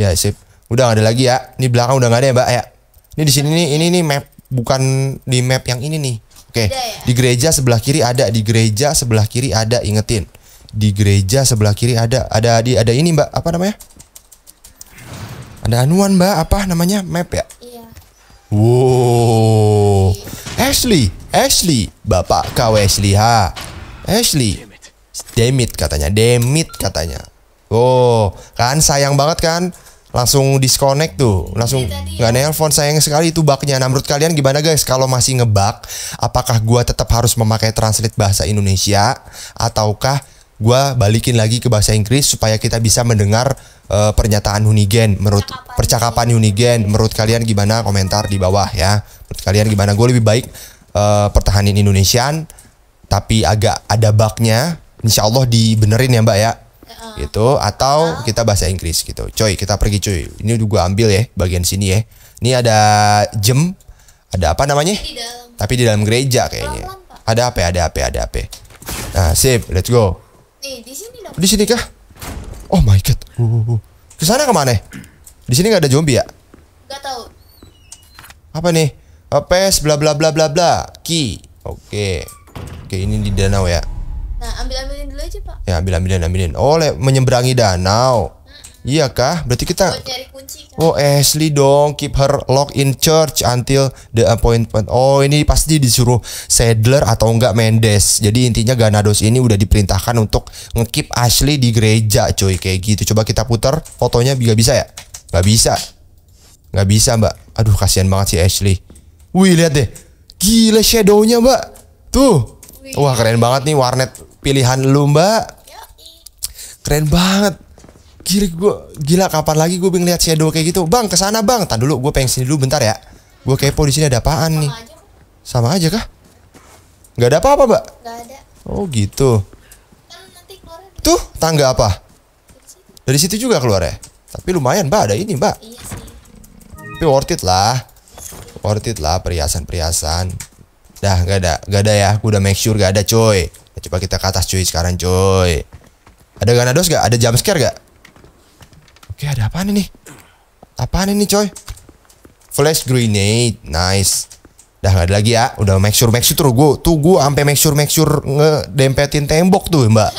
Ya, sip. Udah gak ada lagi ya. Ini belakang udah nggak ada ya, Mbak ya. Ini di sini nih, ini nih map bukan di map yang ini nih. Oke, okay. ya? di gereja sebelah kiri ada, di gereja sebelah kiri ada, ingetin. Di gereja sebelah kiri ada, ada di ada ini Mbak, apa namanya? Ada anuan Mbak, apa namanya? Map ya? Iya. Wow. Ashley, Ashley, Bapak kau Ashley ha. Ashley. Demit katanya, Demit katanya. Oh, kan sayang banget kan? langsung disconnect tuh langsung iya, nggak ya. nelpon sayang sekali itu baknya nah menurut kalian gimana guys kalau masih ngebak apakah gua tetap harus memakai translate bahasa Indonesia ataukah gua balikin lagi ke bahasa Inggris supaya kita bisa mendengar uh, pernyataan Hunigen menurut percakapan Hunigen menurut kalian gimana komentar di bawah ya menurut kalian gimana gue lebih baik uh, pertahanin Indonesian tapi agak ada baknya Insya Allah dibenerin ya mbak ya gitu atau kita bahasa Inggris gitu coy kita pergi cuy ini juga ambil ya bagian sini ya ini ada jam ada apa namanya di dalam. tapi di dalam gereja kayaknya ada apa ya? ada apa ya? ada apa ya? nah sip let's go Nih, di sini dong. Di sini kah? Oh my god. Uh, uh, uh. kemana? Di sini nggak ada zombie ya? Gak tahu. Apa nih? Pes bla bla bla bla bla. Ki. Oke. Okay. Oke, okay, ini di danau ya. Nah, ambil-ambilin dulu aja, Pak. Ya, ambil-ambilin, ambilin. Oleh oh, menyeberangi danau. Iya kah? Berarti kita Oh, kan? Oh, Ashley dong, keep her locked in church until the appointment. Oh, ini pasti disuruh Sadler atau enggak Mendes. Jadi intinya Ganados ini udah diperintahkan untuk ngekeep Ashley di gereja, coy, kayak gitu. Coba kita putar fotonya juga bisa ya? Enggak bisa. Enggak bisa, Mbak. Aduh, kasihan banget si Ashley. Wih, lihat deh. Gila shadownya, Mbak. Tuh. Wih. Wah, keren banget nih warnet pilihan lu mbak keren banget gila gue gila kapan lagi gue pengen lihat shadow kayak gitu bang kesana bang tak dulu gue pengen sini dulu bentar ya gue kepo di sini ada apaan nih sama aja kah nggak ada apa-apa mbak -apa, oh gitu kan tuh tangga apa dari situ, juga keluar ya tapi lumayan mbak ada ini mbak iya tapi worth it lah worth it lah perhiasan perhiasan dah gak ada gak ada ya gue udah make sure gak ada coy Coba kita ke atas cuy sekarang cuy. Ada ganados gak? Ada jump scare gak? Oke, ada apaan ini? Apaan ini coy? Flash grenade. Nice. Dah gak ada lagi ya. Udah make sure make sure gue tuh gue sampai make sure make sure ngedempetin tembok tuh, Mbak.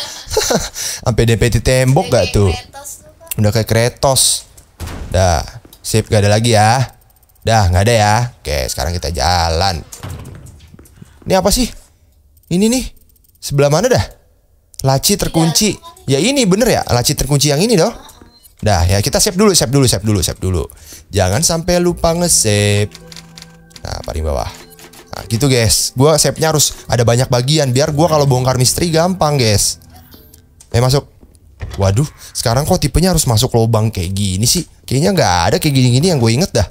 Sampai dempetin tembok gak tuh? Udah kayak Kretos. Dah. Sip, gak ada lagi ya. Dah, gak ada ya. Oke, sekarang kita jalan. Ini apa sih? Ini nih. Sebelah mana dah? Laci terkunci. Iya, ya ini bener ya, laci terkunci yang ini dong. Dah ya kita save dulu, save dulu, save dulu, save dulu. Jangan sampai lupa nge-save. Nah paling bawah. Nah gitu guys, gue save-nya harus ada banyak bagian biar gue kalau bongkar misteri gampang guys. Eh masuk. Waduh, sekarang kok tipenya harus masuk lubang kayak gini sih? Kayaknya nggak ada kayak gini-gini yang gue inget dah.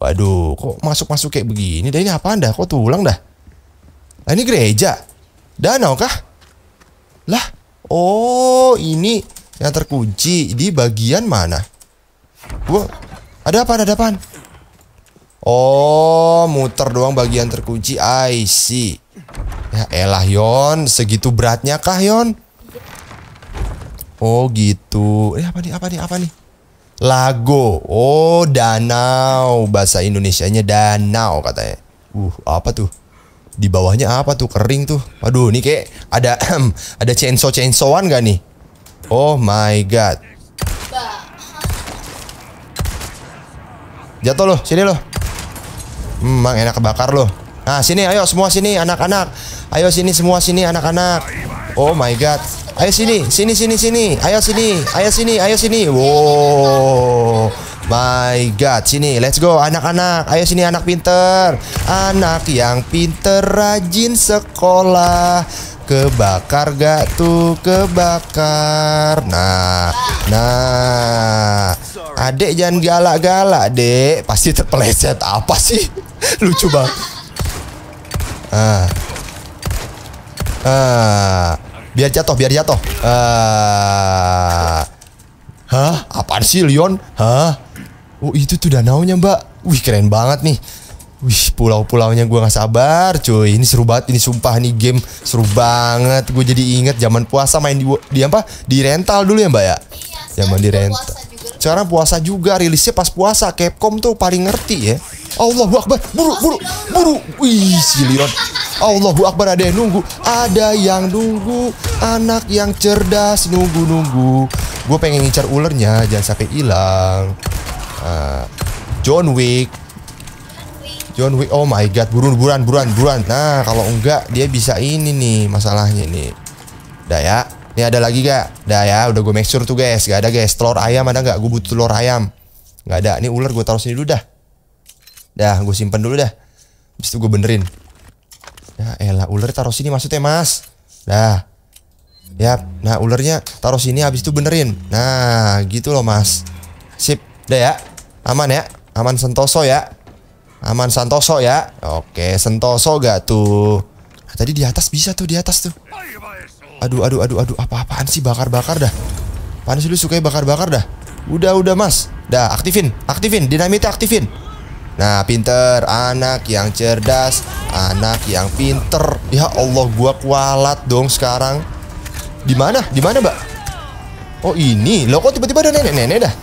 Waduh. kok masuk-masuk kayak begini? Dan ini apa anda? Kok tulang dah? Nah, ini gereja. Danau kah? Lah, oh ini yang terkunci di bagian mana? Bu, ada apa? Ada depan? Oh, muter doang bagian terkunci. I see. Ya elah Yon, segitu beratnya kah Yon? Oh gitu. Eh apa nih? Apa nih? Apa nih? Lago. Oh, danau. Bahasa Indonesia-nya danau katanya. Uh, apa tuh? di bawahnya apa tuh kering tuh aduh ini kayak ada ada chainsaw chainsawan gak nih oh my god jatuh loh sini loh emang hmm, enak kebakar loh nah sini ayo semua sini anak-anak ayo sini semua sini anak-anak oh my god ayo sini sini sini sini ayo sini ayo sini ayo sini wow My God Sini let's go Anak-anak Ayo sini anak pinter Anak yang pinter Rajin sekolah Kebakar gak tuh Kebakar Nah Nah Adek jangan galak-galak dek Pasti terpeleset Apa sih Lucu banget Ah Ah Biar jatuh Biar jatuh Ah Hah? Apaan sih Leon? Hah? Oh itu tuh danaunya mbak Wih keren banget nih Wih pulau pulau nya gue gak sabar cuy Ini seru banget ini sumpah nih game Seru banget Gue jadi inget zaman puasa main di, di apa? Di rental dulu ya mbak ya? Iya, zaman di rental Sekarang puasa juga rilisnya pas puasa Capcom tuh paling ngerti ya Allahu Akbar Buru buru buru Wih iya. si Leon Allahu Akbar ada yang nunggu Ada yang nunggu Anak yang cerdas nunggu-nunggu Gue pengen ngincar ulernya Jangan sampai hilang Uh, John Wick John Wick oh my god buruan buruan buruan buruan nah kalau enggak dia bisa ini nih masalahnya ini. udah ya ini ada lagi gak udah ya udah gue make sure tuh guys gak ada guys telur ayam ada gak gue butuh telur ayam Gak ada ini ular gue taruh sini dulu dah dah gue simpen dulu dah habis itu gue benerin ya elah ular taruh sini maksudnya mas dah ya nah ularnya taruh sini habis itu benerin nah gitu loh mas sip udah ya Aman ya? Aman Sentoso ya? Aman Santoso ya? Oke, Sentoso gak tuh? Nah, tadi di atas bisa tuh, di atas tuh. Aduh, aduh, aduh, aduh. Apa-apaan sih bakar-bakar dah? Apaan sih lu suka ya bakar-bakar dah? Udah, udah, Mas. Dah, aktifin, aktifin, dinamit aktifin. Nah, pinter, anak yang cerdas, anak yang pinter. Ya Allah, gua kualat dong sekarang. Di mana? Di mana, Mbak? Oh, ini. lo kok tiba-tiba ada nenek-nenek dah?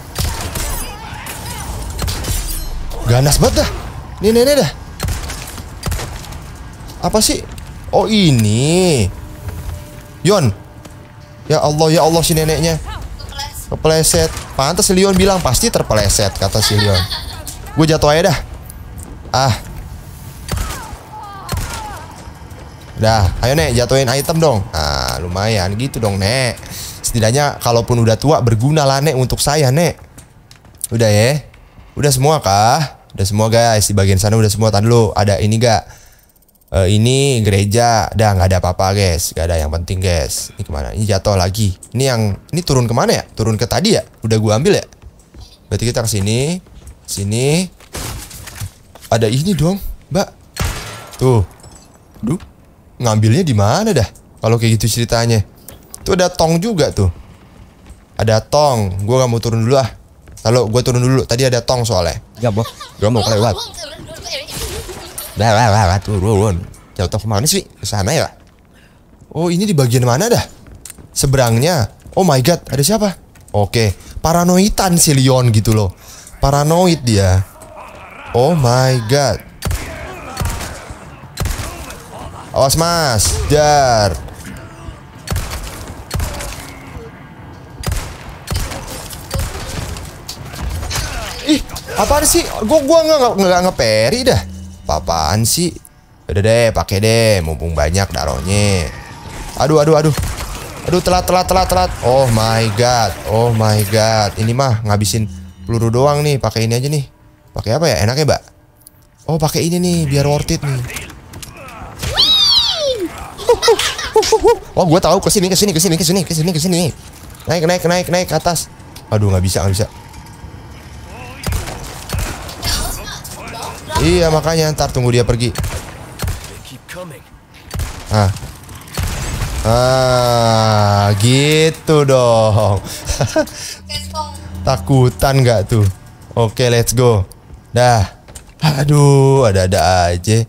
Ganas banget dah. Nih, nih, dah. Apa sih? Oh, ini. Yon. Ya Allah, ya Allah si neneknya. Kepleset. Pantas Leon bilang pasti terpeleset kata si Leon. Gue jatuh aja dah. Ah. Dah, ayo Nek jatuhin item dong. Ah, lumayan gitu dong, Nek. Setidaknya kalaupun udah tua berguna lah Nek untuk saya, Nek. Udah ya? Udah semua kah? udah semua guys di bagian sana udah semua tadi dulu ada ini gak e, eh, ini gereja dah nggak ada apa-apa guys gak ada yang penting guys ini kemana ini jatuh lagi ini yang ini turun kemana ya turun ke tadi ya udah gua ambil ya berarti kita ke sini sini ada ini dong mbak tuh duh ngambilnya di mana dah kalau kayak gitu ceritanya tuh ada tong juga tuh ada tong gua nggak mau turun dulu ah Lalu gue turun dulu. Tadi ada tong soalnya. Gak mau, gak mau lewat. Dah, dah, dah, turun. Jauh tong kemana sih? Ke sana ya. Oh ini di bagian mana dah? Seberangnya. Oh my god, ada siapa? Oke, paranoidan si Leon gitu loh. Paranoid dia. Oh my god. Awas mas, jar. Ih, apaan sih? Gua gua nggak nggak ngeperi dah. Papaan sih? Udah deh, pakai deh, mumpung banyak daronye Aduh, aduh, aduh. Aduh, telat, telat, telat, telat. Oh my god. Oh my god. Ini mah ngabisin peluru doang nih, pakai ini aja nih. Pakai apa ya? enak ya Mbak. Oh, pakai ini nih, biar worth it nih. oh, gue tahu kesini kesini kesini kesini kesini kesini Naik, naik, naik, naik ke atas. Aduh, nggak bisa, nggak bisa. Iya makanya ntar tunggu dia pergi. Ah. Ah, gitu dong. Takutan nggak tuh? Oke, let's go. Dah. Aduh, ada-ada aja.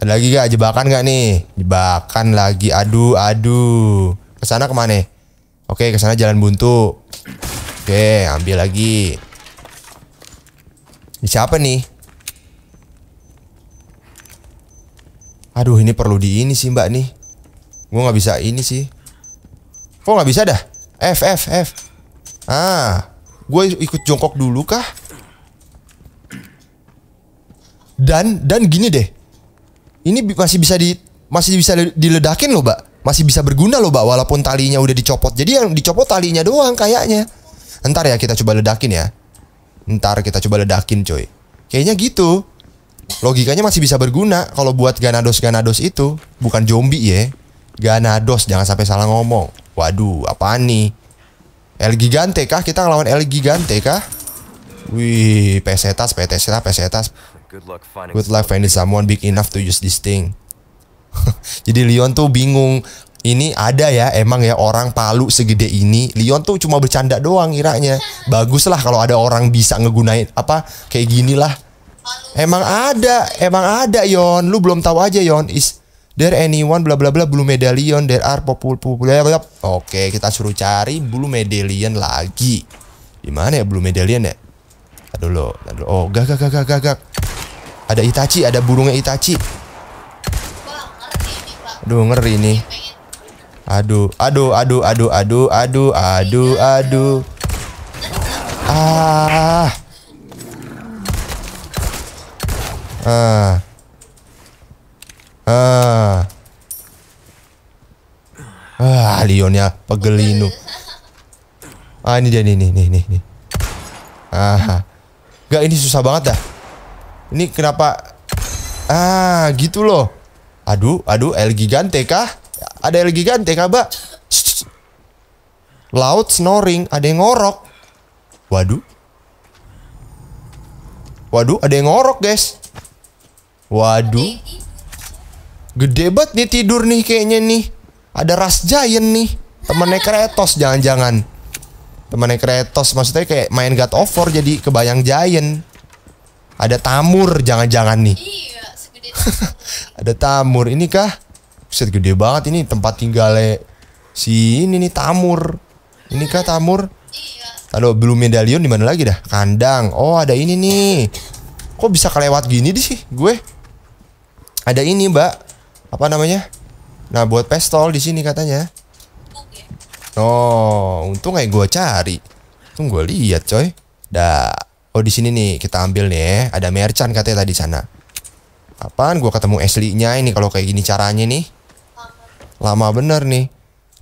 Ada lagi gak jebakan gak nih? Jebakan lagi. Aduh, aduh. Kesana kemana? Oke, kesana jalan buntu. Oke, ambil lagi. Ini siapa nih? Aduh ini perlu di ini sih mbak nih Gue nggak bisa ini sih Kok nggak bisa dah? F, F, F Ah Gue ikut jongkok dulu kah? Dan, dan gini deh Ini masih bisa di Masih bisa diledakin loh mbak Masih bisa berguna loh mbak Walaupun talinya udah dicopot Jadi yang dicopot talinya doang kayaknya Ntar ya kita coba ledakin ya ntar kita coba ledakin coy kayaknya gitu logikanya masih bisa berguna kalau buat ganados ganados itu bukan zombie ya ganados jangan sampai salah ngomong waduh apa nih El Gigante kah kita ngelawan El Gigante kah wih pesetas pesetas pesetas good luck finding someone big enough to use this thing jadi Leon tuh bingung ini ada ya emang ya orang Palu segede ini Leon tuh cuma bercanda doang iranya lah kalau ada orang bisa ngegunain apa kayak gini lah emang ada emang ada Yon lu belum tahu aja Yon is there anyone bla bla bla blue medallion there are popul popul oke kita suruh cari blue medallion lagi di mana ya blue medallion ya Aduh lo, aduh. Oh, gak, gak, gak, gak, gak. Ada Itachi, ada burungnya Itachi. Aduh, ngeri nih. Aduh, aduh, aduh, aduh, aduh, aduh, aduh, aduh. Ah. Ah. Ah. Ah, Lionnya pegelinu. Ah, ini dia nih, nih, nih, nih, nih. Ah. Gak ini susah banget dah. Ini kenapa Ah, gitu loh. Aduh, aduh, El Gigante kah? ada yang lagi ganti kaba laut snoring ada yang ngorok waduh waduh ada yang ngorok guys waduh gede banget nih tidur nih kayaknya nih ada ras giant nih temannya kretos jangan-jangan temannya kretos maksudnya kayak main God of War jadi kebayang giant ada tamur jangan-jangan nih iya, ada tamur ini kah Set gede banget ini tempat tinggalnya si ini nih Tamur. Ini kah Tamur? Aduh, iya. belum medalion di mana lagi dah? Kandang. Oh, ada ini nih. Kok bisa kelewat gini di sih gue? Ada ini, Mbak. Apa namanya? Nah, buat pestol di sini katanya. Ya. Oh, untung kayak gue cari. Untung gue lihat, coy. Dah. Oh, di sini nih kita ambil nih. Ya. Ada merchant katanya tadi sana. Apaan gue ketemu Ashley-nya ini kalau kayak gini caranya nih? lama bener nih.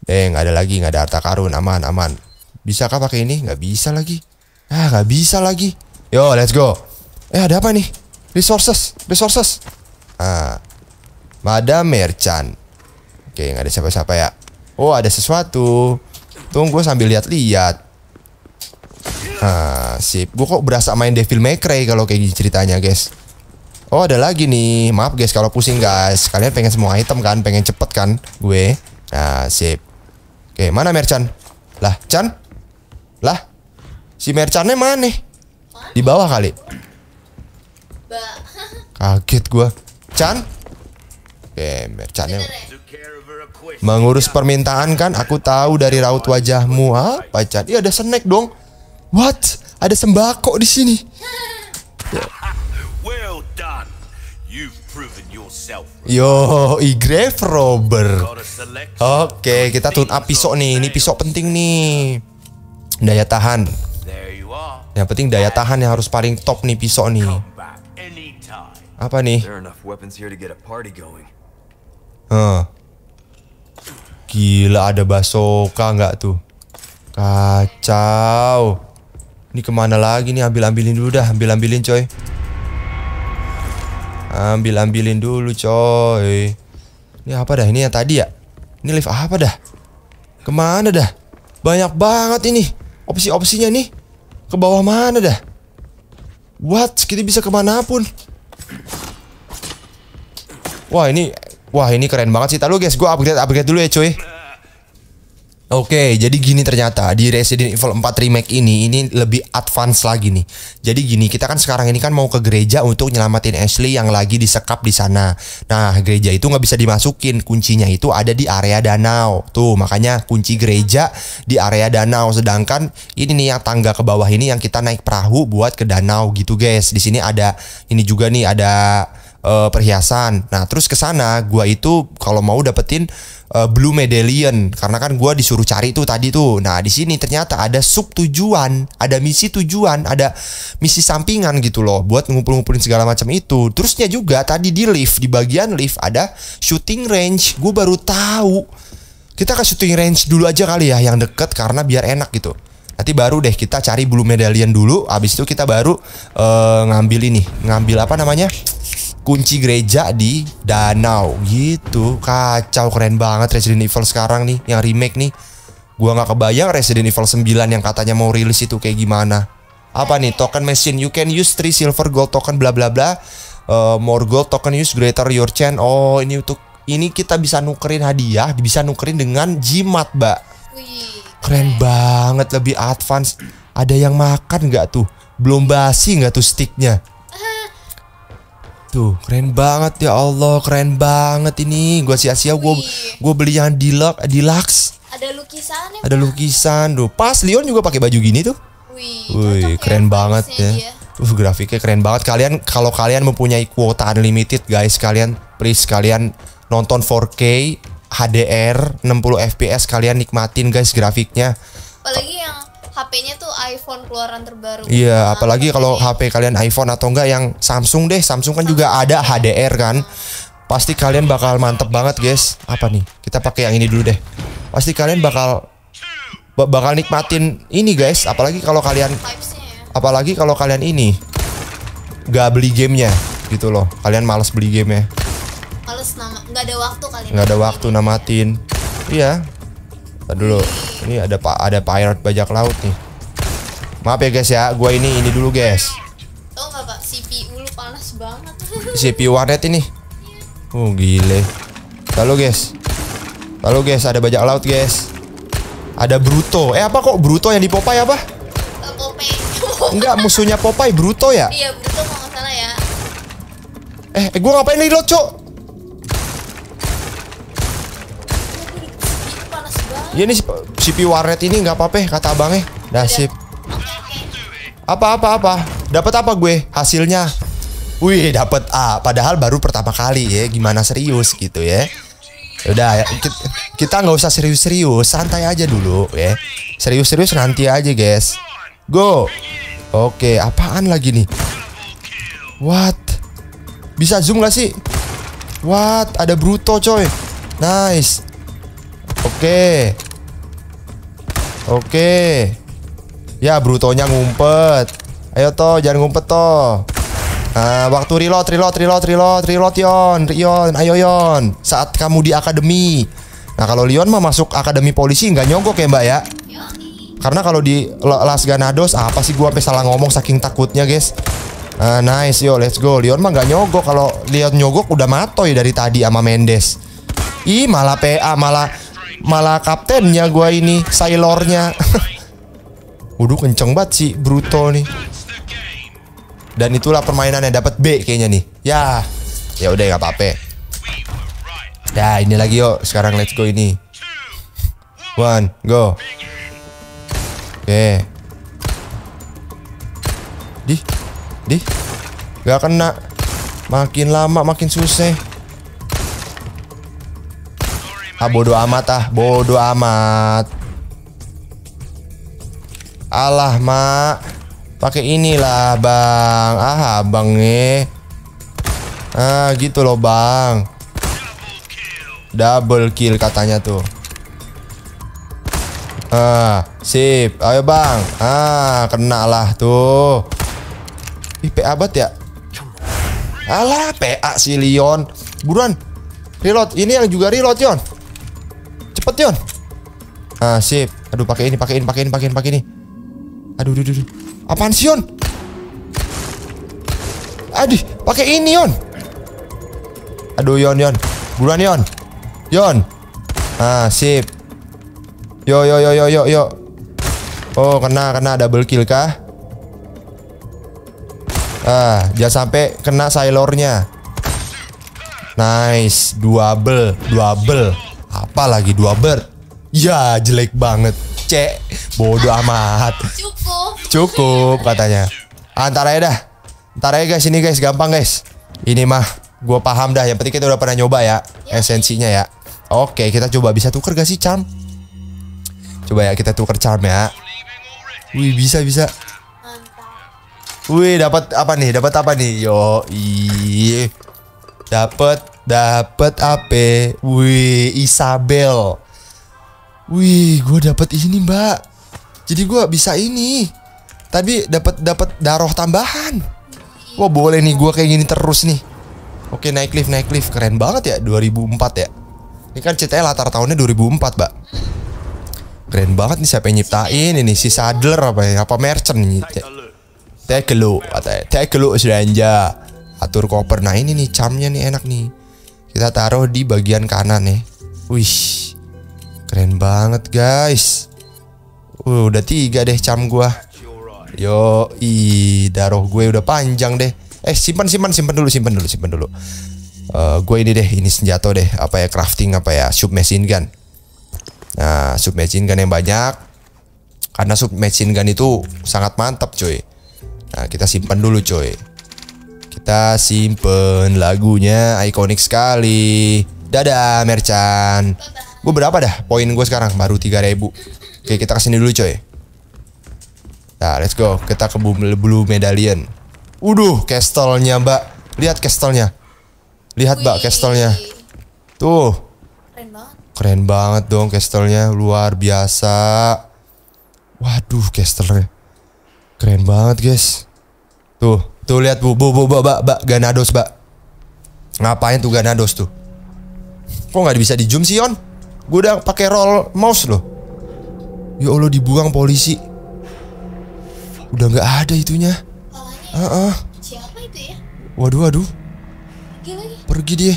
Eh nggak ada lagi nggak ada harta karun aman aman. Bisakah pakai ini? Nggak bisa lagi. Ah nggak bisa lagi. Yo let's go. Eh ada apa nih? Resources resources. Ah Madam Merchant. Oke nggak ada siapa-siapa ya. Oh ada sesuatu. Tunggu sambil lihat-lihat. Ah sip. Gue kok berasa main Devil May Cry kalau kayak gini ceritanya guys. Oh ada lagi nih Maaf guys kalau pusing guys Kalian pengen semua item kan Pengen cepet kan Gue Nah sip Oke mana Merchan Lah Chan Lah Si Merchannya mana nih Di bawah kali Kaget gue Chan Oke Merchannya Mengurus permintaan kan Aku tahu dari raut wajahmu Apa Chan Iya ada snack dong What? Ada sembako di sini. Yo, i grave robber. Oke, kita tune up pisau nih. Ini pisau penting nih. Daya tahan. Yang penting daya tahan yang harus paling top nih pisau nih. Apa nih? Huh. Gila ada basoka nggak tuh? Kacau. Ini kemana lagi nih? Ambil ambilin dulu dah. Ambil ambilin coy. Ambil-ambilin dulu coy Ini apa dah? Ini yang tadi ya? Ini lift apa dah? Kemana dah? Banyak banget ini Opsi-opsinya nih Ke bawah mana dah? What? Kita bisa kemana pun Wah ini Wah ini keren banget sih Tahu guys Gue upgrade-upgrade dulu ya coy. Oke, jadi gini ternyata di Resident Evil 4 Remake ini ini lebih advance lagi nih. Jadi gini, kita kan sekarang ini kan mau ke gereja untuk nyelamatin Ashley yang lagi disekap di sana. Nah, gereja itu nggak bisa dimasukin, kuncinya itu ada di area danau. Tuh, makanya kunci gereja di area danau. Sedangkan ini nih yang tangga ke bawah ini yang kita naik perahu buat ke danau gitu, guys. Di sini ada ini juga nih ada uh, perhiasan. Nah, terus ke sana gua itu kalau mau dapetin uh, Blue Medallion karena kan gue disuruh cari tuh tadi tuh. Nah di sini ternyata ada sub tujuan, ada misi tujuan, ada misi sampingan gitu loh buat ngumpul-ngumpulin segala macam itu. Terusnya juga tadi di lift di bagian lift ada shooting range. Gue baru tahu. Kita ke shooting range dulu aja kali ya yang deket karena biar enak gitu. Nanti baru deh kita cari blue medallion dulu. Abis itu kita baru uh, ngambil ini, ngambil apa namanya? kunci gereja di danau gitu kacau keren banget Resident Evil sekarang nih yang remake nih gua nggak kebayang Resident Evil 9 yang katanya mau rilis itu kayak gimana apa nih token machine you can use three silver gold token bla bla bla uh, more gold token use greater your chain oh ini untuk ini kita bisa nukerin hadiah bisa nukerin dengan jimat mbak keren banget lebih advance ada yang makan nggak tuh belum basi nggak tuh sticknya Tuh, keren banget ya Allah, keren banget ini. Gua sia-sia gua iya. gua beli yang deluxe, eh, deluxe. Ada lukisan ya, Ada lukisan. Tuh, pas Leon juga pakai baju gini tuh. Wih, Wih ya keren ya, banget ya. Uh, grafiknya keren banget. Kalian kalau kalian mempunyai kuota unlimited, guys, kalian please kalian nonton 4K HDR 60 FPS kalian nikmatin guys grafiknya. Apalagi yang HP-nya tuh iPhone keluaran terbaru. Iya, nah, apalagi kalau HP kalian iPhone atau enggak yang Samsung deh. Samsung kan Samsung juga ada HDR kan. Pasti kalian bakal mantep banget, guys. Apa nih? Kita pakai yang ini dulu deh. Pasti kalian bakal bakal nikmatin ini, guys. Apalagi kalau kalian ya. apalagi kalau kalian ini gak beli gamenya gitu loh. Kalian males beli game ya. Males nama nggak ada waktu kali. Nggak ada waktu namatin. Iya, Tadi dulu. Ini ada pak ada pirate bajak laut nih. Maaf ya guys ya, gue ini ini dulu guys. Oh nggak pak, CPU lu panas banget. CPU warnet ini. Iya. Oh gile. Lalu guys. Lalu guys, ada bajak laut guys. Ada Bruto. Eh apa kok Bruto yang di Popeye apa? Eh, Popeye. Enggak, musuhnya Popeye Bruto ya? Iya, Bruto kalau nggak salah ya. Eh, eh gua ngapain nih lo, Cok? Iya nih si warnet ini nggak apa-apa ya, kata abangnya. sip Apa apa apa? Dapat apa gue hasilnya? Wih, dapat A. Padahal baru pertama kali ya, gimana serius gitu ya. Udah, ya, kita nggak usah serius-serius, santai aja dulu ya. Serius-serius nanti aja, guys. Go. Oke, apaan lagi nih? What? Bisa zoom gak sih? What? Ada Bruto coy Nice Oke. Oke. Ya, brutonya ngumpet. Ayo toh, jangan ngumpet toh. Ah, waktu reload, reload, reload, reload, reload Yon, Yon, ayo Yon. Saat kamu di akademi. Nah, kalau Leon mah masuk akademi polisi nggak nyogok ya, Mbak ya? Karena kalau di Las Ganados apa sih gua sampai salah ngomong saking takutnya, guys. Uh, nice yo, let's go. Leon mah nggak nyogok. Kalau lihat nyogok udah matoy dari tadi sama Mendes. Ih, malah PA malah malah kaptennya gua ini sailornya waduh kenceng banget sih bruto nih dan itulah permainannya dapat B kayaknya nih ya ya udah nggak apa-apa nah ini lagi yuk sekarang let's go ini one go oke di di nggak kena makin lama makin susah Ah bodoh amat ah, Bodo amat. Alah, Mak. Pakai inilah, Bang. Ah, Abang nih. Eh. Ah, gitu loh, Bang. Double kill katanya tuh. Ah, sip. Ayo, Bang. Ah, kena lah tuh. Ih, PA bat ya? Alah, PA si Leon. Buruan. Reload. Ini yang juga reload, Yon. Cepet Yon. Ah, sip. Aduh, pakai ini, pakai ini, pakai ini, pakai ini, pakai ini. Aduh, aduh, aduh. Apaan sih, Yon? Aduh, pakai ini, Yon. Aduh, Yon, Yon. Buruan, Yon. Yon. Ah sip. Yo, yo, yo, yo, yo, yo. Oh, kena, kena double kill kah? Ah, jangan sampai kena sailornya. Nice, double, double. Apalagi dua bird. Ya jelek banget. Cek. Bodoh amat. Cukup. Cukup katanya. Antara ah, ya dah. Antara ya guys ini guys gampang guys. Ini mah gue paham dah. Yang penting kita udah pernah nyoba ya, esensinya ya. Oke kita coba bisa tuker gak sih charm? Coba ya kita tuker charm ya. Wih bisa bisa. Wih dapat apa nih? Dapat apa nih? Yo i. Dapat Dapat HP Wih, Isabel. Wih, gue dapet ini, Mbak. Jadi gue bisa ini. Tadi dapat dapat daroh tambahan. Wah, boleh nih gue kayak gini terus nih. Oke, naik lift, naik lift. Keren banget ya 2004 ya. Ini kan ceritanya latar tahunnya 2004, Mbak. Keren banget nih siapa yang nyiptain ini si Sadler apa ya? Apa merchant nih? Tekelo, katanya. Tekelo Atur koper. Nah, ini nih camnya nih enak nih kita taruh di bagian kanan ya wih keren banget guys uh, udah tiga deh cam gua yo i daroh gue udah panjang deh eh simpan simpan simpan dulu simpan dulu simpan dulu uh, eh, gue ini deh ini senjata deh apa ya crafting apa ya Submachine gun nah submachine gun yang banyak karena submachine gun itu sangat mantap cuy nah kita simpan dulu cuy kita simpen lagunya ikonik sekali. Dadah Merchan. Gue berapa dah poin gue sekarang? Baru 3000. Oke, kita kesini dulu coy. Nah, let's go. Kita ke Blue Medallion. Waduh, castle Mbak. Lihat castle Lihat, Mbak, castle Tuh. Keren banget. dong castle Luar biasa. Waduh, castle Keren banget, guys. Tuh. Tuh lihat bu, bu, bu, bak bak, bak, Ganados, bak. Ngapain tuh Ganados tuh? Kok nggak bisa di zoom sih on? Gue udah pakai roll mouse loh. Ya Allah dibuang polisi. Udah nggak ada itunya. Ah, uh-uh. itu ya? Waduh, waduh. Pergi dia.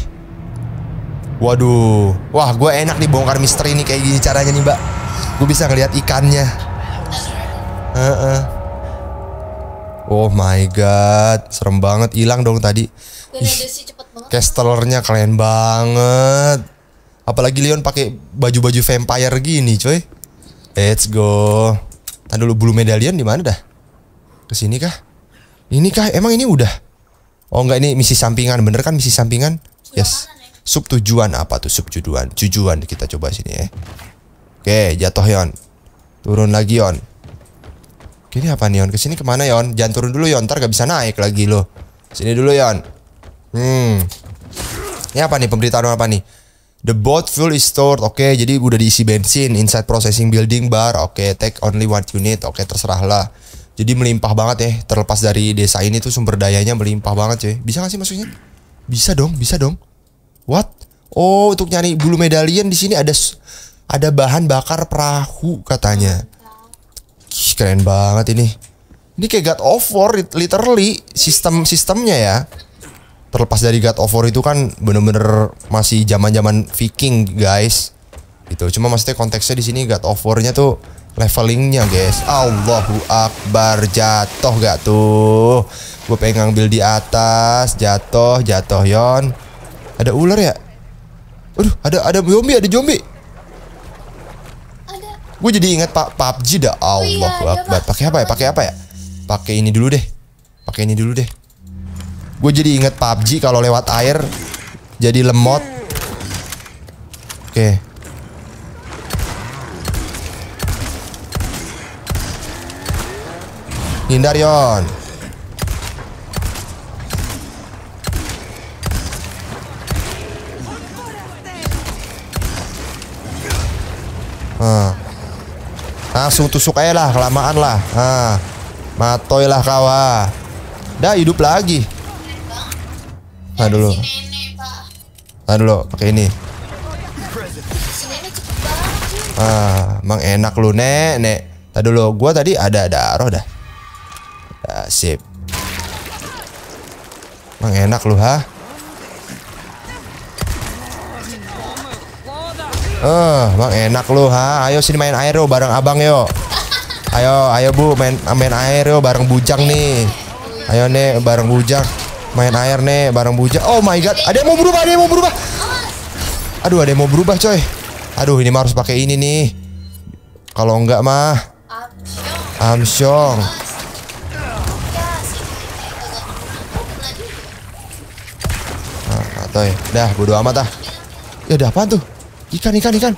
Waduh, wah gue enak nih bongkar misteri ini kayak gini caranya nih mbak. Gue bisa ngelihat ikannya. Uh-uh. Oh my god, serem banget. Hilang dong tadi. Kastelernya keren banget. Apalagi Leon pakai baju-baju vampire gini, coy. Let's go. Tadi dulu bulu medalian di mana dah? Ke sini kah? Ini kah? Emang ini udah? Oh enggak ini misi sampingan, bener kan misi sampingan? Yes. Ya? Sub tujuan apa tuh sub tujuan? Tujuan kita coba sini ya. Oke, jatuh Yon. Turun lagi Yon. Ini apa nih Yon? Kesini kemana Yon? Jangan turun dulu Yon, ntar gak bisa naik lagi lo. Sini dulu Yon. Hmm. Ini apa nih pemberitaan apa nih? The boat fuel is stored. Oke, jadi udah diisi bensin inside processing building bar. Oke, take only one unit. Oke, terserah lah. Jadi melimpah banget ya. Terlepas dari desa ini tuh sumber dayanya melimpah banget cuy. Bisa gak sih maksudnya? Bisa dong, bisa dong. What? Oh, untuk nyari bulu medalian di sini ada ada bahan bakar perahu katanya keren banget ini. Ini kayak God of War literally sistem-sistemnya ya. Terlepas dari God of War itu kan bener-bener masih zaman-zaman Viking guys. Itu cuma maksudnya konteksnya di sini God of War-nya tuh levelingnya guys. Allahu Akbar jatuh gak tuh? Gue pengen ngambil di atas, jatuh, jatuh yon. Ada ular ya? Aduh, ada ada zombie, ada zombie. Gue jadi inget Pak PUBG dah Allah oh, iya, iya Akbar. Pakai apa ya? Pakai apa ya? Pakai ini dulu deh. Pakai ini dulu deh. Gue jadi ingat PUBG kalau lewat air jadi lemot. Oke. Okay. Hindar Yon. Ah langsung tusuk aja lah kelamaan lah nah, matoy lah kawa ah. dah hidup lagi nah dulu nah dulu pakai ini ah emang enak lu nek nek tadi nah, dulu gua tadi ada darah dah ah, sip emang enak lu ha Eh, bang enak lu ha. Ayo sini main air bareng abang yo. Ayo, ayo bu main main air yo bareng bujang nih. Ayo nih bareng bujang. Main air nih bareng bujang. Oh my god, ada yang mau berubah, ada yang mau berubah. Aduh, ada yang mau berubah coy. Aduh, ini mah harus pakai ini nih. Kalau enggak mah Amsyong. Nah, atau ah, Dah, bodo amat ah. Ya udah apa tuh? Ikan, ikan, ikan.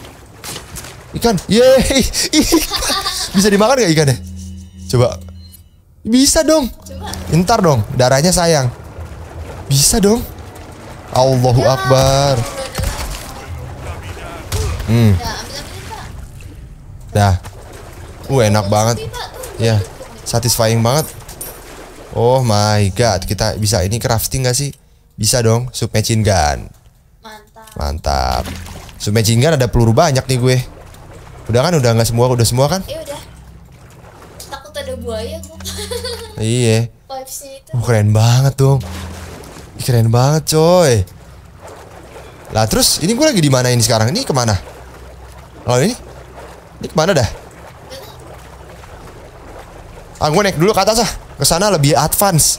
Ikan. Yeay. Bisa dimakan gak ikannya? Coba. Bisa dong. Ntar dong, darahnya sayang. Bisa dong. Allahu ya. Akbar. Hmm. Dah. Uh enak banget. Ya, yeah. satisfying banget. Oh my god, kita bisa ini crafting gak sih? Bisa dong, submachine gun. Mantap. So matching gun ada peluru banyak nih gue. Udah kan udah nggak semua udah semua kan? Iya udah. Takut ada buaya gue. iya. Oh, keren banget dong. Keren banget coy. Lah terus ini gue lagi di mana ini sekarang? Ini kemana? Kalau ini? Ini kemana dah? Ah gue naik dulu ke atas ah. sana lebih advance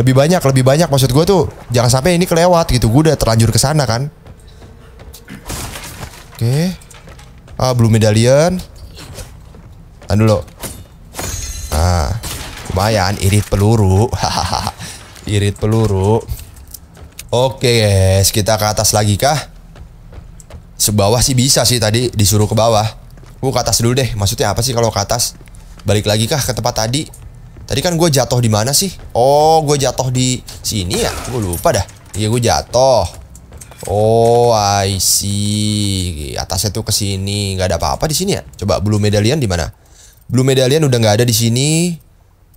lebih banyak lebih banyak maksud gue tuh jangan sampai ini kelewat gitu gue udah terlanjur ke sana kan Oke. Okay. Ah, belum medallion. Anu lo. Ah, lumayan irit peluru. Hahaha. irit peluru. Oke, okay, guys, kita ke atas lagi kah? Sebawah sih bisa sih tadi disuruh ke bawah. Gue ke atas dulu deh. Maksudnya apa sih kalau ke atas? Balik lagi kah ke tempat tadi? Tadi kan gue jatuh di mana sih? Oh, gue jatuh di sini ya. Gue lupa dah. Iya, gue jatuh. Oh, I see. Atasnya tuh ke sini. nggak ada apa-apa di sini ya? Coba blue medallion di mana? Blue medallion udah nggak ada di sini.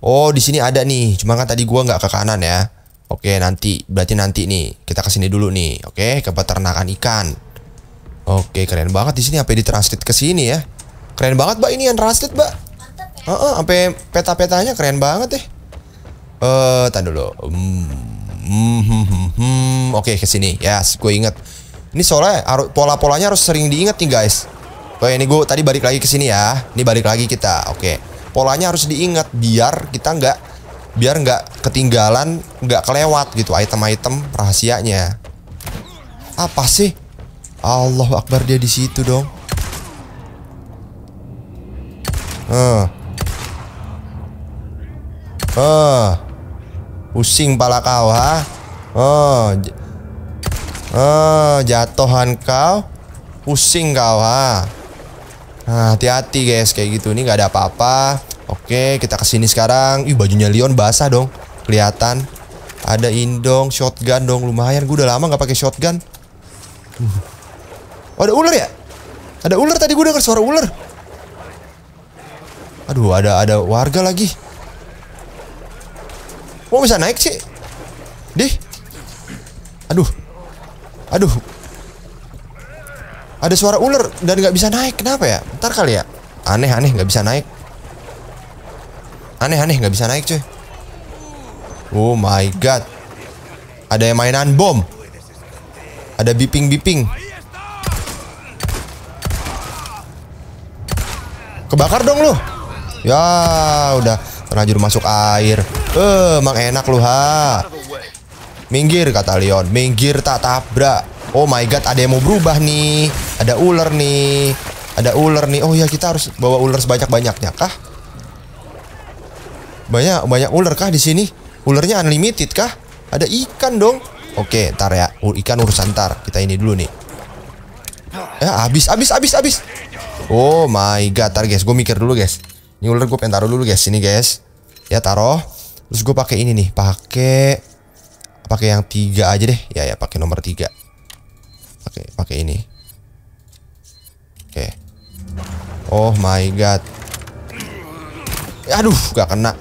Oh, di sini ada nih. Cuma kan tadi gua nggak ke kanan ya. Oke, nanti. Berarti nanti nih. Kita ke sini dulu nih. Oke, ke peternakan ikan. Oke, keren banget di sini apa translate ke sini ya. Keren banget, Mbak. Ini yang translate, Mbak. Mantap ya? uh -uh, sampai peta-petanya keren banget deh. Eh, uh, dulu. Hmm. Hmm, hmm, hmm, hmm. Oke, ke sini. Yes, gue inget. Ini soalnya pola-polanya harus sering diinget nih, guys. Oke, oh, ya, ini gue tadi balik lagi ke sini ya. Ini balik lagi kita. Oke. Polanya harus diingat biar kita nggak biar nggak ketinggalan, nggak kelewat gitu item-item rahasianya. Apa sih? Allah Akbar dia di situ dong. Eh. Uh. Pusing pala kau ha. Oh. Oh, jatuhan kau. Pusing kau ha. Nah, hati-hati guys kayak gitu. Ini nggak ada apa-apa. Oke, kita kesini sekarang. Ih, bajunya Leon basah dong. Kelihatan. Ada indong, shotgun dong. Lumayan gue udah lama nggak pakai shotgun. Oh, ada ular ya? Ada ular tadi gue dengar suara ular. Aduh, ada ada warga lagi. Kok bisa naik sih? Dih. Aduh. Aduh. Ada suara ular dan nggak bisa naik. Kenapa ya? Ntar kali ya. Aneh-aneh nggak bisa naik. Aneh-aneh nggak bisa naik cuy. Oh my god. Ada yang mainan bom. Ada biping-biping. Kebakar dong lu. Ya udah. Terlanjur masuk air. Eh, emang enak lu ha. Minggir kata Leon. Minggir tak tabrak. Oh my god, ada yang mau berubah nih. Ada ular nih. Ada ular nih. Oh ya kita harus bawa ular sebanyak-banyaknya kah? Banyak banyak ular kah di sini? Ularnya unlimited kah? Ada ikan dong. Oke, ntar ya. Ikan urusan ntar. Kita ini dulu nih. Ya, habis habis habis habis. Oh my god, target. gue mikir dulu guys. Ini ular gue pengen taruh dulu guys, ini guys. Ya taruh. Terus gue pakai ini nih, pakai pakai yang tiga aja deh. Ya ya pakai nomor tiga. oke, pakai ini. Oke. Oh my god. Aduh, gak kena.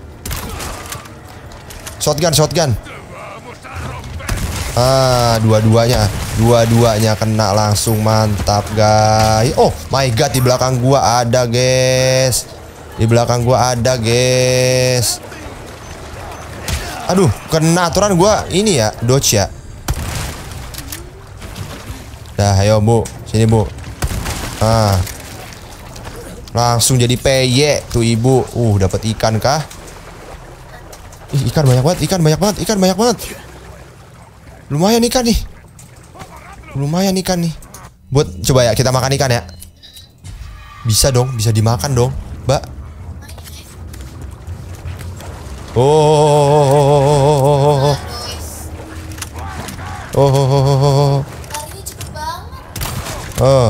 Shotgun, shotgun. Ah, dua-duanya, dua-duanya kena langsung mantap guys. Oh my god di belakang gua ada guys. Di belakang gua ada, guys. Aduh, kena aturan gua ini ya, dodge ya. Dah, ayo, Bu. Sini, Bu. Ah. Langsung jadi peye tuh ibu. Uh, dapat ikan kah? Ih, ikan banyak banget, ikan banyak banget, ikan banyak banget. Lumayan ikan nih. Lumayan ikan nih. Buat coba ya kita makan ikan ya. Bisa dong, bisa dimakan dong, Mbak. Oh. Oh. Oh. oh. oh. oh.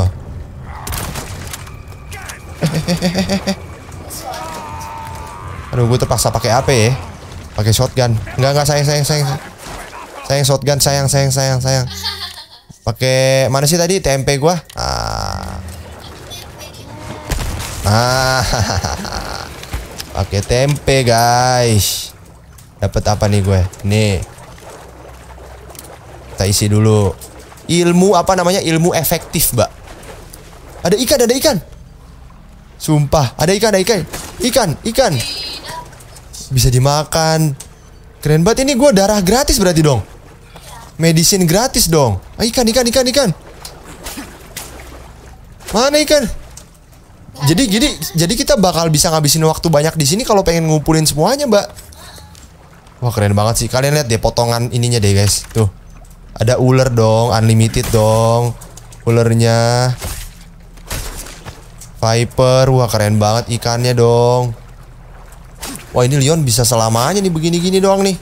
Aduh, gue terpaksa pakai AP ya. Pakai shotgun. Enggak, enggak sayang, sayang, sayang. Sayang shotgun, sayang, sayang, sayang, sayang. Pakai mana sih tadi TMP gua? Ah. Ah. Pakai tempe, guys. Dapat apa nih gue? Nih. Kita isi dulu. Ilmu apa namanya? Ilmu efektif, Mbak. Ada ikan, ada ikan. Sumpah, ada ikan, ada ikan. Ikan, ikan. Bisa dimakan. Keren banget ini gue darah gratis berarti dong. medicine gratis dong. Ah, ikan, ikan, ikan, ikan. Mana ikan? Jadi jadi jadi kita bakal bisa ngabisin waktu banyak di sini kalau pengen ngumpulin semuanya, Mbak. Wah, keren banget sih. Kalian lihat deh potongan ininya deh, guys. Tuh. Ada ular dong, unlimited dong. ularnya Viper, wah keren banget ikannya dong. Wah, ini Leon bisa selamanya nih begini-gini doang nih.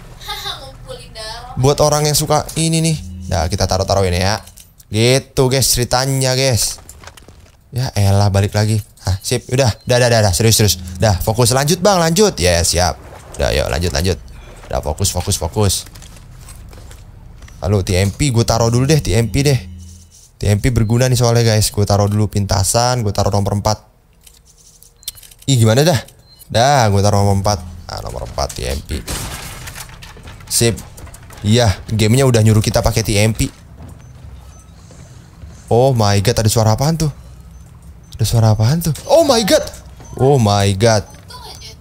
Buat orang yang suka ini nih. Nah, kita taruh taruh ini ya. Gitu guys ceritanya guys. Ya elah balik lagi. Hah, sip, udah, udah, udah, udah, serius, serius, udah, fokus, lanjut bang, lanjut, ya yeah, siap, udah, yuk, lanjut, lanjut, udah, fokus, fokus, fokus. Lalu TMP, gue taruh dulu deh, TMP deh, TMP berguna nih soalnya guys, gue taruh dulu pintasan, gue taruh nomor 4 Ih, gimana dah, dah, gue taruh nomor 4 Nah, nomor 4 TMP. Sip, iya, gamenya udah nyuruh kita pakai TMP. Oh my god, ada suara apaan tuh? Ada suara apaan tuh? Oh my god. Oh my god.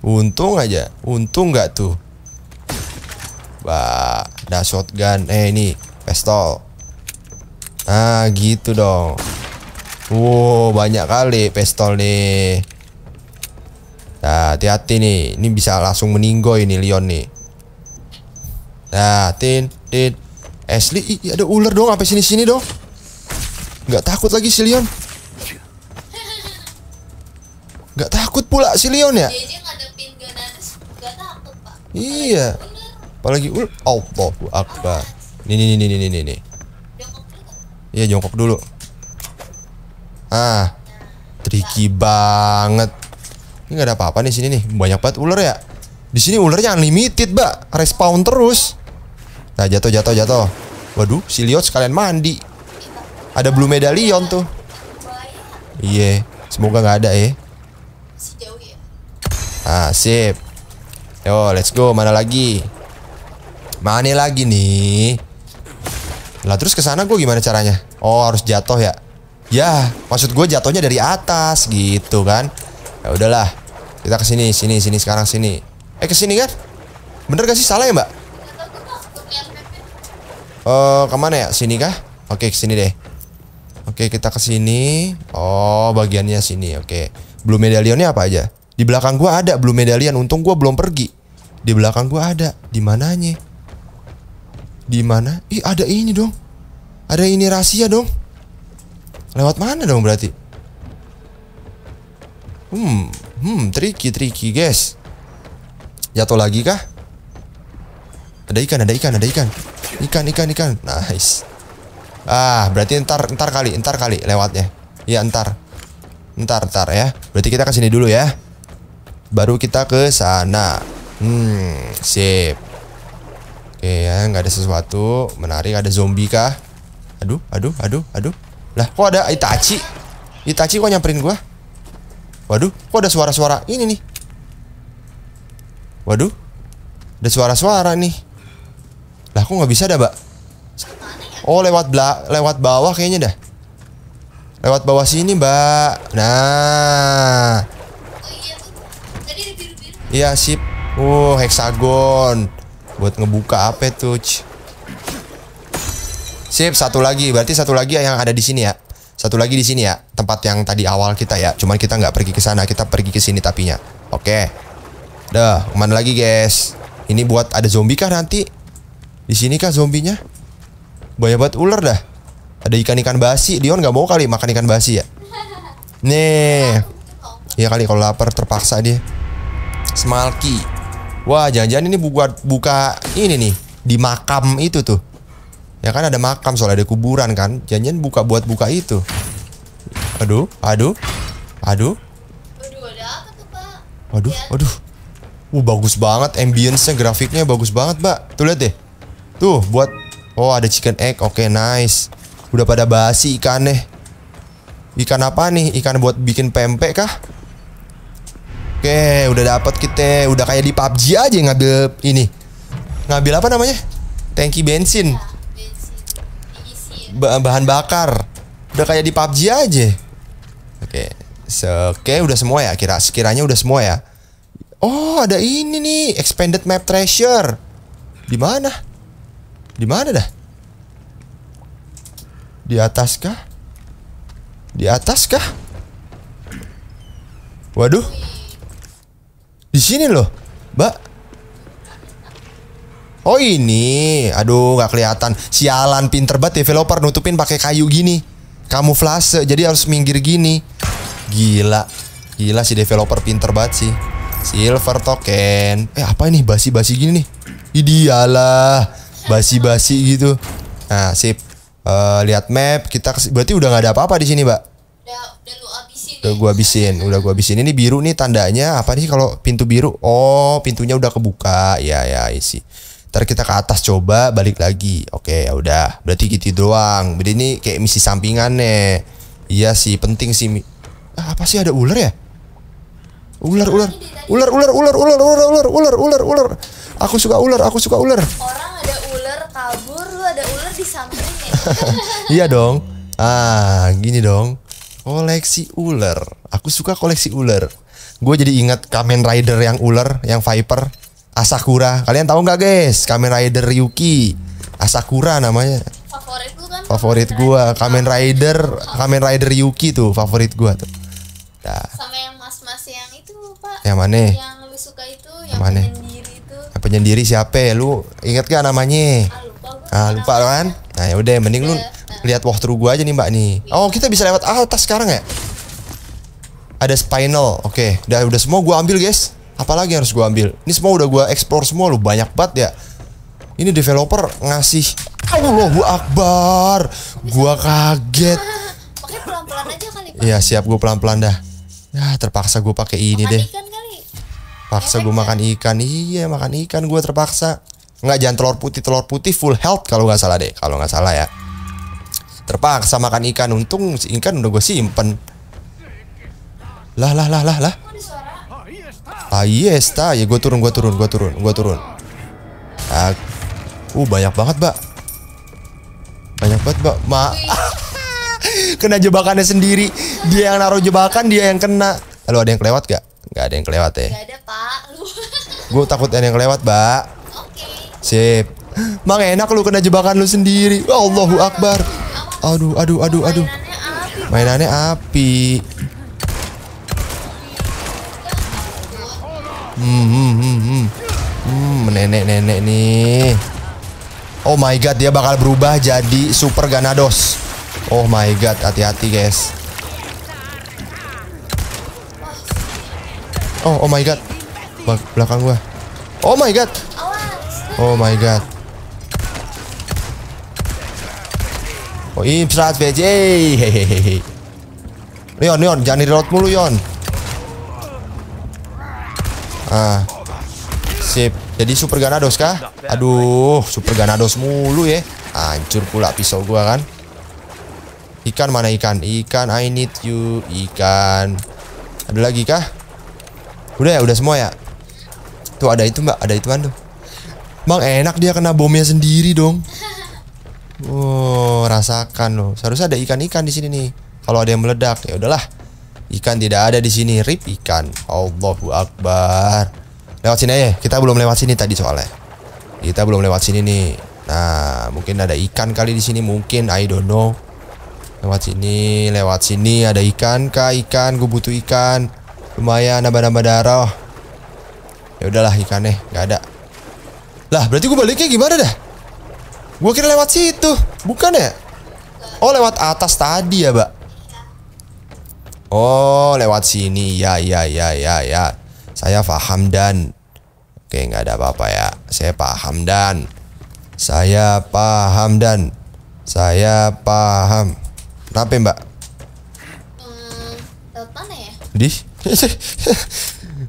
Untung aja. Untung nggak tuh. Wah, ada shotgun. Eh ini pistol. Ah, gitu dong. Wow, banyak kali pistol nih. Nah, hati-hati nih. Ini bisa langsung meninggoy ini Leon nih. Nah, tin, tin. Ashley, ih, ada ular dong. Apa sini-sini dong? Nggak takut lagi si Leon. Gak takut pula si Leon ya? Iya. iya. Apalagi ul uh, Allahu Akbar. Nih nih nih nih nih nih Iya jongkok dulu. Ah, tricky banget. Ini nggak ada apa-apa nih sini nih. Banyak banget ular ya. Di sini ularnya unlimited, Mbak. Respawn terus. Nah, jatuh jatuh jatuh. Waduh, si Leon sekalian mandi. Ada blue medallion tuh. Iya, yeah. semoga nggak ada ya. Eh. Ah, sip. Yo, let's go. Mana lagi? Mana lagi nih? Lah terus ke sana gue gimana caranya? Oh, harus jatuh ya. Ya, maksud gue jatuhnya dari atas gitu kan. Ya udahlah. Kita ke sini, sini, sini sekarang sini. Eh ke sini kan? Bener gak sih salah ya, Mbak? Eh, uh, mana ya? Sini kah? Oke, ke sini deh. Oke, kita ke sini. Oh, bagiannya sini. Oke. Blue medalionnya apa aja? Di belakang gue ada belum medalian. Untung gue belum pergi. Di belakang gue ada. Di mananya? Di mana? Ih ada ini dong. Ada ini rahasia dong. Lewat mana dong berarti? Hmm, hmm, tricky, tricky, guys. Jatuh lagi kah? Ada ikan, ada ikan, ada ikan. Ikan, ikan, ikan. Nice. Ah, berarti ntar, ntar kali, ntar kali lewatnya. Ya ntar. Ntar, ntar ya. Berarti kita kesini dulu ya baru kita ke sana. Hmm, sip. Oke ya, nggak ada sesuatu menarik. Ada zombie kah? Aduh, aduh, aduh, aduh. Lah, kok ada Itachi? Itachi kok nyamperin gua? Waduh, kok ada suara-suara ini nih? Waduh, ada suara-suara nih. Lah, kok nggak bisa dah, Mbak? Oh, lewat belak lewat bawah kayaknya dah. Lewat bawah sini, Mbak. Nah. Iya sip. Oh, hexagon. Buat ngebuka apa tuh? Sip, satu lagi. Berarti satu lagi yang ada di sini ya. Satu lagi di sini ya. Tempat yang tadi awal kita ya. Cuman kita nggak pergi ke sana, kita pergi ke sini tapinya. Oke. Dah, kemana lagi guys? Ini buat ada zombie kah nanti? Di sini kah zombinya? Banyak buat ular dah. Ada ikan-ikan basi. Dion nggak mau kali makan ikan basi ya. Nih. Iya kali kalau lapar terpaksa dia. Smalki. Wah, jangan-jangan ini buat buka ini nih di makam itu tuh. Ya kan ada makam soalnya ada kuburan kan. Jangan-jangan buka buat buka itu. Aduh, aduh. Aduh. Aduh, ada Waduh, iya. aduh. Uh, bagus banget ambience-nya, grafiknya bagus banget, Mbak. Tuh lihat deh. Tuh, buat Oh, ada chicken egg. Oke, okay, nice. Udah pada basi ikan nih, Ikan apa nih? Ikan buat bikin pempek kah? Oke, udah dapat kita. Udah kayak di PUBG aja ngambil ini. Ngambil apa namanya? Tanki bensin. Iya, ba bahan bakar. Udah kayak di PUBG aja. Oke. So, Oke, udah semua ya kira sekiranya udah semua ya. Oh, ada ini nih, expanded map treasure. Di mana? Di mana dah? Di atas kah? Di atas kah? Waduh. Di sini loh, Mbak. Oh ini, aduh nggak kelihatan. Sialan pinter banget developer nutupin pakai kayu gini. Kamuflase, jadi harus minggir gini. Gila, gila si developer pinter banget sih. Silver token. Eh apa ini basi-basi gini nih? Idealah, basi-basi gitu. Nah sip. Uh, lihat map kita berarti udah nggak ada apa-apa di sini, Mbak. Udah, udah gua habisin udah gua habisin ini biru nih tandanya apa nih kalau pintu biru oh pintunya udah kebuka ya ya isi ntar kita ke atas coba balik lagi oke ya udah berarti gitu doang jadi ini kayak misi sampingan nih iya sih penting sih ah, apa sih ada ular ya ular ular ular ular ular ular ular ular ular ular ular aku suka ular aku suka ular orang ada ular kabur lu ada ular di sampingnya iya dong ah gini dong koleksi ular aku suka koleksi ular gue jadi ingat Kamen Rider yang ular yang Viper Asakura kalian tahu nggak guys Kamen Rider Yuki Asakura namanya favorit gue kan favorit gue Kamen Rider Kamen Rider Yuki tuh favorit gue tuh nah. sama yang mas-mas yang itu pak yang mana yang lebih suka itu yang, mana? penyendiri itu penyendiri siapa ya? lu inget gak namanya ah lupa, ah, lupa kan nah yaudah mending yeah. lu iya lihat walkthrough gue aja nih mbak nih. Iya. Oh kita bisa lewat atas sekarang ya? Ada spinal, oke. Okay. Udah udah semua gue ambil guys. Apalagi harus gue ambil? Ini semua udah gue explore semua lo banyak banget ya. Ini developer ngasih gue Akbar. gue kaget. ya Iya, siap gue pelan-pelan dah. Ya, terpaksa gue pakai ini deh. Paksa gue makan ikan. Iya, makan ikan gue terpaksa. Nggak jangan telur putih, telur putih full health kalau nggak salah deh, kalau nggak salah ya. Terpaksa makan ikan. Untung si ikan udah gue simpen. Lah lah lah lah lah. Ah yes, iya, ta. Ya gue turun, gue turun, gue turun, gue turun. Ah. Uh, banyak banget, Mbak. Banyak banget, Mbak. Ma. kena jebakannya sendiri. Dia yang naruh jebakan, dia yang kena. Lalu ada yang kelewat gak? nggak ada yang kelewat ya? gue takut ada yang kelewat, Mbak. Sip. Mang enak lu kena jebakan lu sendiri. Allahu Akbar. Aduh, aduh, aduh, aduh. Mainannya api. Hmm, hmm, hmm, hmm. Hmm, nenek-nenek nih. Oh my god, dia bakal berubah jadi Super Ganados. Oh my god, hati-hati guys. Oh, oh my god. Belakang gua. Oh my god. Oh my god. Oh, ibsat BJ. Hehehe. Leon, Leon, jangan reload mulu, Yon. Ah. Sip. Jadi super ganados kah? Aduh, super ganados mulu ya. Hancur pula pisau gua kan. Ikan mana ikan? Ikan I need you. Ikan. Ada lagi kah? Udah ya, udah semua ya. Tuh ada itu, Mbak. Ada itu kan tuh. Bang, enak dia kena bomnya sendiri dong. Oh, rasakan loh. Seharusnya ada ikan-ikan di sini nih. Kalau ada yang meledak, ya udahlah. Ikan tidak ada di sini, rip ikan. Allahu akbar. Lewat sini aja. Kita belum lewat sini tadi soalnya. Kita belum lewat sini nih. Nah, mungkin ada ikan kali di sini, mungkin I don't know. Lewat sini, lewat sini ada ikan kah? Ikan, gue butuh ikan. Lumayan nambah-nambah darah. Ya udahlah ikannya nggak ada. Lah, berarti gue baliknya gimana dah? Gue kira lewat situ. Bukan ya? Oh, lewat atas tadi ya, Mbak. Oh, lewat sini. Ya, ya, ya, ya, ya. Saya paham dan Oke, nggak ada apa-apa ya. Saya paham dan saya paham dan saya paham. Kenapa, ya, Mbak? Hmm, eh, ya? Di?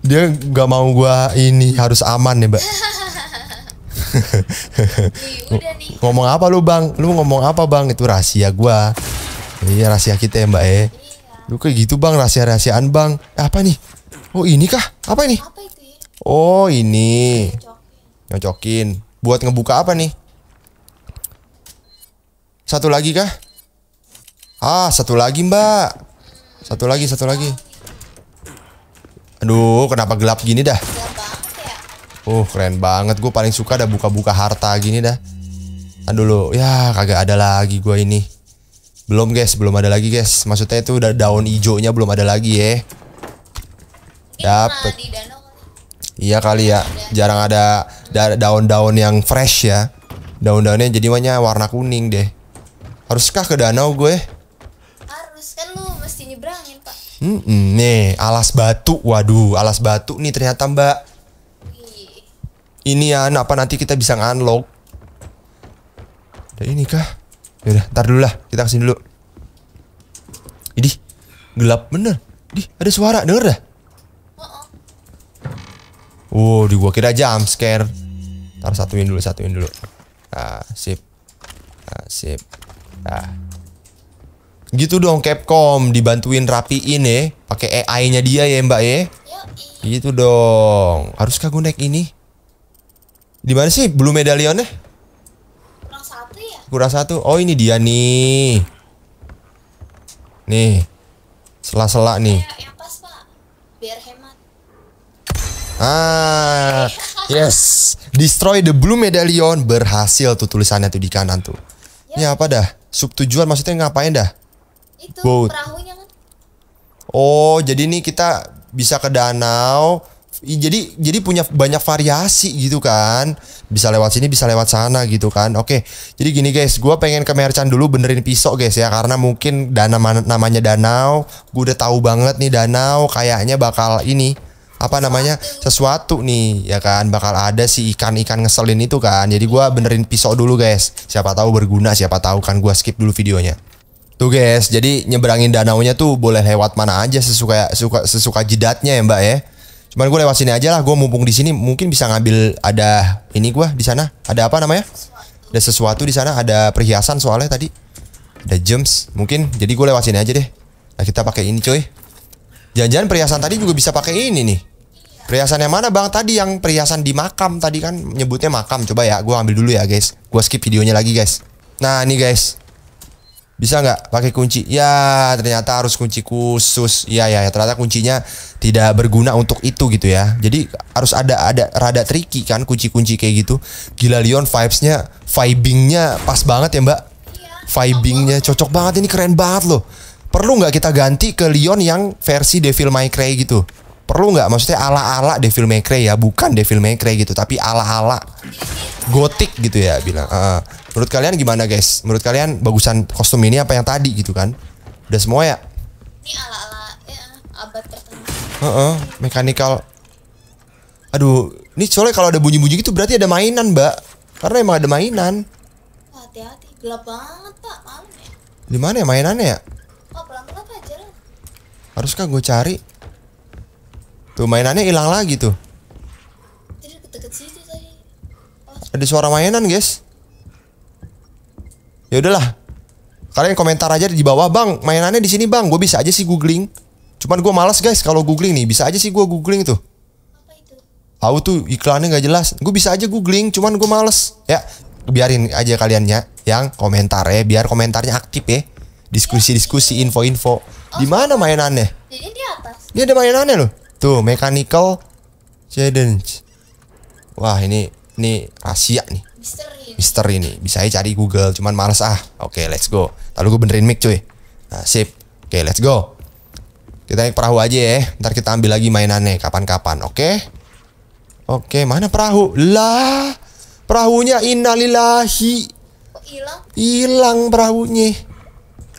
Dia nggak mau gua ini harus aman ya, Mbak. ngomong apa lu bang? Lu ngomong apa bang? Itu rahasia gua. Iya rahasia kita ya mbak eh. Iya. Lu kayak gitu bang rahasia-rahasiaan bang. Eh, apa nih? Oh ini kah? Apa ini? Ya? Oh ini. Nyocokin. Buat ngebuka apa nih? Satu lagi kah? Ah satu lagi mbak. Satu lagi satu lagi. Aduh kenapa gelap gini dah? Uh keren banget gue paling suka ada buka-buka harta gini dah. Aduh lo ya kagak ada lagi gue ini. Belum guys, belum ada lagi guys. Maksudnya itu udah daun hijaunya belum ada lagi ya. Dapet. Iya kali ya, jarang ada daun-daun yang fresh ya. Daun-daunnya jadi banyak warna kuning deh. Haruskah ke danau gue? Harus kan lu mesti nyebrangin pak. Hmm, nih alas batu, waduh alas batu nih ternyata mbak ini ya apa nanti kita bisa ngunlock ini kah yaudah ntar dulu lah kita kesini dulu ini gelap bener di ada suara denger dah Wow, di gua kira jam scare. Ntar satuin dulu, satuin dulu. Ah, sip. Ah, sip. Ah. Gitu dong Capcom dibantuin rapiin ya pakai AI-nya dia ya Mbak ya. Gitu dong. Haruskah gue naik ini? Di mana sih blue medalionnya? Kurang satu ya? Kurang satu. Oh ini dia nih. Nih. Sela-sela nih. Yang pas, Pak. Biar hemat. Ah. Yes. Destroy the blue medallion berhasil tuh tulisannya tuh di kanan tuh. Ya. Ini apa dah? sub tujuan maksudnya ngapain dah? Itu Boat. perahunya kan? Oh, jadi ini kita bisa ke danau jadi jadi punya banyak variasi gitu kan bisa lewat sini bisa lewat sana gitu kan oke jadi gini guys gue pengen ke merchant dulu benerin pisau guys ya karena mungkin dana namanya danau gue udah tahu banget nih danau kayaknya bakal ini apa namanya sesuatu nih ya kan bakal ada si ikan-ikan ngeselin itu kan jadi gue benerin pisau dulu guys siapa tahu berguna siapa tahu kan gue skip dulu videonya Tuh guys, jadi nyeberangin nya tuh boleh lewat mana aja sesuka suka sesuka jidatnya ya mbak ya. Cuman gue lewat sini aja lah. Gue mumpung di sini mungkin bisa ngambil ada ini gue di sana. Ada apa namanya? Ada sesuatu di sana. Ada perhiasan soalnya tadi. Ada gems mungkin. Jadi gue lewat sini aja deh. Nah kita pakai ini coy. Jangan-jangan perhiasan tadi juga bisa pakai ini nih. Perhiasan yang mana bang tadi yang perhiasan di makam tadi kan nyebutnya makam coba ya gue ambil dulu ya guys gue skip videonya lagi guys nah ini guys bisa nggak pakai kunci? Ya ternyata harus kunci khusus. Ya ya, ya ternyata kuncinya tidak berguna untuk itu gitu ya. Jadi harus ada ada rada tricky kan kunci-kunci kayak gitu. Gila Leon vibesnya, vibingnya pas banget ya mbak. Vibingnya cocok banget ini keren banget loh. Perlu nggak kita ganti ke Leon yang versi Devil May Cry gitu? Perlu nggak? Maksudnya ala-ala Devil May Cry ya, bukan Devil May Cry gitu, tapi ala-ala gotik gitu ya bilang. Uh, Menurut kalian gimana guys? Menurut kalian bagusan kostum ini apa yang tadi gitu kan? Udah semua ya? Ini ala-ala ya, abad tertentu. Heeh, uh -uh, mechanical. Aduh, ini soalnya kalau ada bunyi-bunyi gitu berarti ada mainan, Mbak. Karena emang ada mainan. Hati-hati, gelap banget, Pak, malam ya. Di mana ya mainannya ya? Oh, pelan-pelan aja lah. Haruskah gue cari? Tuh mainannya hilang lagi tuh. Jadi deket-deket situ tadi. Ada suara mainan, guys ya udahlah kalian komentar aja di bawah bang mainannya di sini bang gue bisa aja sih googling cuman gue malas guys kalau googling nih bisa aja sih gue googling tuh Aku tuh iklannya nggak jelas. Gue bisa aja googling, cuman gue males. Ya, biarin aja kaliannya yang komentar ya, biar komentarnya aktif ya. Diskusi-diskusi, info-info. Di oh, mana mainannya? Jadi di atas. Ini ada mainannya loh. Tuh, mechanical challenge. Wah, ini ini rahasia nih misteri ini. bisa aja cari Google cuman males ah oke okay, let's go lalu gue benerin mic cuy nah sip oke okay, let's go kita naik perahu aja ya ntar kita ambil lagi mainannya kapan-kapan oke okay? oke okay, mana perahu lah perahunya innalillahi hilang hilang perahunya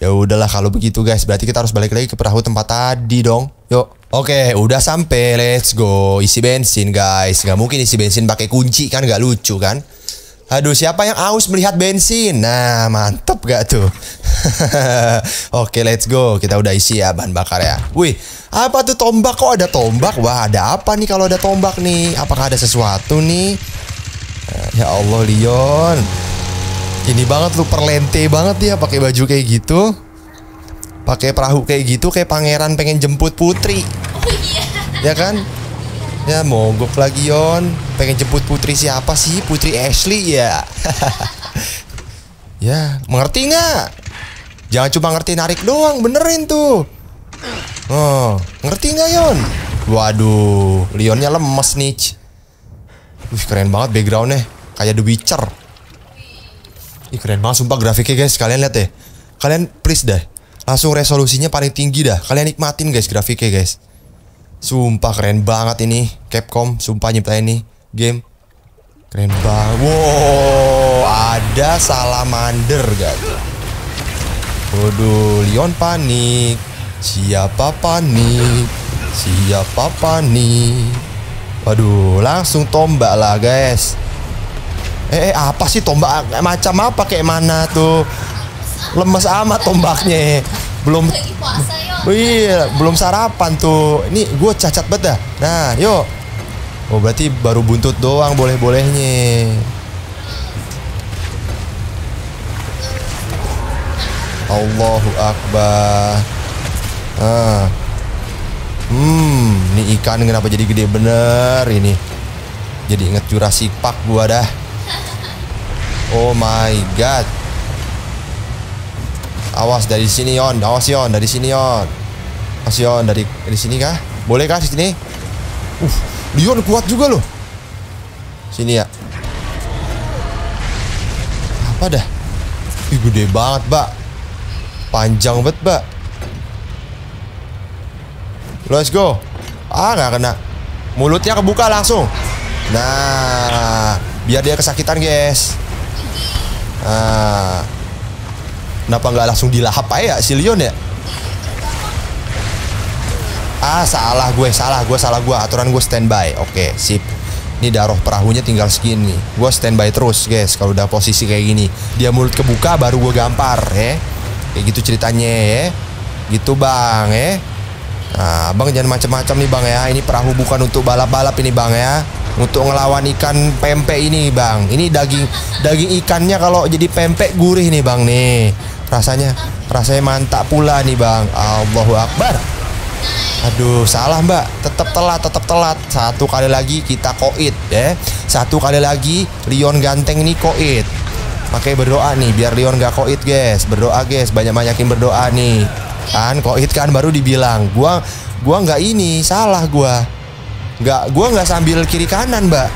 ya udahlah kalau begitu guys berarti kita harus balik lagi ke perahu tempat tadi dong yuk Oke, okay, udah sampai. Let's go. Isi bensin, guys. Gak mungkin isi bensin pakai kunci kan? Gak lucu kan? Aduh, siapa yang aus melihat bensin? Nah, mantep gak tuh? Oke, let's go. Kita udah isi ya bahan bakar ya. Wih, apa tuh tombak? Kok ada tombak? Wah, ada apa nih kalau ada tombak nih? Apakah ada sesuatu nih? Eh, ya Allah, Leon. Ini banget lu perlente banget ya pakai baju kayak gitu. Pakai perahu kayak gitu kayak pangeran pengen jemput putri. Oh, iya. Ya kan? Ya mogok lagi, Yon pengen jemput putri siapa sih putri Ashley ya ya mengerti nggak jangan cuma ngerti narik doang benerin tuh oh ngerti nggak Yon waduh Leonnya lemes nih Wih keren banget backgroundnya kayak The Witcher Ih keren banget sumpah grafiknya guys kalian lihat deh kalian please deh langsung resolusinya paling tinggi dah kalian nikmatin guys grafiknya guys Sumpah keren banget ini Capcom Sumpah nyiptain ini game keren banget wow ada salamander guys waduh Leon panik siapa panik siapa panik waduh langsung tombak lah guys eh, eh apa sih tombak macam apa kayak mana tuh lemes amat tombaknya belum wih, belum sarapan tuh ini gue cacat banget dah nah yuk Oh berarti baru buntut doang boleh-bolehnya. Allahu Akbar. Ah. Hmm, ini ikan kenapa jadi gede bener ini? Jadi inget Jurassic Park gua dah. Oh my god. Awas dari sini Yon, awas Yon dari sini Yon. Awas Yon dari dari sini kah? Boleh kah di sini? Uh. Dion kuat juga loh. Sini ya. Apa dah? Ih, gede banget, Mbak. Panjang banget, Mbak. Let's go. Ah, gak kena. Mulutnya kebuka langsung. Nah, biar dia kesakitan, guys. Nah, kenapa nggak langsung dilahap aja ya, si Leon ya? ah salah gue salah gue salah gue aturan gue standby oke sip ini daroh perahunya tinggal segini gue standby terus guys kalau udah posisi kayak gini dia mulut kebuka baru gue gampar ya kayak gitu ceritanya ya gitu bang ya nah bang jangan macam-macam nih bang ya ini perahu bukan untuk balap-balap ini bang ya untuk ngelawan ikan pempek ini bang ini daging daging ikannya kalau jadi pempek gurih nih bang nih rasanya rasanya mantap pula nih bang Allahu Akbar Aduh, salah mbak. Tetap telat, tetap telat. Satu kali lagi kita koit, ya. Satu kali lagi Leon ganteng nih koit. Pakai berdoa nih, biar Leon gak koit, guys. Berdoa, guys. Banyak-banyakin berdoa nih. Kan koit kan baru dibilang, gua gua nggak ini, salah gua. Gak, gua nggak sambil kiri kanan, mbak.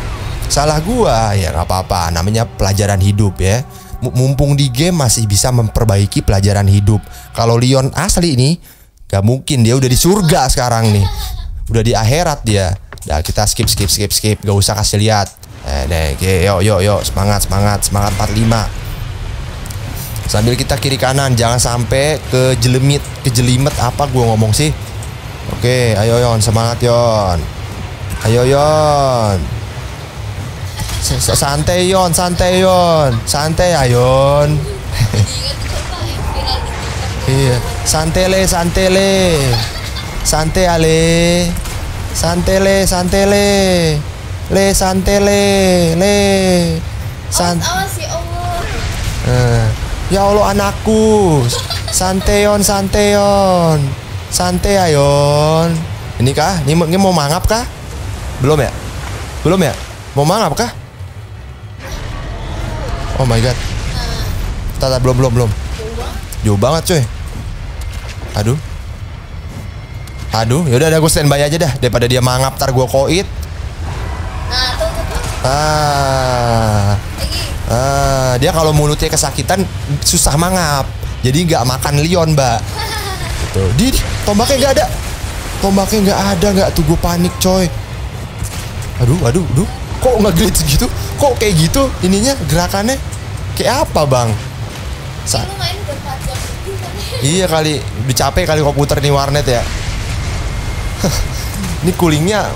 Salah gua, ya nggak apa-apa. Namanya pelajaran hidup ya. Mumpung di game masih bisa memperbaiki pelajaran hidup. Kalau Leon asli ini. Gak mungkin dia udah di surga sekarang nih. Udah di akhirat dia. Nah, kita skip skip skip skip, gak usah kasih lihat. Eh, deh, yo yo yo, semangat semangat semangat 45. Sambil kita kiri kanan, jangan sampai ke jelemit, ke jelimet apa gue ngomong sih. Oke, ayo Yon, semangat Yon. Ayo Yon. Santai Yon, santai Yon. Santai ayon. Iya. santele, santele, santai ale. santele, santele, le. santele, le, le. San awas, awas ya Allah. Eh. Ya Allah anakku. Santeon, santeon, Santai ayon. Ya, ini kah? Ini, ini mau mangap kah? Belum ya? Belum ya? Mau mangap kah? Oh my god. Tata belum belum belum. Jauh banget cuy, Aduh. Aduh, yaudah ada gue standby aja dah daripada dia mangap tar gue koit. Nah, tuh, Ah. Ah, dia kalau mulutnya kesakitan susah mangap. Jadi nggak makan Leon, Mbak. gitu. Di, di tombaknya nggak ada. Tombaknya nggak ada, nggak tuh gue panik coy. Aduh, aduh, aduh. Kok nggak glitch gitu? Kok kayak gitu? Ininya gerakannya kayak apa, Bang? Sa main Iya kali, udah capek kali komputer nih warnet ya. ini coolingnya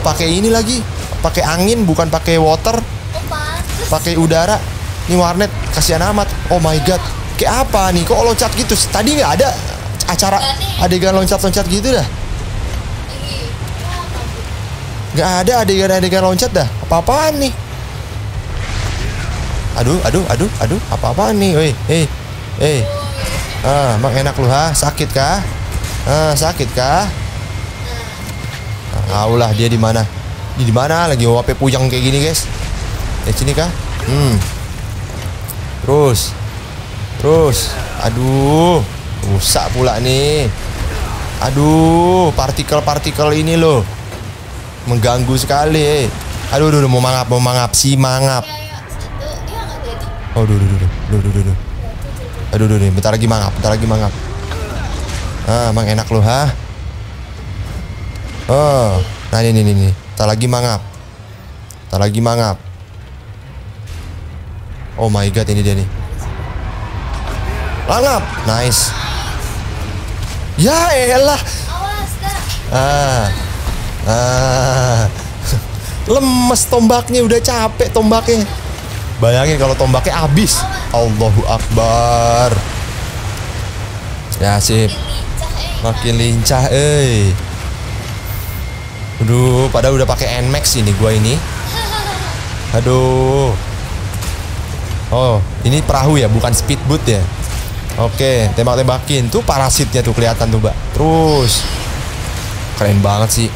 pakai ini lagi, pakai angin bukan pakai water. Pakai udara. Ini warnet kasihan amat. Oh my god. Kayak apa nih? Kok loncat gitu? Tadi nggak ada acara adegan loncat-loncat gitu dah. Nggak ada adegan-adegan loncat dah. Apa-apaan nih? Aduh, aduh, aduh, aduh, apa-apaan nih? Hei, eh, hei, eh. hei. Ah, emang enak lu ha? Sakit kah? Ah, sakit kah? Ah, aulah dia di mana? Ini di mana? Lagi OAP pujang kayak gini, guys. Di sini kah? Hmm. Terus. Terus. Aduh, rusak pula nih. Aduh, partikel-partikel ini loh. Mengganggu sekali. Aduh, aduh, aduh, mau mangap, mau mangap, si mangap. Iya, iya. Iya, oh, aduh, aduh, aduh, aduh, aduh, aduh, duh. Aduh, aduh, aduh, bentar lagi mangap, bentar lagi mangap. Ah, emang enak lu, ha? Oh, nah ini, ini, ini. Bentar lagi mangap. Bentar lagi mangap. Oh my god, ini dia nih. Langap, nice. Ya elah. Ah. Ah. Lemes tombaknya udah capek tombaknya. Bayangin kalau tombaknya habis. Allahu Akbar ya sip makin lincah eh aduh padahal udah pakai Nmax ini gua ini aduh oh ini perahu ya bukan speedboat ya Oke, tembak-tembakin. Tuh parasitnya tuh kelihatan tuh, Mbak. Terus. Keren banget sih.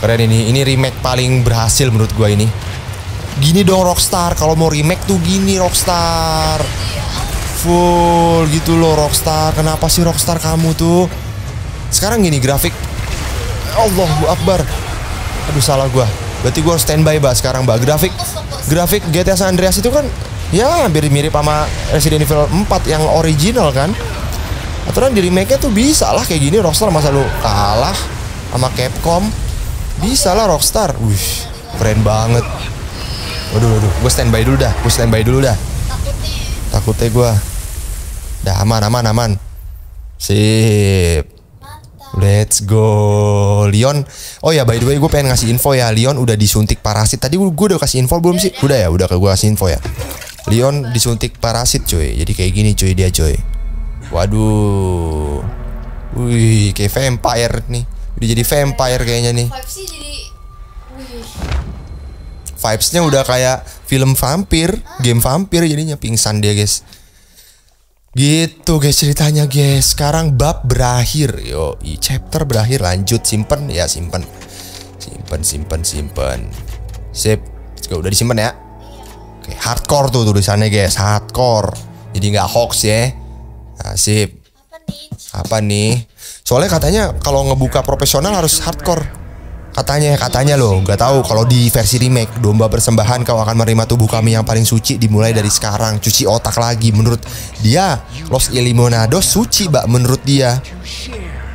Keren ini. Ini remake paling berhasil menurut gua ini gini dong Rockstar kalau mau remake tuh gini Rockstar full gitu loh Rockstar kenapa sih Rockstar kamu tuh sekarang gini grafik Allah bu Akbar aduh salah gua berarti gua harus standby bah sekarang bah grafik grafik GTA San Andreas itu kan ya hampir mirip sama Resident Evil 4 yang original kan aturan di remake-nya tuh bisa lah kayak gini Rockstar masa lu kalah sama Capcom bisa lah Rockstar wih keren banget Waduh, waduh, gue standby dulu dah, gue standby dulu dah. Takutnya. Ya. Takutnya gue. Dah aman, aman, aman. Sip. Let's go Leon Oh ya by the way gue pengen ngasih info ya Leon udah disuntik parasit Tadi gue udah kasih info belum sih? Udah ya udah ke gue kasih info ya Leon disuntik parasit cuy Jadi kayak gini cuy dia cuy Waduh Wih kayak vampire nih Udah jadi vampire kayaknya nih vibesnya udah kayak film vampir game vampir jadinya pingsan dia guys gitu guys ceritanya guys sekarang bab berakhir yo chapter berakhir lanjut simpen ya simpen simpen simpen simpen sip Go, udah disimpan ya oke hardcore tuh tulisannya guys hardcore jadi nggak hoax ya nah, sip apa nih soalnya katanya kalau ngebuka profesional harus hardcore Katanya, katanya loh, gak tahu kalau di versi remake domba persembahan kau akan menerima tubuh kami yang paling suci dimulai dari sekarang. Cuci otak lagi menurut dia. Los Ilimonados suci, Mbak, menurut dia.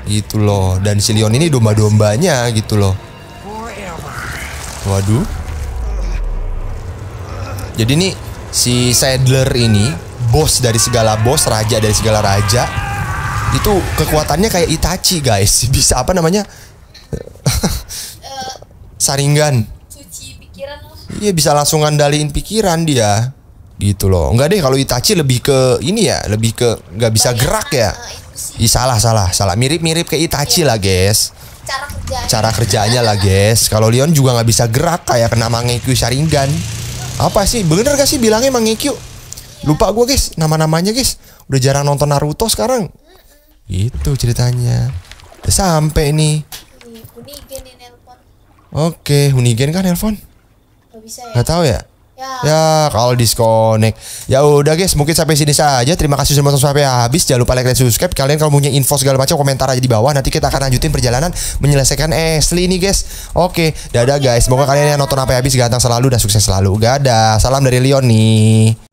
Gitu loh. Dan si Leon ini domba-dombanya gitu loh. Waduh. Jadi nih si Sadler ini bos dari segala bos, raja dari segala raja. Itu kekuatannya kayak Itachi, guys. Bisa apa namanya? saringan iya bisa langsung ngandaliin pikiran dia gitu loh Enggak deh kalau Itachi lebih ke ini ya lebih ke nggak bisa gerak ya eh, Ih, salah salah salah mirip mirip ke Itachi iya. lah guys cara kerjanya cara kerjanya lah guys kalau Leon juga nggak bisa gerak kayak kena Mangekyu saringan? apa sih bener gak sih bilangnya Mangekyu iya. lupa gue guys nama namanya guys udah jarang nonton Naruto sekarang itu ceritanya sampai nih Oke, Hunigen kan handphone? Gak bisa ya. Gak tahu ya? Ya, ya kalau disconnect. Ya udah guys, mungkin sampai sini saja. Terima kasih sudah menonton sampai habis. Jangan lupa like dan subscribe. Kalian kalau punya info segala macam komentar aja di bawah. Nanti kita akan lanjutin perjalanan menyelesaikan Esli ini, guys. Oke, dadah guys. Semoga kalian yang nonton sampai habis ganteng selalu dan sukses selalu. ada. Salam dari Leon nih.